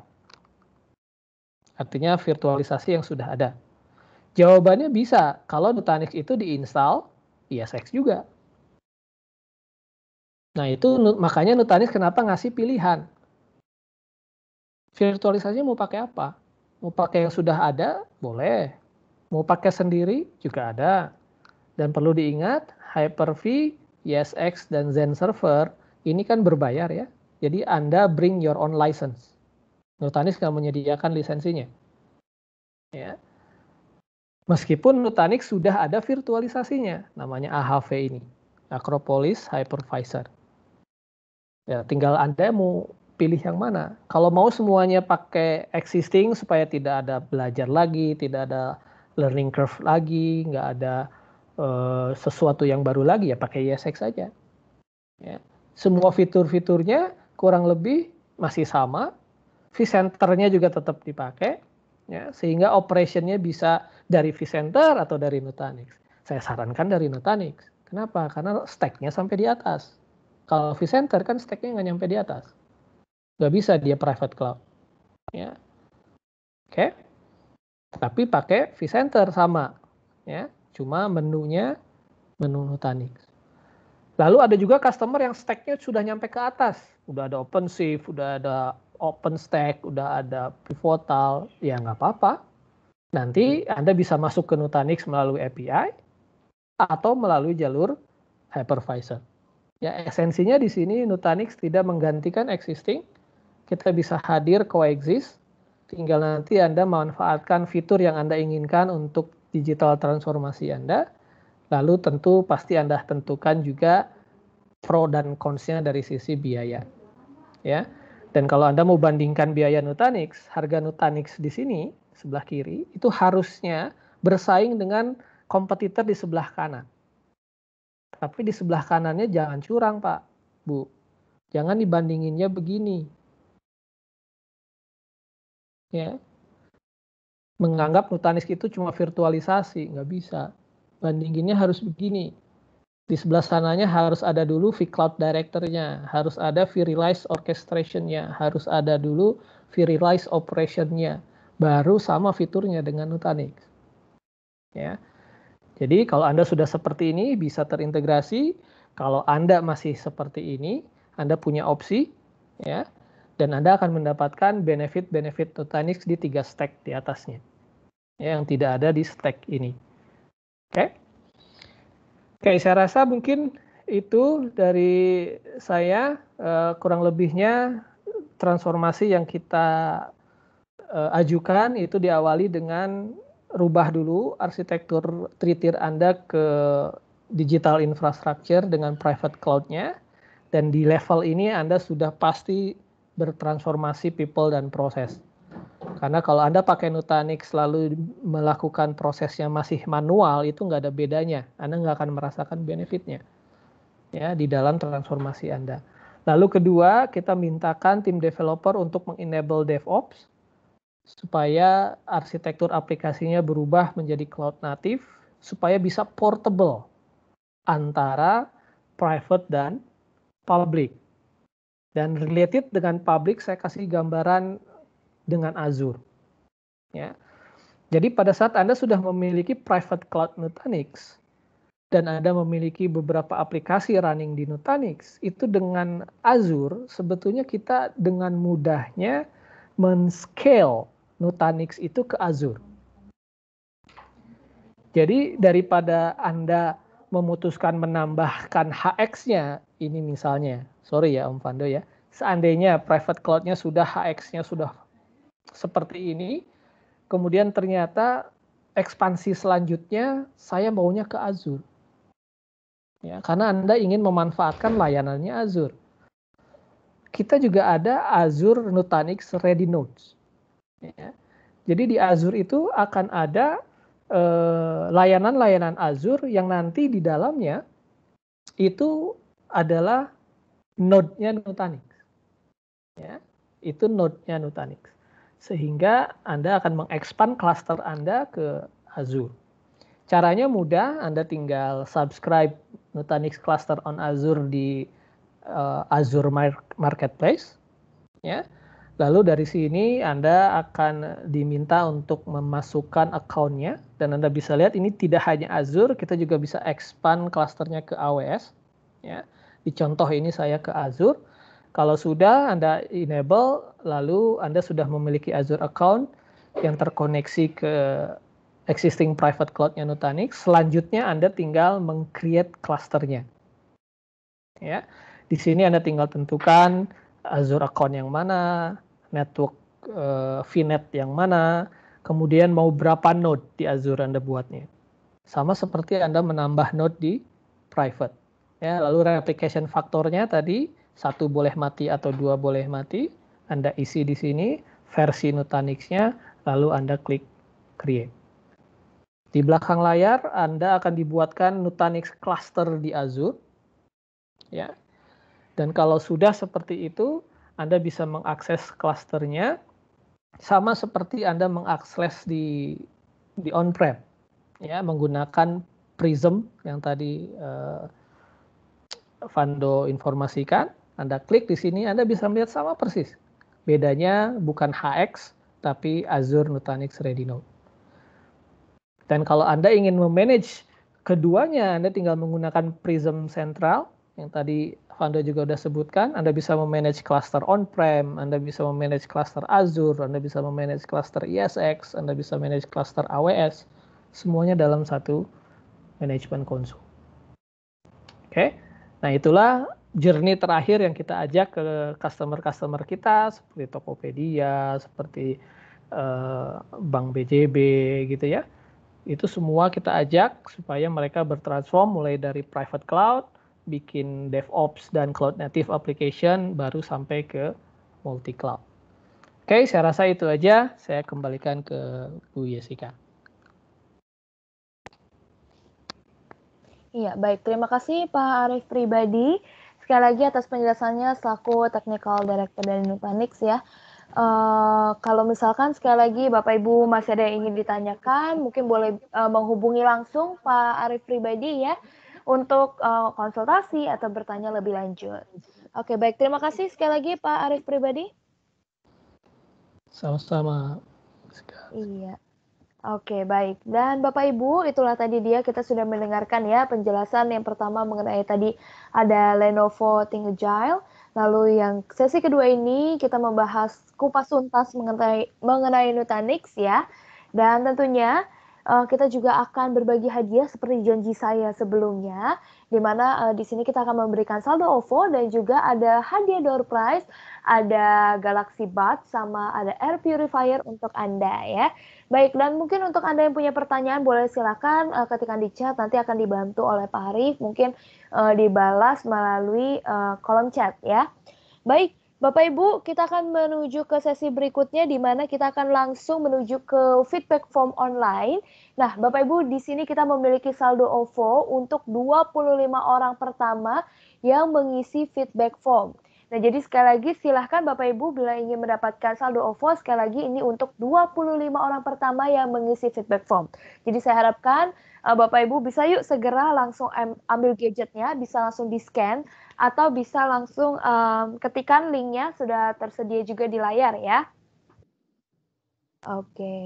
Artinya virtualisasi yang sudah ada. Jawabannya bisa. Kalau Nutanix itu diinstal, ya ESX juga. Nah itu makanya Nutanix kenapa ngasih pilihan. Virtualisasinya mau pakai apa? Mau pakai yang sudah ada? Boleh Mau pakai sendiri juga ada. Dan perlu diingat, Hyper-V, ESX, dan Zen Server ini kan berbayar ya. Jadi Anda bring your own license. Nutanix nggak menyediakan lisensinya. Ya. Meskipun Nutanix sudah ada virtualisasinya, namanya AHV ini, Acropolis Hypervisor. Ya, tinggal Anda mau pilih yang mana. Kalau mau semuanya pakai existing supaya tidak ada belajar lagi, tidak ada learning curve lagi, nggak ada uh, sesuatu yang baru lagi ya pakai ESX saja. Ya. Semua fitur-fiturnya kurang lebih masih sama, vCenter-nya juga tetap dipakai, ya sehingga operationnya bisa dari vCenter atau dari Nutanix. Saya sarankan dari Nutanix. Kenapa? Karena stack-nya sampai di atas. Kalau vCenter kan stack-nya nggak nyampe di atas. Nggak bisa dia private cloud. Ya. Oke. Okay tapi pakai vCenter sama ya cuma menunya menu Nutanix lalu ada juga customer yang stacknya sudah nyampe ke atas udah ada OpenShift udah ada OpenStack udah ada Pivotal ya nggak apa-apa nanti anda bisa masuk ke Nutanix melalui API atau melalui jalur hypervisor ya esensinya di sini Nutanix tidak menggantikan existing kita bisa hadir coexist Tinggal nanti Anda memanfaatkan fitur yang Anda inginkan untuk digital transformasi Anda. Lalu tentu pasti Anda tentukan juga pro dan cons dari sisi biaya. Ya. Dan kalau Anda mau bandingkan biaya Nutanix, harga Nutanix di sini sebelah kiri itu harusnya bersaing dengan kompetitor di sebelah kanan. Tapi di sebelah kanannya jangan curang, Pak. Bu. Jangan dibandinginnya begini ya menganggap Nutanix itu cuma virtualisasi nggak bisa bandinginnya harus begini di sebelah sananya harus ada dulu vCloud Directornya, directornya harus ada vRealize Orchestrationnya, harus ada dulu vRealize Operationnya, baru sama fiturnya dengan Nutanix. Ya. Jadi kalau Anda sudah seperti ini bisa terintegrasi, kalau Anda masih seperti ini, Anda punya opsi ya dan Anda akan mendapatkan benefit-benefit Nutanix di tiga stack di atasnya. Ya, yang tidak ada di stack ini. Oke. Okay? okay, saya rasa mungkin itu dari saya uh, kurang lebihnya transformasi yang kita uh, ajukan itu diawali dengan rubah dulu arsitektur tritir Anda ke digital infrastructure dengan private cloud-nya dan di level ini Anda sudah pasti bertransformasi people dan proses. Karena kalau Anda pakai Nutanix selalu melakukan prosesnya masih manual, itu nggak ada bedanya. Anda nggak akan merasakan benefitnya ya di dalam transformasi Anda. Lalu kedua, kita mintakan tim developer untuk mengenable DevOps supaya arsitektur aplikasinya berubah menjadi cloud native supaya bisa portable antara private dan public. Dan related dengan public, saya kasih gambaran dengan Azure. Ya. Jadi pada saat Anda sudah memiliki private cloud Nutanix, dan Anda memiliki beberapa aplikasi running di Nutanix, itu dengan Azure sebetulnya kita dengan mudahnya men-scale Nutanix itu ke Azure. Jadi daripada Anda memutuskan menambahkan HX-nya, ini misalnya, sorry ya Om Fando ya, seandainya private cloud-nya sudah HX-nya sudah seperti ini, kemudian ternyata ekspansi selanjutnya saya maunya ke Azure. Ya, karena Anda ingin memanfaatkan layanannya Azure. Kita juga ada Azure Nutanix Ready Nodes. Ya. Jadi di Azure itu akan ada eh, layanan-layanan eh, Azure yang nanti di dalamnya itu adalah node-nya Nutanix. Ya, itu node-nya Nutanix. Sehingga Anda akan mengekspan cluster Anda ke Azure. Caranya mudah, Anda tinggal subscribe Nutanix Cluster on Azure di uh, Azure Marketplace. Ya. Lalu dari sini Anda akan diminta untuk memasukkan account-nya dan Anda bisa lihat ini tidak hanya Azure, kita juga bisa expand klasternya ke AWS. Ya. Di contoh ini saya ke Azure. Kalau sudah Anda enable, lalu Anda sudah memiliki Azure account yang terkoneksi ke existing private cloud-nya Nutanix. Selanjutnya Anda tinggal meng-create clusternya. Ya. Di sini Anda tinggal tentukan Azure account yang mana, network uh, VNet yang mana, kemudian mau berapa node di Azure Anda buatnya. Sama seperti Anda menambah node di private. Ya, lalu replication faktornya tadi satu boleh mati atau dua boleh mati. Anda isi di sini versi Nutanixnya, lalu Anda klik create. Di belakang layar Anda akan dibuatkan Nutanix cluster di Azure. Ya. Dan kalau sudah seperti itu, Anda bisa mengakses clusternya sama seperti Anda mengakses di di on-prem. Ya, menggunakan Prism yang tadi uh, Vando informasikan, Anda klik di sini, Anda bisa melihat sama persis. Bedanya bukan HX, tapi Azure Nutanix Ready Note. Dan kalau Anda ingin memanage keduanya, Anda tinggal menggunakan Prism Central yang tadi Vando juga sudah sebutkan, Anda bisa memanage cluster on-prem, Anda bisa memanage cluster Azure, Anda bisa memanage cluster ESX, Anda bisa manage cluster AWS, semuanya dalam satu management console. Oke. Okay? Nah, itulah journey terakhir yang kita ajak ke customer-customer kita seperti Tokopedia, seperti eh, Bank BJB gitu ya. Itu semua kita ajak supaya mereka bertransform mulai dari private cloud, bikin DevOps dan cloud native application baru sampai ke multi cloud. Oke, saya rasa itu aja. Saya kembalikan ke Bu Jessica. Iya, baik. Terima kasih Pak Arif Pribadi. Sekali lagi atas penjelasannya selaku Technical Director dari Nutanix ya. Uh, kalau misalkan sekali lagi Bapak Ibu masih ada yang ingin ditanyakan, mungkin boleh uh, menghubungi langsung Pak Arif Pribadi ya untuk uh, konsultasi atau bertanya lebih lanjut. Oke, baik. Terima kasih sekali lagi Pak Arif Pribadi. Sama-sama. Iya. Oke, baik. Dan Bapak Ibu, itulah tadi dia kita sudah mendengarkan ya penjelasan yang pertama mengenai tadi ada Lenovo Think Agile. Lalu yang sesi kedua ini kita membahas kupas tuntas mengenai mengenai Nutanix ya. Dan tentunya uh, kita juga akan berbagi hadiah seperti janji saya sebelumnya, di mana uh, di sini kita akan memberikan saldo OVO dan juga ada hadiah door prize, ada Galaxy Buds sama ada air purifier untuk Anda ya. Baik, dan mungkin untuk Anda yang punya pertanyaan boleh silakan uh, eh, ketikan di chat nanti akan dibantu oleh Pak Harif, mungkin uh, dibalas melalui uh, kolom chat ya. Baik, Bapak Ibu, kita akan menuju ke sesi berikutnya di mana kita akan langsung menuju ke feedback form online. Nah, Bapak Ibu, di sini kita memiliki saldo OVO untuk 25 orang pertama yang mengisi feedback form. Nah, jadi sekali lagi silahkan Bapak Ibu bila ingin mendapatkan saldo OVO, sekali lagi ini untuk 25 orang pertama yang mengisi feedback form. Jadi saya harapkan uh, Bapak Ibu bisa yuk segera langsung ambil gadgetnya, bisa langsung di-scan atau bisa langsung um, ketikan linknya sudah tersedia juga di layar ya. Oke. Okay.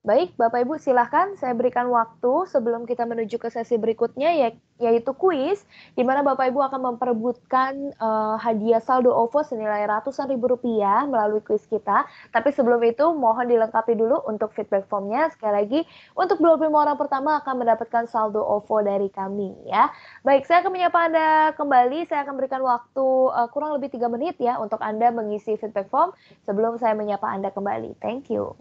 Baik, Bapak Ibu silahkan saya berikan waktu sebelum kita menuju ke sesi berikutnya ya, yaitu kuis di mana Bapak Ibu akan memperebutkan uh, hadiah saldo OVO senilai ratusan ribu rupiah melalui kuis kita. Tapi sebelum itu mohon dilengkapi dulu untuk feedback formnya. Sekali lagi untuk 25 orang pertama akan mendapatkan saldo OVO dari kami ya. Baik, saya akan menyapa Anda kembali. Saya akan berikan waktu uh, kurang lebih tiga menit ya untuk Anda mengisi feedback form sebelum saya menyapa Anda kembali. Thank you.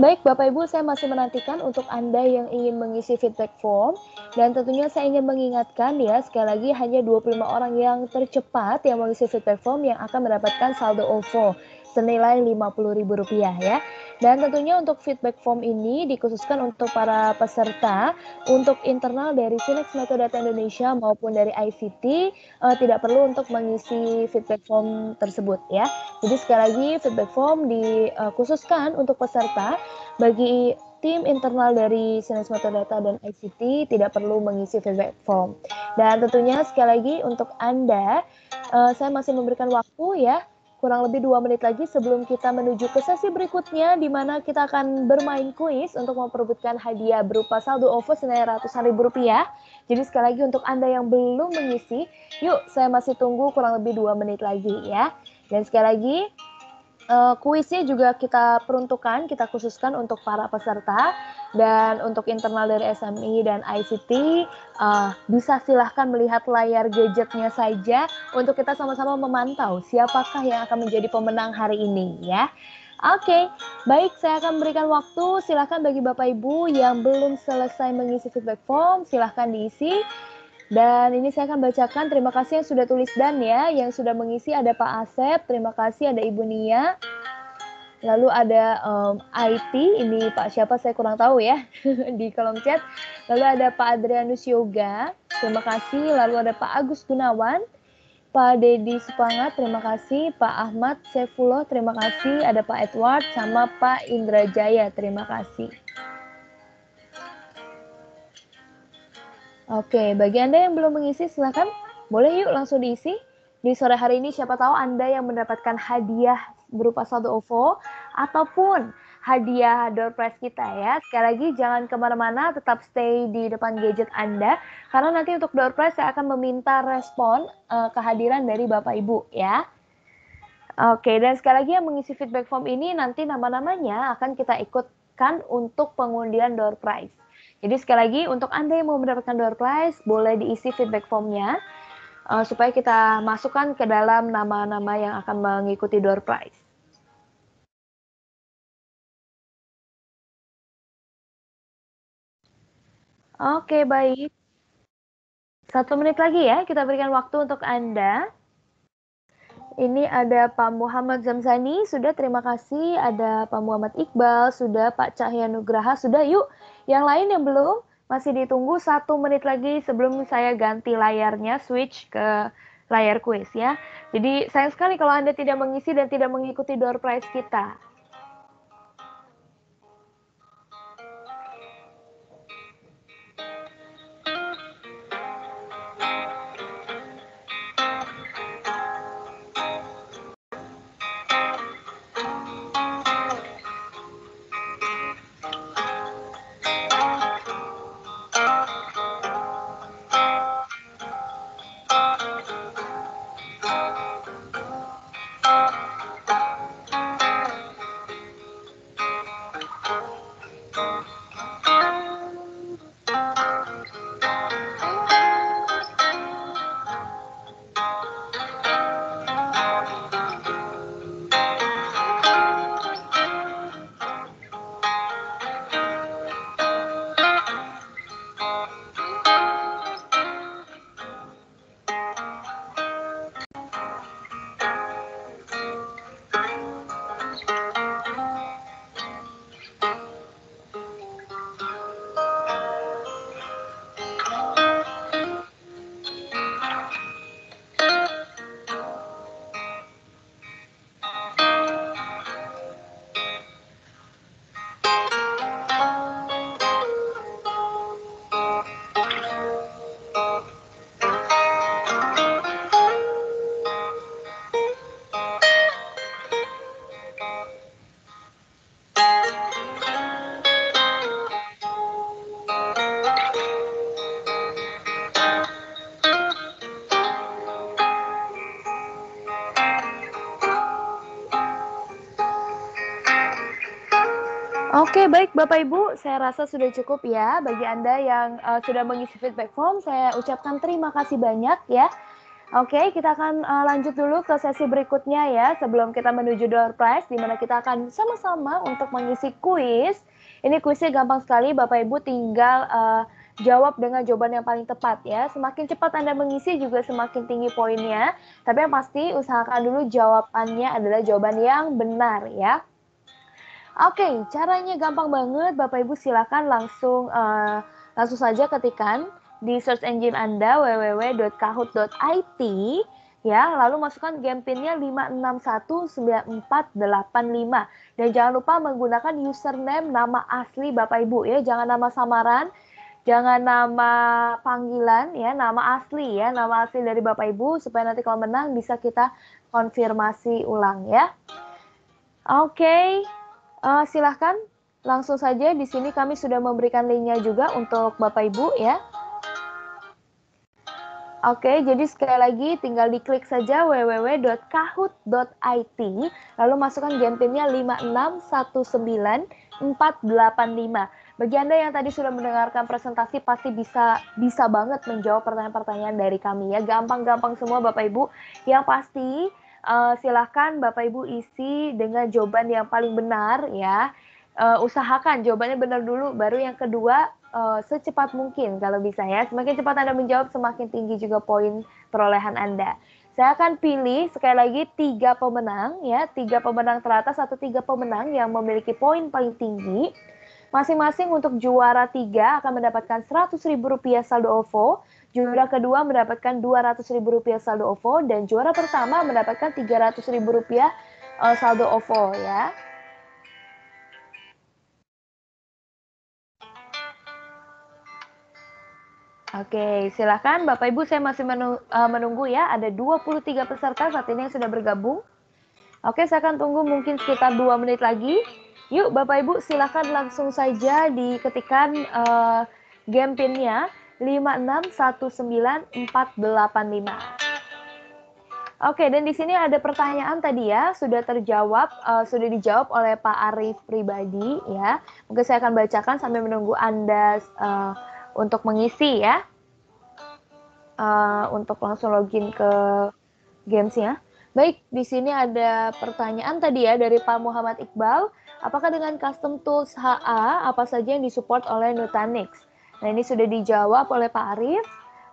baik Bapak Ibu, saya masih menantikan untuk Anda yang ingin mengisi feedback form. Dan tentunya saya ingin mengingatkan ya, sekali lagi hanya 25 orang yang tercepat yang mengisi feedback form yang akan mendapatkan saldo OVO senilai Rp50.000 ya. Dan tentunya untuk feedback form ini dikhususkan untuk para peserta untuk internal dari Sinex Metadata Indonesia maupun dari ICT eh, tidak perlu untuk mengisi feedback form tersebut ya. Jadi sekali lagi feedback form dikhususkan eh, untuk peserta bagi tim internal dari Sinus Metadata dan ICT tidak perlu mengisi feedback form. Dan tentunya sekali lagi untuk Anda, uh, saya masih memberikan waktu ya, kurang lebih dua menit lagi sebelum kita menuju ke sesi berikutnya di mana kita akan bermain kuis untuk memperebutkan hadiah berupa saldo OVO senilai ratusan ribu rupiah. Jadi sekali lagi untuk Anda yang belum mengisi, yuk saya masih tunggu kurang lebih dua menit lagi ya. Dan sekali lagi, uh, kuisnya juga kita peruntukkan, kita khususkan untuk para peserta dan untuk internal dari SMI dan ICT uh, eh, bisa silahkan melihat layar gadgetnya saja untuk kita sama-sama memantau siapakah yang akan menjadi pemenang hari ini ya. Oke, okay. baik saya akan memberikan waktu silahkan bagi Bapak Ibu yang belum selesai mengisi feedback form silahkan diisi dan ini saya akan bacakan. Terima kasih yang sudah tulis dan ya, yang sudah mengisi ada Pak Asep, terima kasih ada Ibu Nia. Lalu ada um, IT, ini Pak siapa saya kurang tahu ya di kolom chat. Lalu ada Pak Adrianus Yoga, terima kasih. Lalu ada Pak Agus Gunawan, Pak Dedi Supangat, terima kasih. Pak Ahmad Sefuloh, terima kasih. Ada Pak Edward sama Pak Indra Jaya, terima kasih. Oke, bagi Anda yang belum mengisi silahkan boleh yuk langsung diisi. Di sore hari ini siapa tahu Anda yang mendapatkan hadiah berupa saldo OVO ataupun hadiah door prize kita ya. Sekali lagi jangan kemana-mana, tetap stay di depan gadget Anda. Karena nanti untuk door prize saya akan meminta respon uh, kehadiran dari Bapak Ibu ya. Oke, dan sekali lagi yang mengisi feedback form ini nanti nama-namanya akan kita ikutkan untuk pengundian door prize. Jadi sekali lagi untuk Anda yang mau mendapatkan door prize boleh diisi feedback formnya uh, supaya kita masukkan ke dalam nama-nama yang akan mengikuti door prize. Oke, baik. Satu menit lagi ya, kita berikan waktu untuk Anda. Ini ada Pak Muhammad Zamzani, sudah terima kasih. Ada Pak Muhammad Iqbal, sudah Pak Cahya Nugraha, sudah yuk yang lain yang belum masih ditunggu satu menit lagi sebelum saya ganti layarnya switch ke layar kuis ya. Jadi sayang sekali kalau Anda tidak mengisi dan tidak mengikuti door prize kita. Oke, baik Bapak Ibu, saya rasa sudah cukup ya bagi Anda yang uh, sudah mengisi feedback form. Saya ucapkan terima kasih banyak ya. Oke, kita akan uh, lanjut dulu ke sesi berikutnya ya sebelum kita menuju door prize di mana kita akan sama-sama untuk mengisi kuis. Ini kuisnya gampang sekali, Bapak Ibu tinggal uh, jawab dengan jawaban yang paling tepat ya. Semakin cepat Anda mengisi juga semakin tinggi poinnya. Tapi yang pasti usahakan dulu jawabannya adalah jawaban yang benar ya. Oke, okay, caranya gampang banget. Bapak Ibu silakan langsung uh, langsung saja ketikan di search engine Anda www.kahoot.it ya, lalu masukkan game pinnya 5619485 dan jangan lupa menggunakan username nama asli Bapak Ibu ya, jangan nama samaran, jangan nama panggilan ya, nama asli ya, nama asli dari Bapak Ibu supaya nanti kalau menang bisa kita konfirmasi ulang ya. Oke. Okay. Uh, silahkan langsung saja di sini kami sudah memberikan linknya juga untuk Bapak Ibu ya. Oke, jadi sekali lagi tinggal diklik saja www.kahoot.it lalu masukkan game pinnya 5619485. Bagi Anda yang tadi sudah mendengarkan presentasi pasti bisa bisa banget menjawab pertanyaan-pertanyaan dari kami ya. Gampang-gampang semua Bapak Ibu. Yang pasti uh, silahkan Bapak Ibu isi dengan jawaban yang paling benar ya. Uh, usahakan jawabannya benar dulu, baru yang kedua uh, secepat mungkin kalau bisa ya. Semakin cepat Anda menjawab, semakin tinggi juga poin perolehan Anda. Saya akan pilih sekali lagi tiga pemenang ya, tiga pemenang teratas atau tiga pemenang yang memiliki poin paling tinggi. Masing-masing untuk juara tiga akan mendapatkan ribu rupiah saldo OVO, Juara kedua mendapatkan Rp200.000 saldo OVO dan juara pertama mendapatkan Rp300.000 eh, saldo OVO ya. Oke, silakan Bapak Ibu saya masih eh, menunggu ya. Ada 23 peserta saat ini yang sudah bergabung. Oke, saya akan tunggu mungkin sekitar 2 menit lagi. Yuk Bapak Ibu silakan langsung saja diketikkan uh, game pinnya 56194855. Oke, dan di sini ada pertanyaan tadi ya, sudah terjawab, uh, sudah dijawab oleh Pak Arif pribadi ya. Mungkin saya akan bacakan sampai menunggu Anda uh, untuk mengisi ya. Uh, untuk langsung login ke gamesnya. Baik, di sini ada pertanyaan tadi ya dari Pak Muhammad Iqbal. Apakah dengan custom tools HA apa saja yang disupport oleh Nutanix? Nah ini sudah dijawab oleh Pak Arif.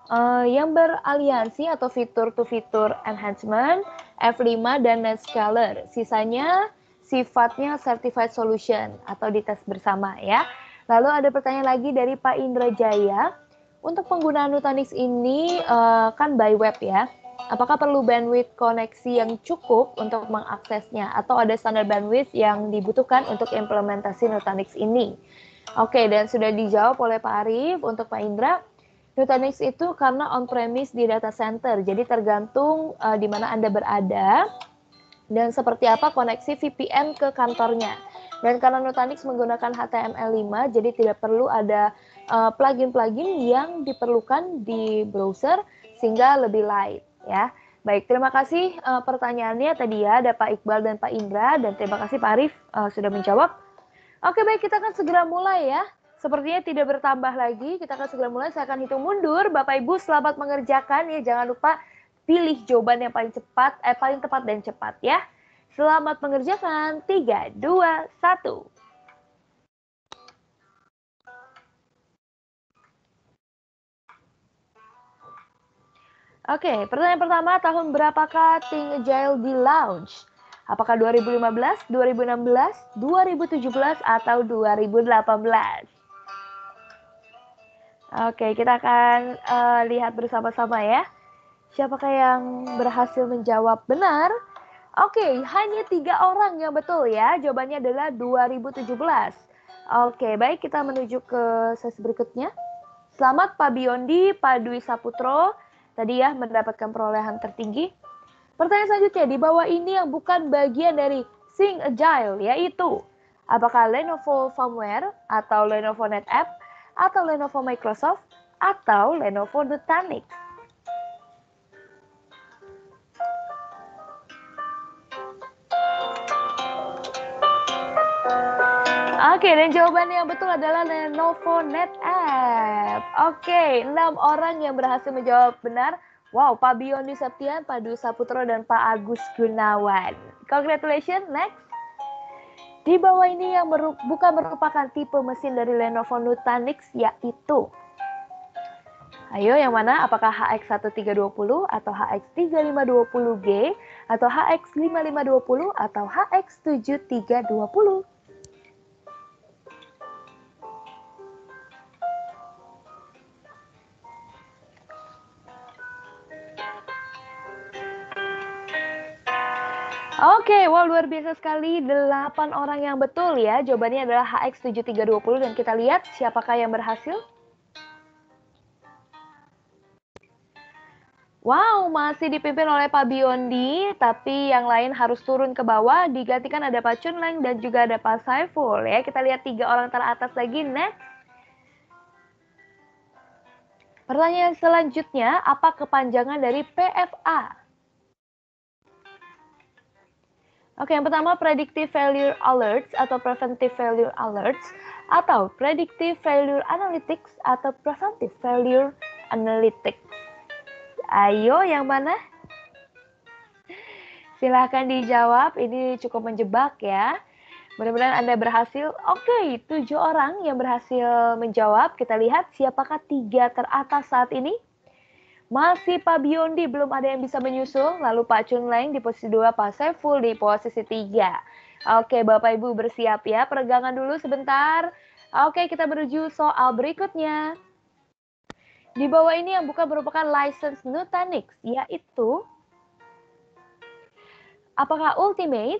Uh, eh, yang beraliansi atau fitur-to-fitur enhancement, F5 dan Netscaler. Sisanya sifatnya certified solution atau dites bersama ya. Lalu ada pertanyaan lagi dari Pak Indra Jaya. Untuk penggunaan Nutanix ini uh, kan by web ya. Apakah perlu bandwidth koneksi yang cukup untuk mengaksesnya atau ada standar bandwidth yang dibutuhkan untuk implementasi Nutanix ini? Oke, dan sudah dijawab oleh Pak Arief untuk Pak Indra. Nutanix itu karena on-premise di data center, jadi tergantung uh, di mana Anda berada dan seperti apa koneksi VPN ke kantornya. Dan karena Nutanix menggunakan HTML5, jadi tidak perlu ada plugin eh, plugin-plugin yang diperlukan di browser sehingga lebih light ya. Baik, terima kasih uh, pertanyaannya tadi ya ada Pak Iqbal dan Pak Indra dan terima kasih Pak Arif uh, sudah menjawab. Oke baik, kita akan segera mulai ya. Sepertinya tidak bertambah lagi, kita akan segera mulai. Saya akan hitung mundur. Bapak Ibu selamat mengerjakan ya. Jangan lupa pilih jawaban yang paling cepat, eh paling tepat dan cepat ya. Selamat mengerjakan. 3 2 1. Oke, pertanyaan pertama, tahun berapakah Ting Agile di launch? Apakah 2015, 2016, 2017, atau 2018? Oke, kita akan uh, lihat bersama-sama ya. Siapakah yang berhasil menjawab benar? Oke, hanya tiga orang yang betul ya. Jawabannya adalah 2017. Oke, baik kita menuju ke sesi berikutnya. Selamat Pak Biondi, Pak Dwi Saputro. Tadi ya mendapatkan perolehan tertinggi. Pertanyaan selanjutnya, di bawah ini yang bukan bagian dari Sing Agile, yaitu apakah Lenovo Firmware atau Lenovo NetApp atau Lenovo Microsoft atau Lenovo Nutanix. Oke, dan jawaban yang betul adalah Lenovo NetApp. Oke, enam orang yang berhasil menjawab benar Wow, Pak Biondi Septian, Pak Dusa Saputro, dan Pak Agus Gunawan. Congratulations, next. Di bawah ini yang meru bukan merupakan tipe mesin dari Lenovo Nutanix yaitu Ayo yang mana? Apakah HX1320 atau HX3520G atau HX5520 atau HX7320? Oke, wow luar biasa sekali. Delapan orang yang betul ya. Jawabannya adalah HX7320 dan kita lihat siapakah yang berhasil. Wow, masih dipimpin oleh Pak Biondi, tapi yang lain harus turun ke bawah. Digantikan ada Pak Chunleng dan juga ada Pak Saiful. Ya, kita lihat tiga orang teratas lagi. Next. Pertanyaan selanjutnya, apa kepanjangan dari PFA? Oke, yang pertama predictive failure alerts atau preventive failure alerts atau predictive failure analytics atau preventive failure analytics. Ayo, yang mana? Silahkan dijawab, ini cukup menjebak ya. Mudah-mudahan Anda berhasil. Oke, tujuh orang yang berhasil menjawab. Kita lihat siapakah tiga teratas saat ini. Masih Pak Biondi belum ada yang bisa menyusul, lalu Pak Chun Leng di posisi 2, Pak Saiful di posisi 3. Oke, Bapak Ibu bersiap ya, peregangan dulu sebentar. Oke, kita menuju soal berikutnya. Di bawah ini yang bukan merupakan license Nutanix, yaitu apakah Ultimate,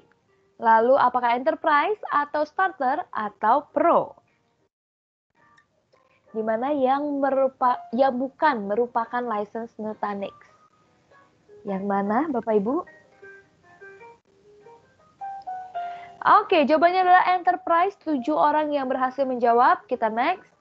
lalu apakah Enterprise atau Starter atau Pro di mana yang merupa yang bukan merupakan license Nutanix. Yang mana, Bapak Ibu? Oke, jawabannya adalah enterprise. Tujuh orang yang berhasil menjawab. Kita next.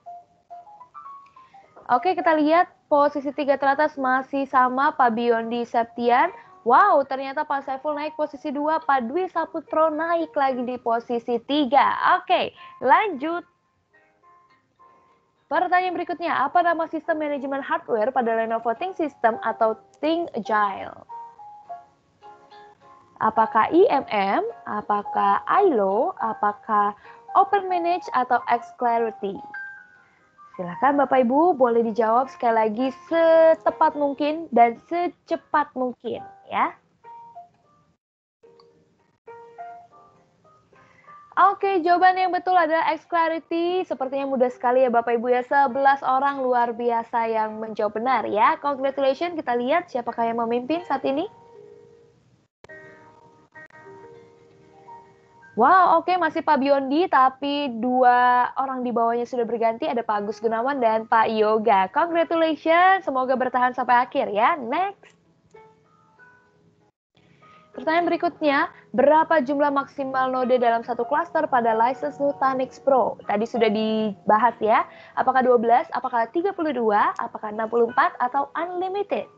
Oke, kita lihat posisi tiga teratas masih sama Pak Biondi Septian. Wow, ternyata Pak Saiful naik posisi dua. Pak Dwi Saputro naik lagi di posisi tiga. Oke, lanjut. Pertanyaan berikutnya, apa nama sistem manajemen hardware pada Lenovo Think System atau Think Agile? Apakah IMM, apakah ILO, apakah Open Manage atau X Clarity? Silahkan Bapak Ibu boleh dijawab sekali lagi setepat mungkin dan secepat mungkin ya. Oke, jawaban yang betul adalah X Clarity. Sepertinya mudah sekali ya Bapak Ibu ya. 11 orang luar biasa yang menjawab benar ya. Congratulations, kita lihat siapakah yang memimpin saat ini. Wow, oke okay, masih Pak Biondi, tapi dua orang di bawahnya sudah berganti. Ada Pak Agus Gunawan dan Pak Yoga. Congratulations, semoga bertahan sampai akhir ya. Next. Pertanyaan berikutnya, berapa jumlah maksimal node dalam satu klaster pada license Nutanix Pro? Tadi sudah dibahas ya, apakah 12, apakah 32, apakah 64, atau unlimited?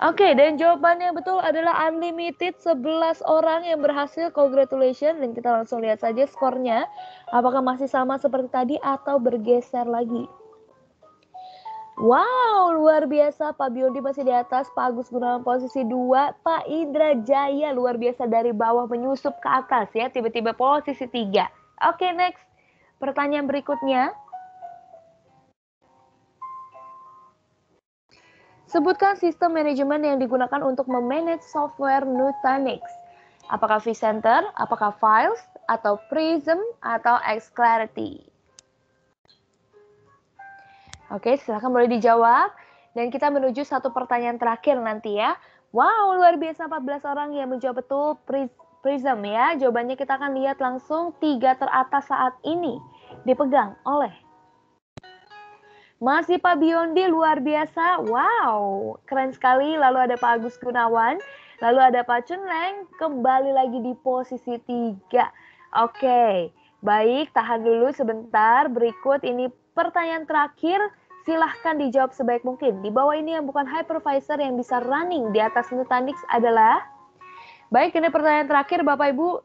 Oke, okay, dan jawabannya betul adalah unlimited 11 orang yang berhasil. Congratulations dan kita langsung lihat saja skornya apakah masih sama seperti tadi atau bergeser lagi. Wow, luar biasa. Pak Biondi masih di atas, Pak Agus Gunawan posisi 2, Pak Indra Jaya luar biasa dari bawah menyusup ke atas ya, tiba-tiba posisi 3. Oke, okay, next. Pertanyaan berikutnya. Sebutkan sistem manajemen yang digunakan untuk memanage software Nutanix. Apakah vCenter, apakah Files, atau Prism, atau xClarity? Oke, silahkan boleh dijawab. Dan kita menuju satu pertanyaan terakhir nanti ya. Wow, luar biasa 14 orang yang menjawab betul Prism ya. Jawabannya kita akan lihat langsung tiga teratas saat ini dipegang oleh masih Pak Biondi luar biasa. Wow, keren sekali. Lalu ada Pak Agus Gunawan, lalu ada Pak Chunleng kembali lagi di posisi tiga. Oke, baik tahan dulu sebentar. Berikut ini pertanyaan terakhir. Silahkan dijawab sebaik mungkin. Di bawah ini yang bukan hypervisor yang bisa running di atas Nutanix adalah... Baik, ini pertanyaan terakhir Bapak Ibu.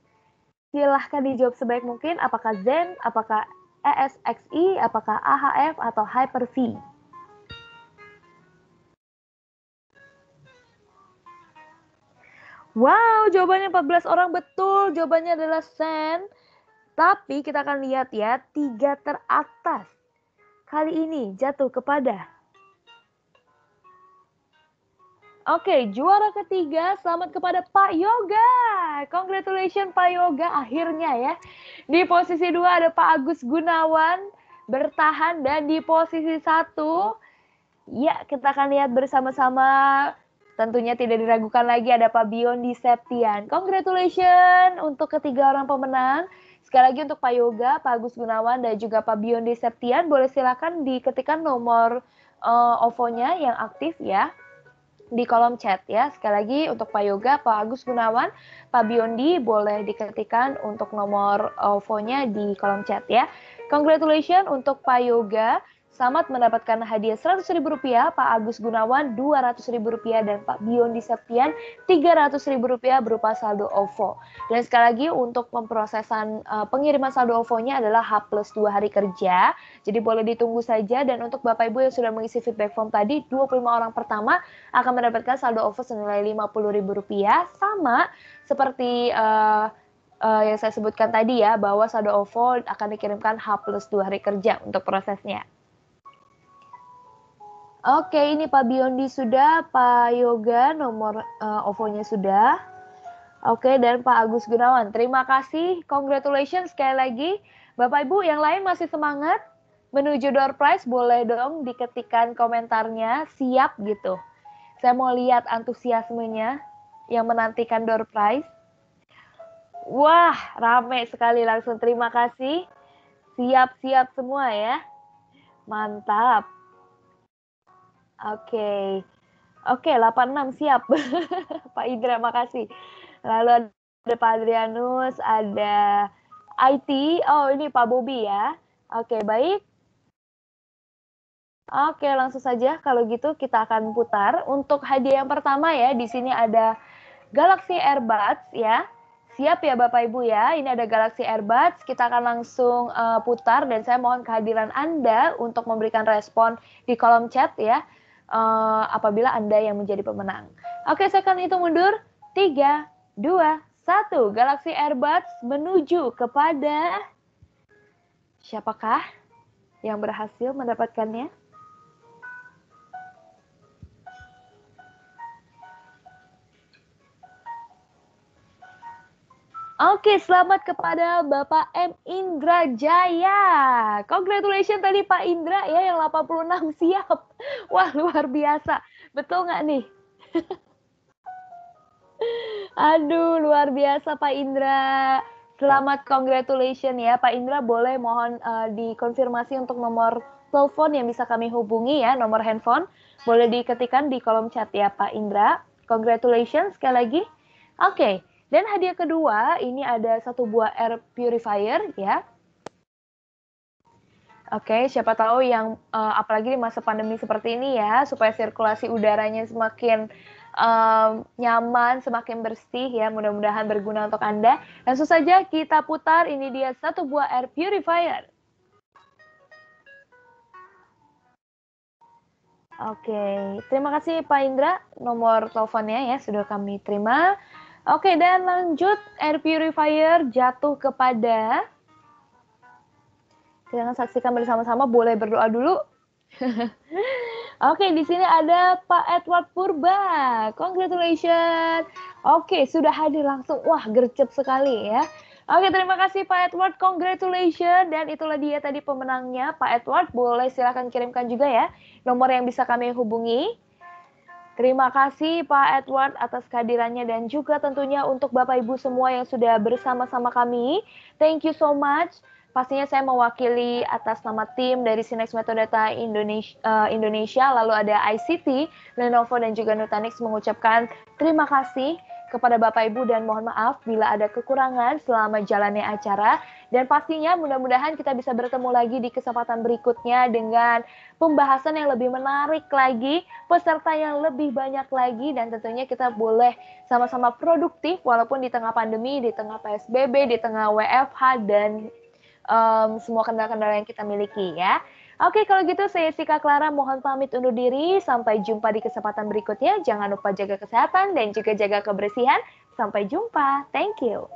Silahkan dijawab sebaik mungkin. Apakah Zen, apakah ESXi, apakah AHF atau Hyper-V? Wow, jawabannya 14 orang betul. Jawabannya adalah sen. Tapi kita akan lihat ya, tiga teratas kali ini jatuh kepada Oke, juara ketiga selamat kepada Pak Yoga. Congratulations Pak Yoga akhirnya ya. Di posisi dua ada Pak Agus Gunawan bertahan dan di posisi satu ya kita akan lihat bersama-sama tentunya tidak diragukan lagi ada Pak Bion di Septian. Congratulations untuk ketiga orang pemenang. Sekali lagi untuk Pak Yoga, Pak Agus Gunawan dan juga Pak Bion di Septian boleh silakan diketikkan nomor uh, OVO-nya yang aktif ya di kolom chat ya. Sekali lagi untuk Pak Yoga, Pak Agus Gunawan, Pak Biondi boleh diketikkan untuk nomor OVO-nya eh, di kolom chat ya. Congratulations untuk Pak Yoga Selamat mendapatkan hadiah Rp100.000, Pak Agus Gunawan Rp200.000, dan Pak Biondi Septian Rp300.000 berupa saldo OVO. Dan sekali lagi untuk pemprosesan eh, pengiriman saldo OVO-nya adalah H plus 2 hari kerja, jadi boleh ditunggu saja. Dan untuk Bapak Ibu yang sudah mengisi feedback form tadi, 25 orang pertama akan mendapatkan saldo OVO senilai Rp50.000, sama seperti... Eh, eh, yang saya sebutkan tadi ya bahwa saldo OVO akan dikirimkan H plus 2 hari kerja untuk prosesnya. Oke, ini Pak Biondi sudah, Pak Yoga nomor uh, OVO-nya sudah. Oke, dan Pak Agus Gunawan. Terima kasih. Congratulations sekali lagi. Bapak Ibu yang lain masih semangat menuju door prize boleh dong diketikkan komentarnya siap gitu. Saya mau lihat antusiasmenya yang menantikan door prize. Wah, rame sekali langsung. Terima kasih. Siap-siap semua ya. Mantap. Oke. Oke, delapan 86 siap. Pak Indra, makasih. Lalu ada Pak Adrianus, ada IT. Oh, ini Pak Bobi ya. Oke, baik. Oke, langsung saja kalau gitu kita akan putar. Untuk hadiah yang pertama ya, di sini ada Galaxy Airbuds ya. Siap ya Bapak Ibu ya, ini ada Galaxy Airbuds. Kita akan langsung uh, putar dan saya mohon kehadiran Anda untuk memberikan respon di kolom chat ya uh, apabila Anda yang menjadi pemenang. Oke, saya akan hitung mundur. tiga, dua, satu. Galaxy Airbuds menuju kepada siapakah yang berhasil mendapatkannya? Oke, selamat kepada Bapak M. Indra Jaya. Congratulations tadi Pak Indra ya yang 86 siap. Wah, luar biasa. Betul nggak nih? Aduh, luar biasa Pak Indra. Selamat congratulations ya. Pak Indra boleh mohon uh, dikonfirmasi untuk nomor telepon yang bisa kami hubungi ya, nomor handphone. Boleh diketikkan di kolom chat ya Pak Indra. Congratulations sekali lagi. Oke. Okay. Dan hadiah kedua, ini ada satu buah air purifier ya. Oke, okay, siapa tahu yang uh, apalagi di masa pandemi seperti ini ya, supaya sirkulasi udaranya semakin um, nyaman, semakin bersih ya. Mudah-mudahan berguna untuk Anda. Langsung saja kita putar, ini dia satu buah air purifier. Oke, okay. terima kasih Pak Indra. Nomor teleponnya ya sudah kami terima. Oke, dan lanjut air purifier jatuh kepada kita saksikan bersama-sama. Boleh berdoa dulu. Oke, di sini ada Pak Edward Purba. Congratulations. Oke, sudah hadir langsung. Wah, gercep sekali ya. Oke, terima kasih Pak Edward. Congratulations. Dan itulah dia tadi pemenangnya. Pak Edward, boleh silakan kirimkan juga ya nomor yang bisa kami hubungi. Terima kasih Pak Edward atas kehadirannya dan juga tentunya untuk Bapak Ibu semua yang sudah bersama-sama kami. Thank you so much pastinya saya mewakili atas nama tim dari Sinex Metadata Indonesia, uh, Indonesia, lalu ada ICT, Lenovo dan juga Nutanix mengucapkan terima kasih kepada Bapak Ibu dan mohon maaf bila ada kekurangan selama jalannya acara dan pastinya mudah-mudahan kita bisa bertemu lagi di kesempatan berikutnya dengan pembahasan yang lebih menarik lagi, peserta yang lebih banyak lagi dan tentunya kita boleh sama-sama produktif walaupun di tengah pandemi, di tengah PSBB, di tengah WFH dan um, semua kendala-kendala yang kita miliki ya. Oke, kalau gitu saya Sika Clara mohon pamit undur diri. Sampai jumpa di kesempatan berikutnya. Jangan lupa jaga kesehatan dan juga jaga kebersihan. Sampai jumpa. Thank you.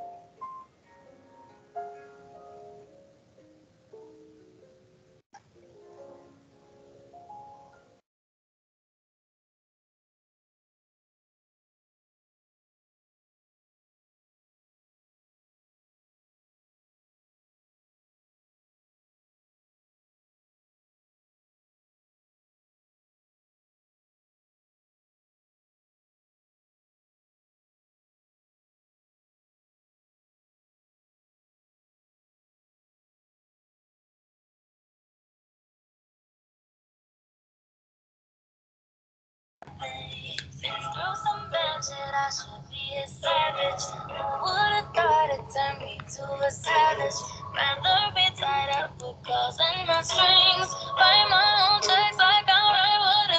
Threw some bad I should be a savage. Who would've thought it turned me to a savage? Rather be tied up with claws and my strings. Write my own checks like I write what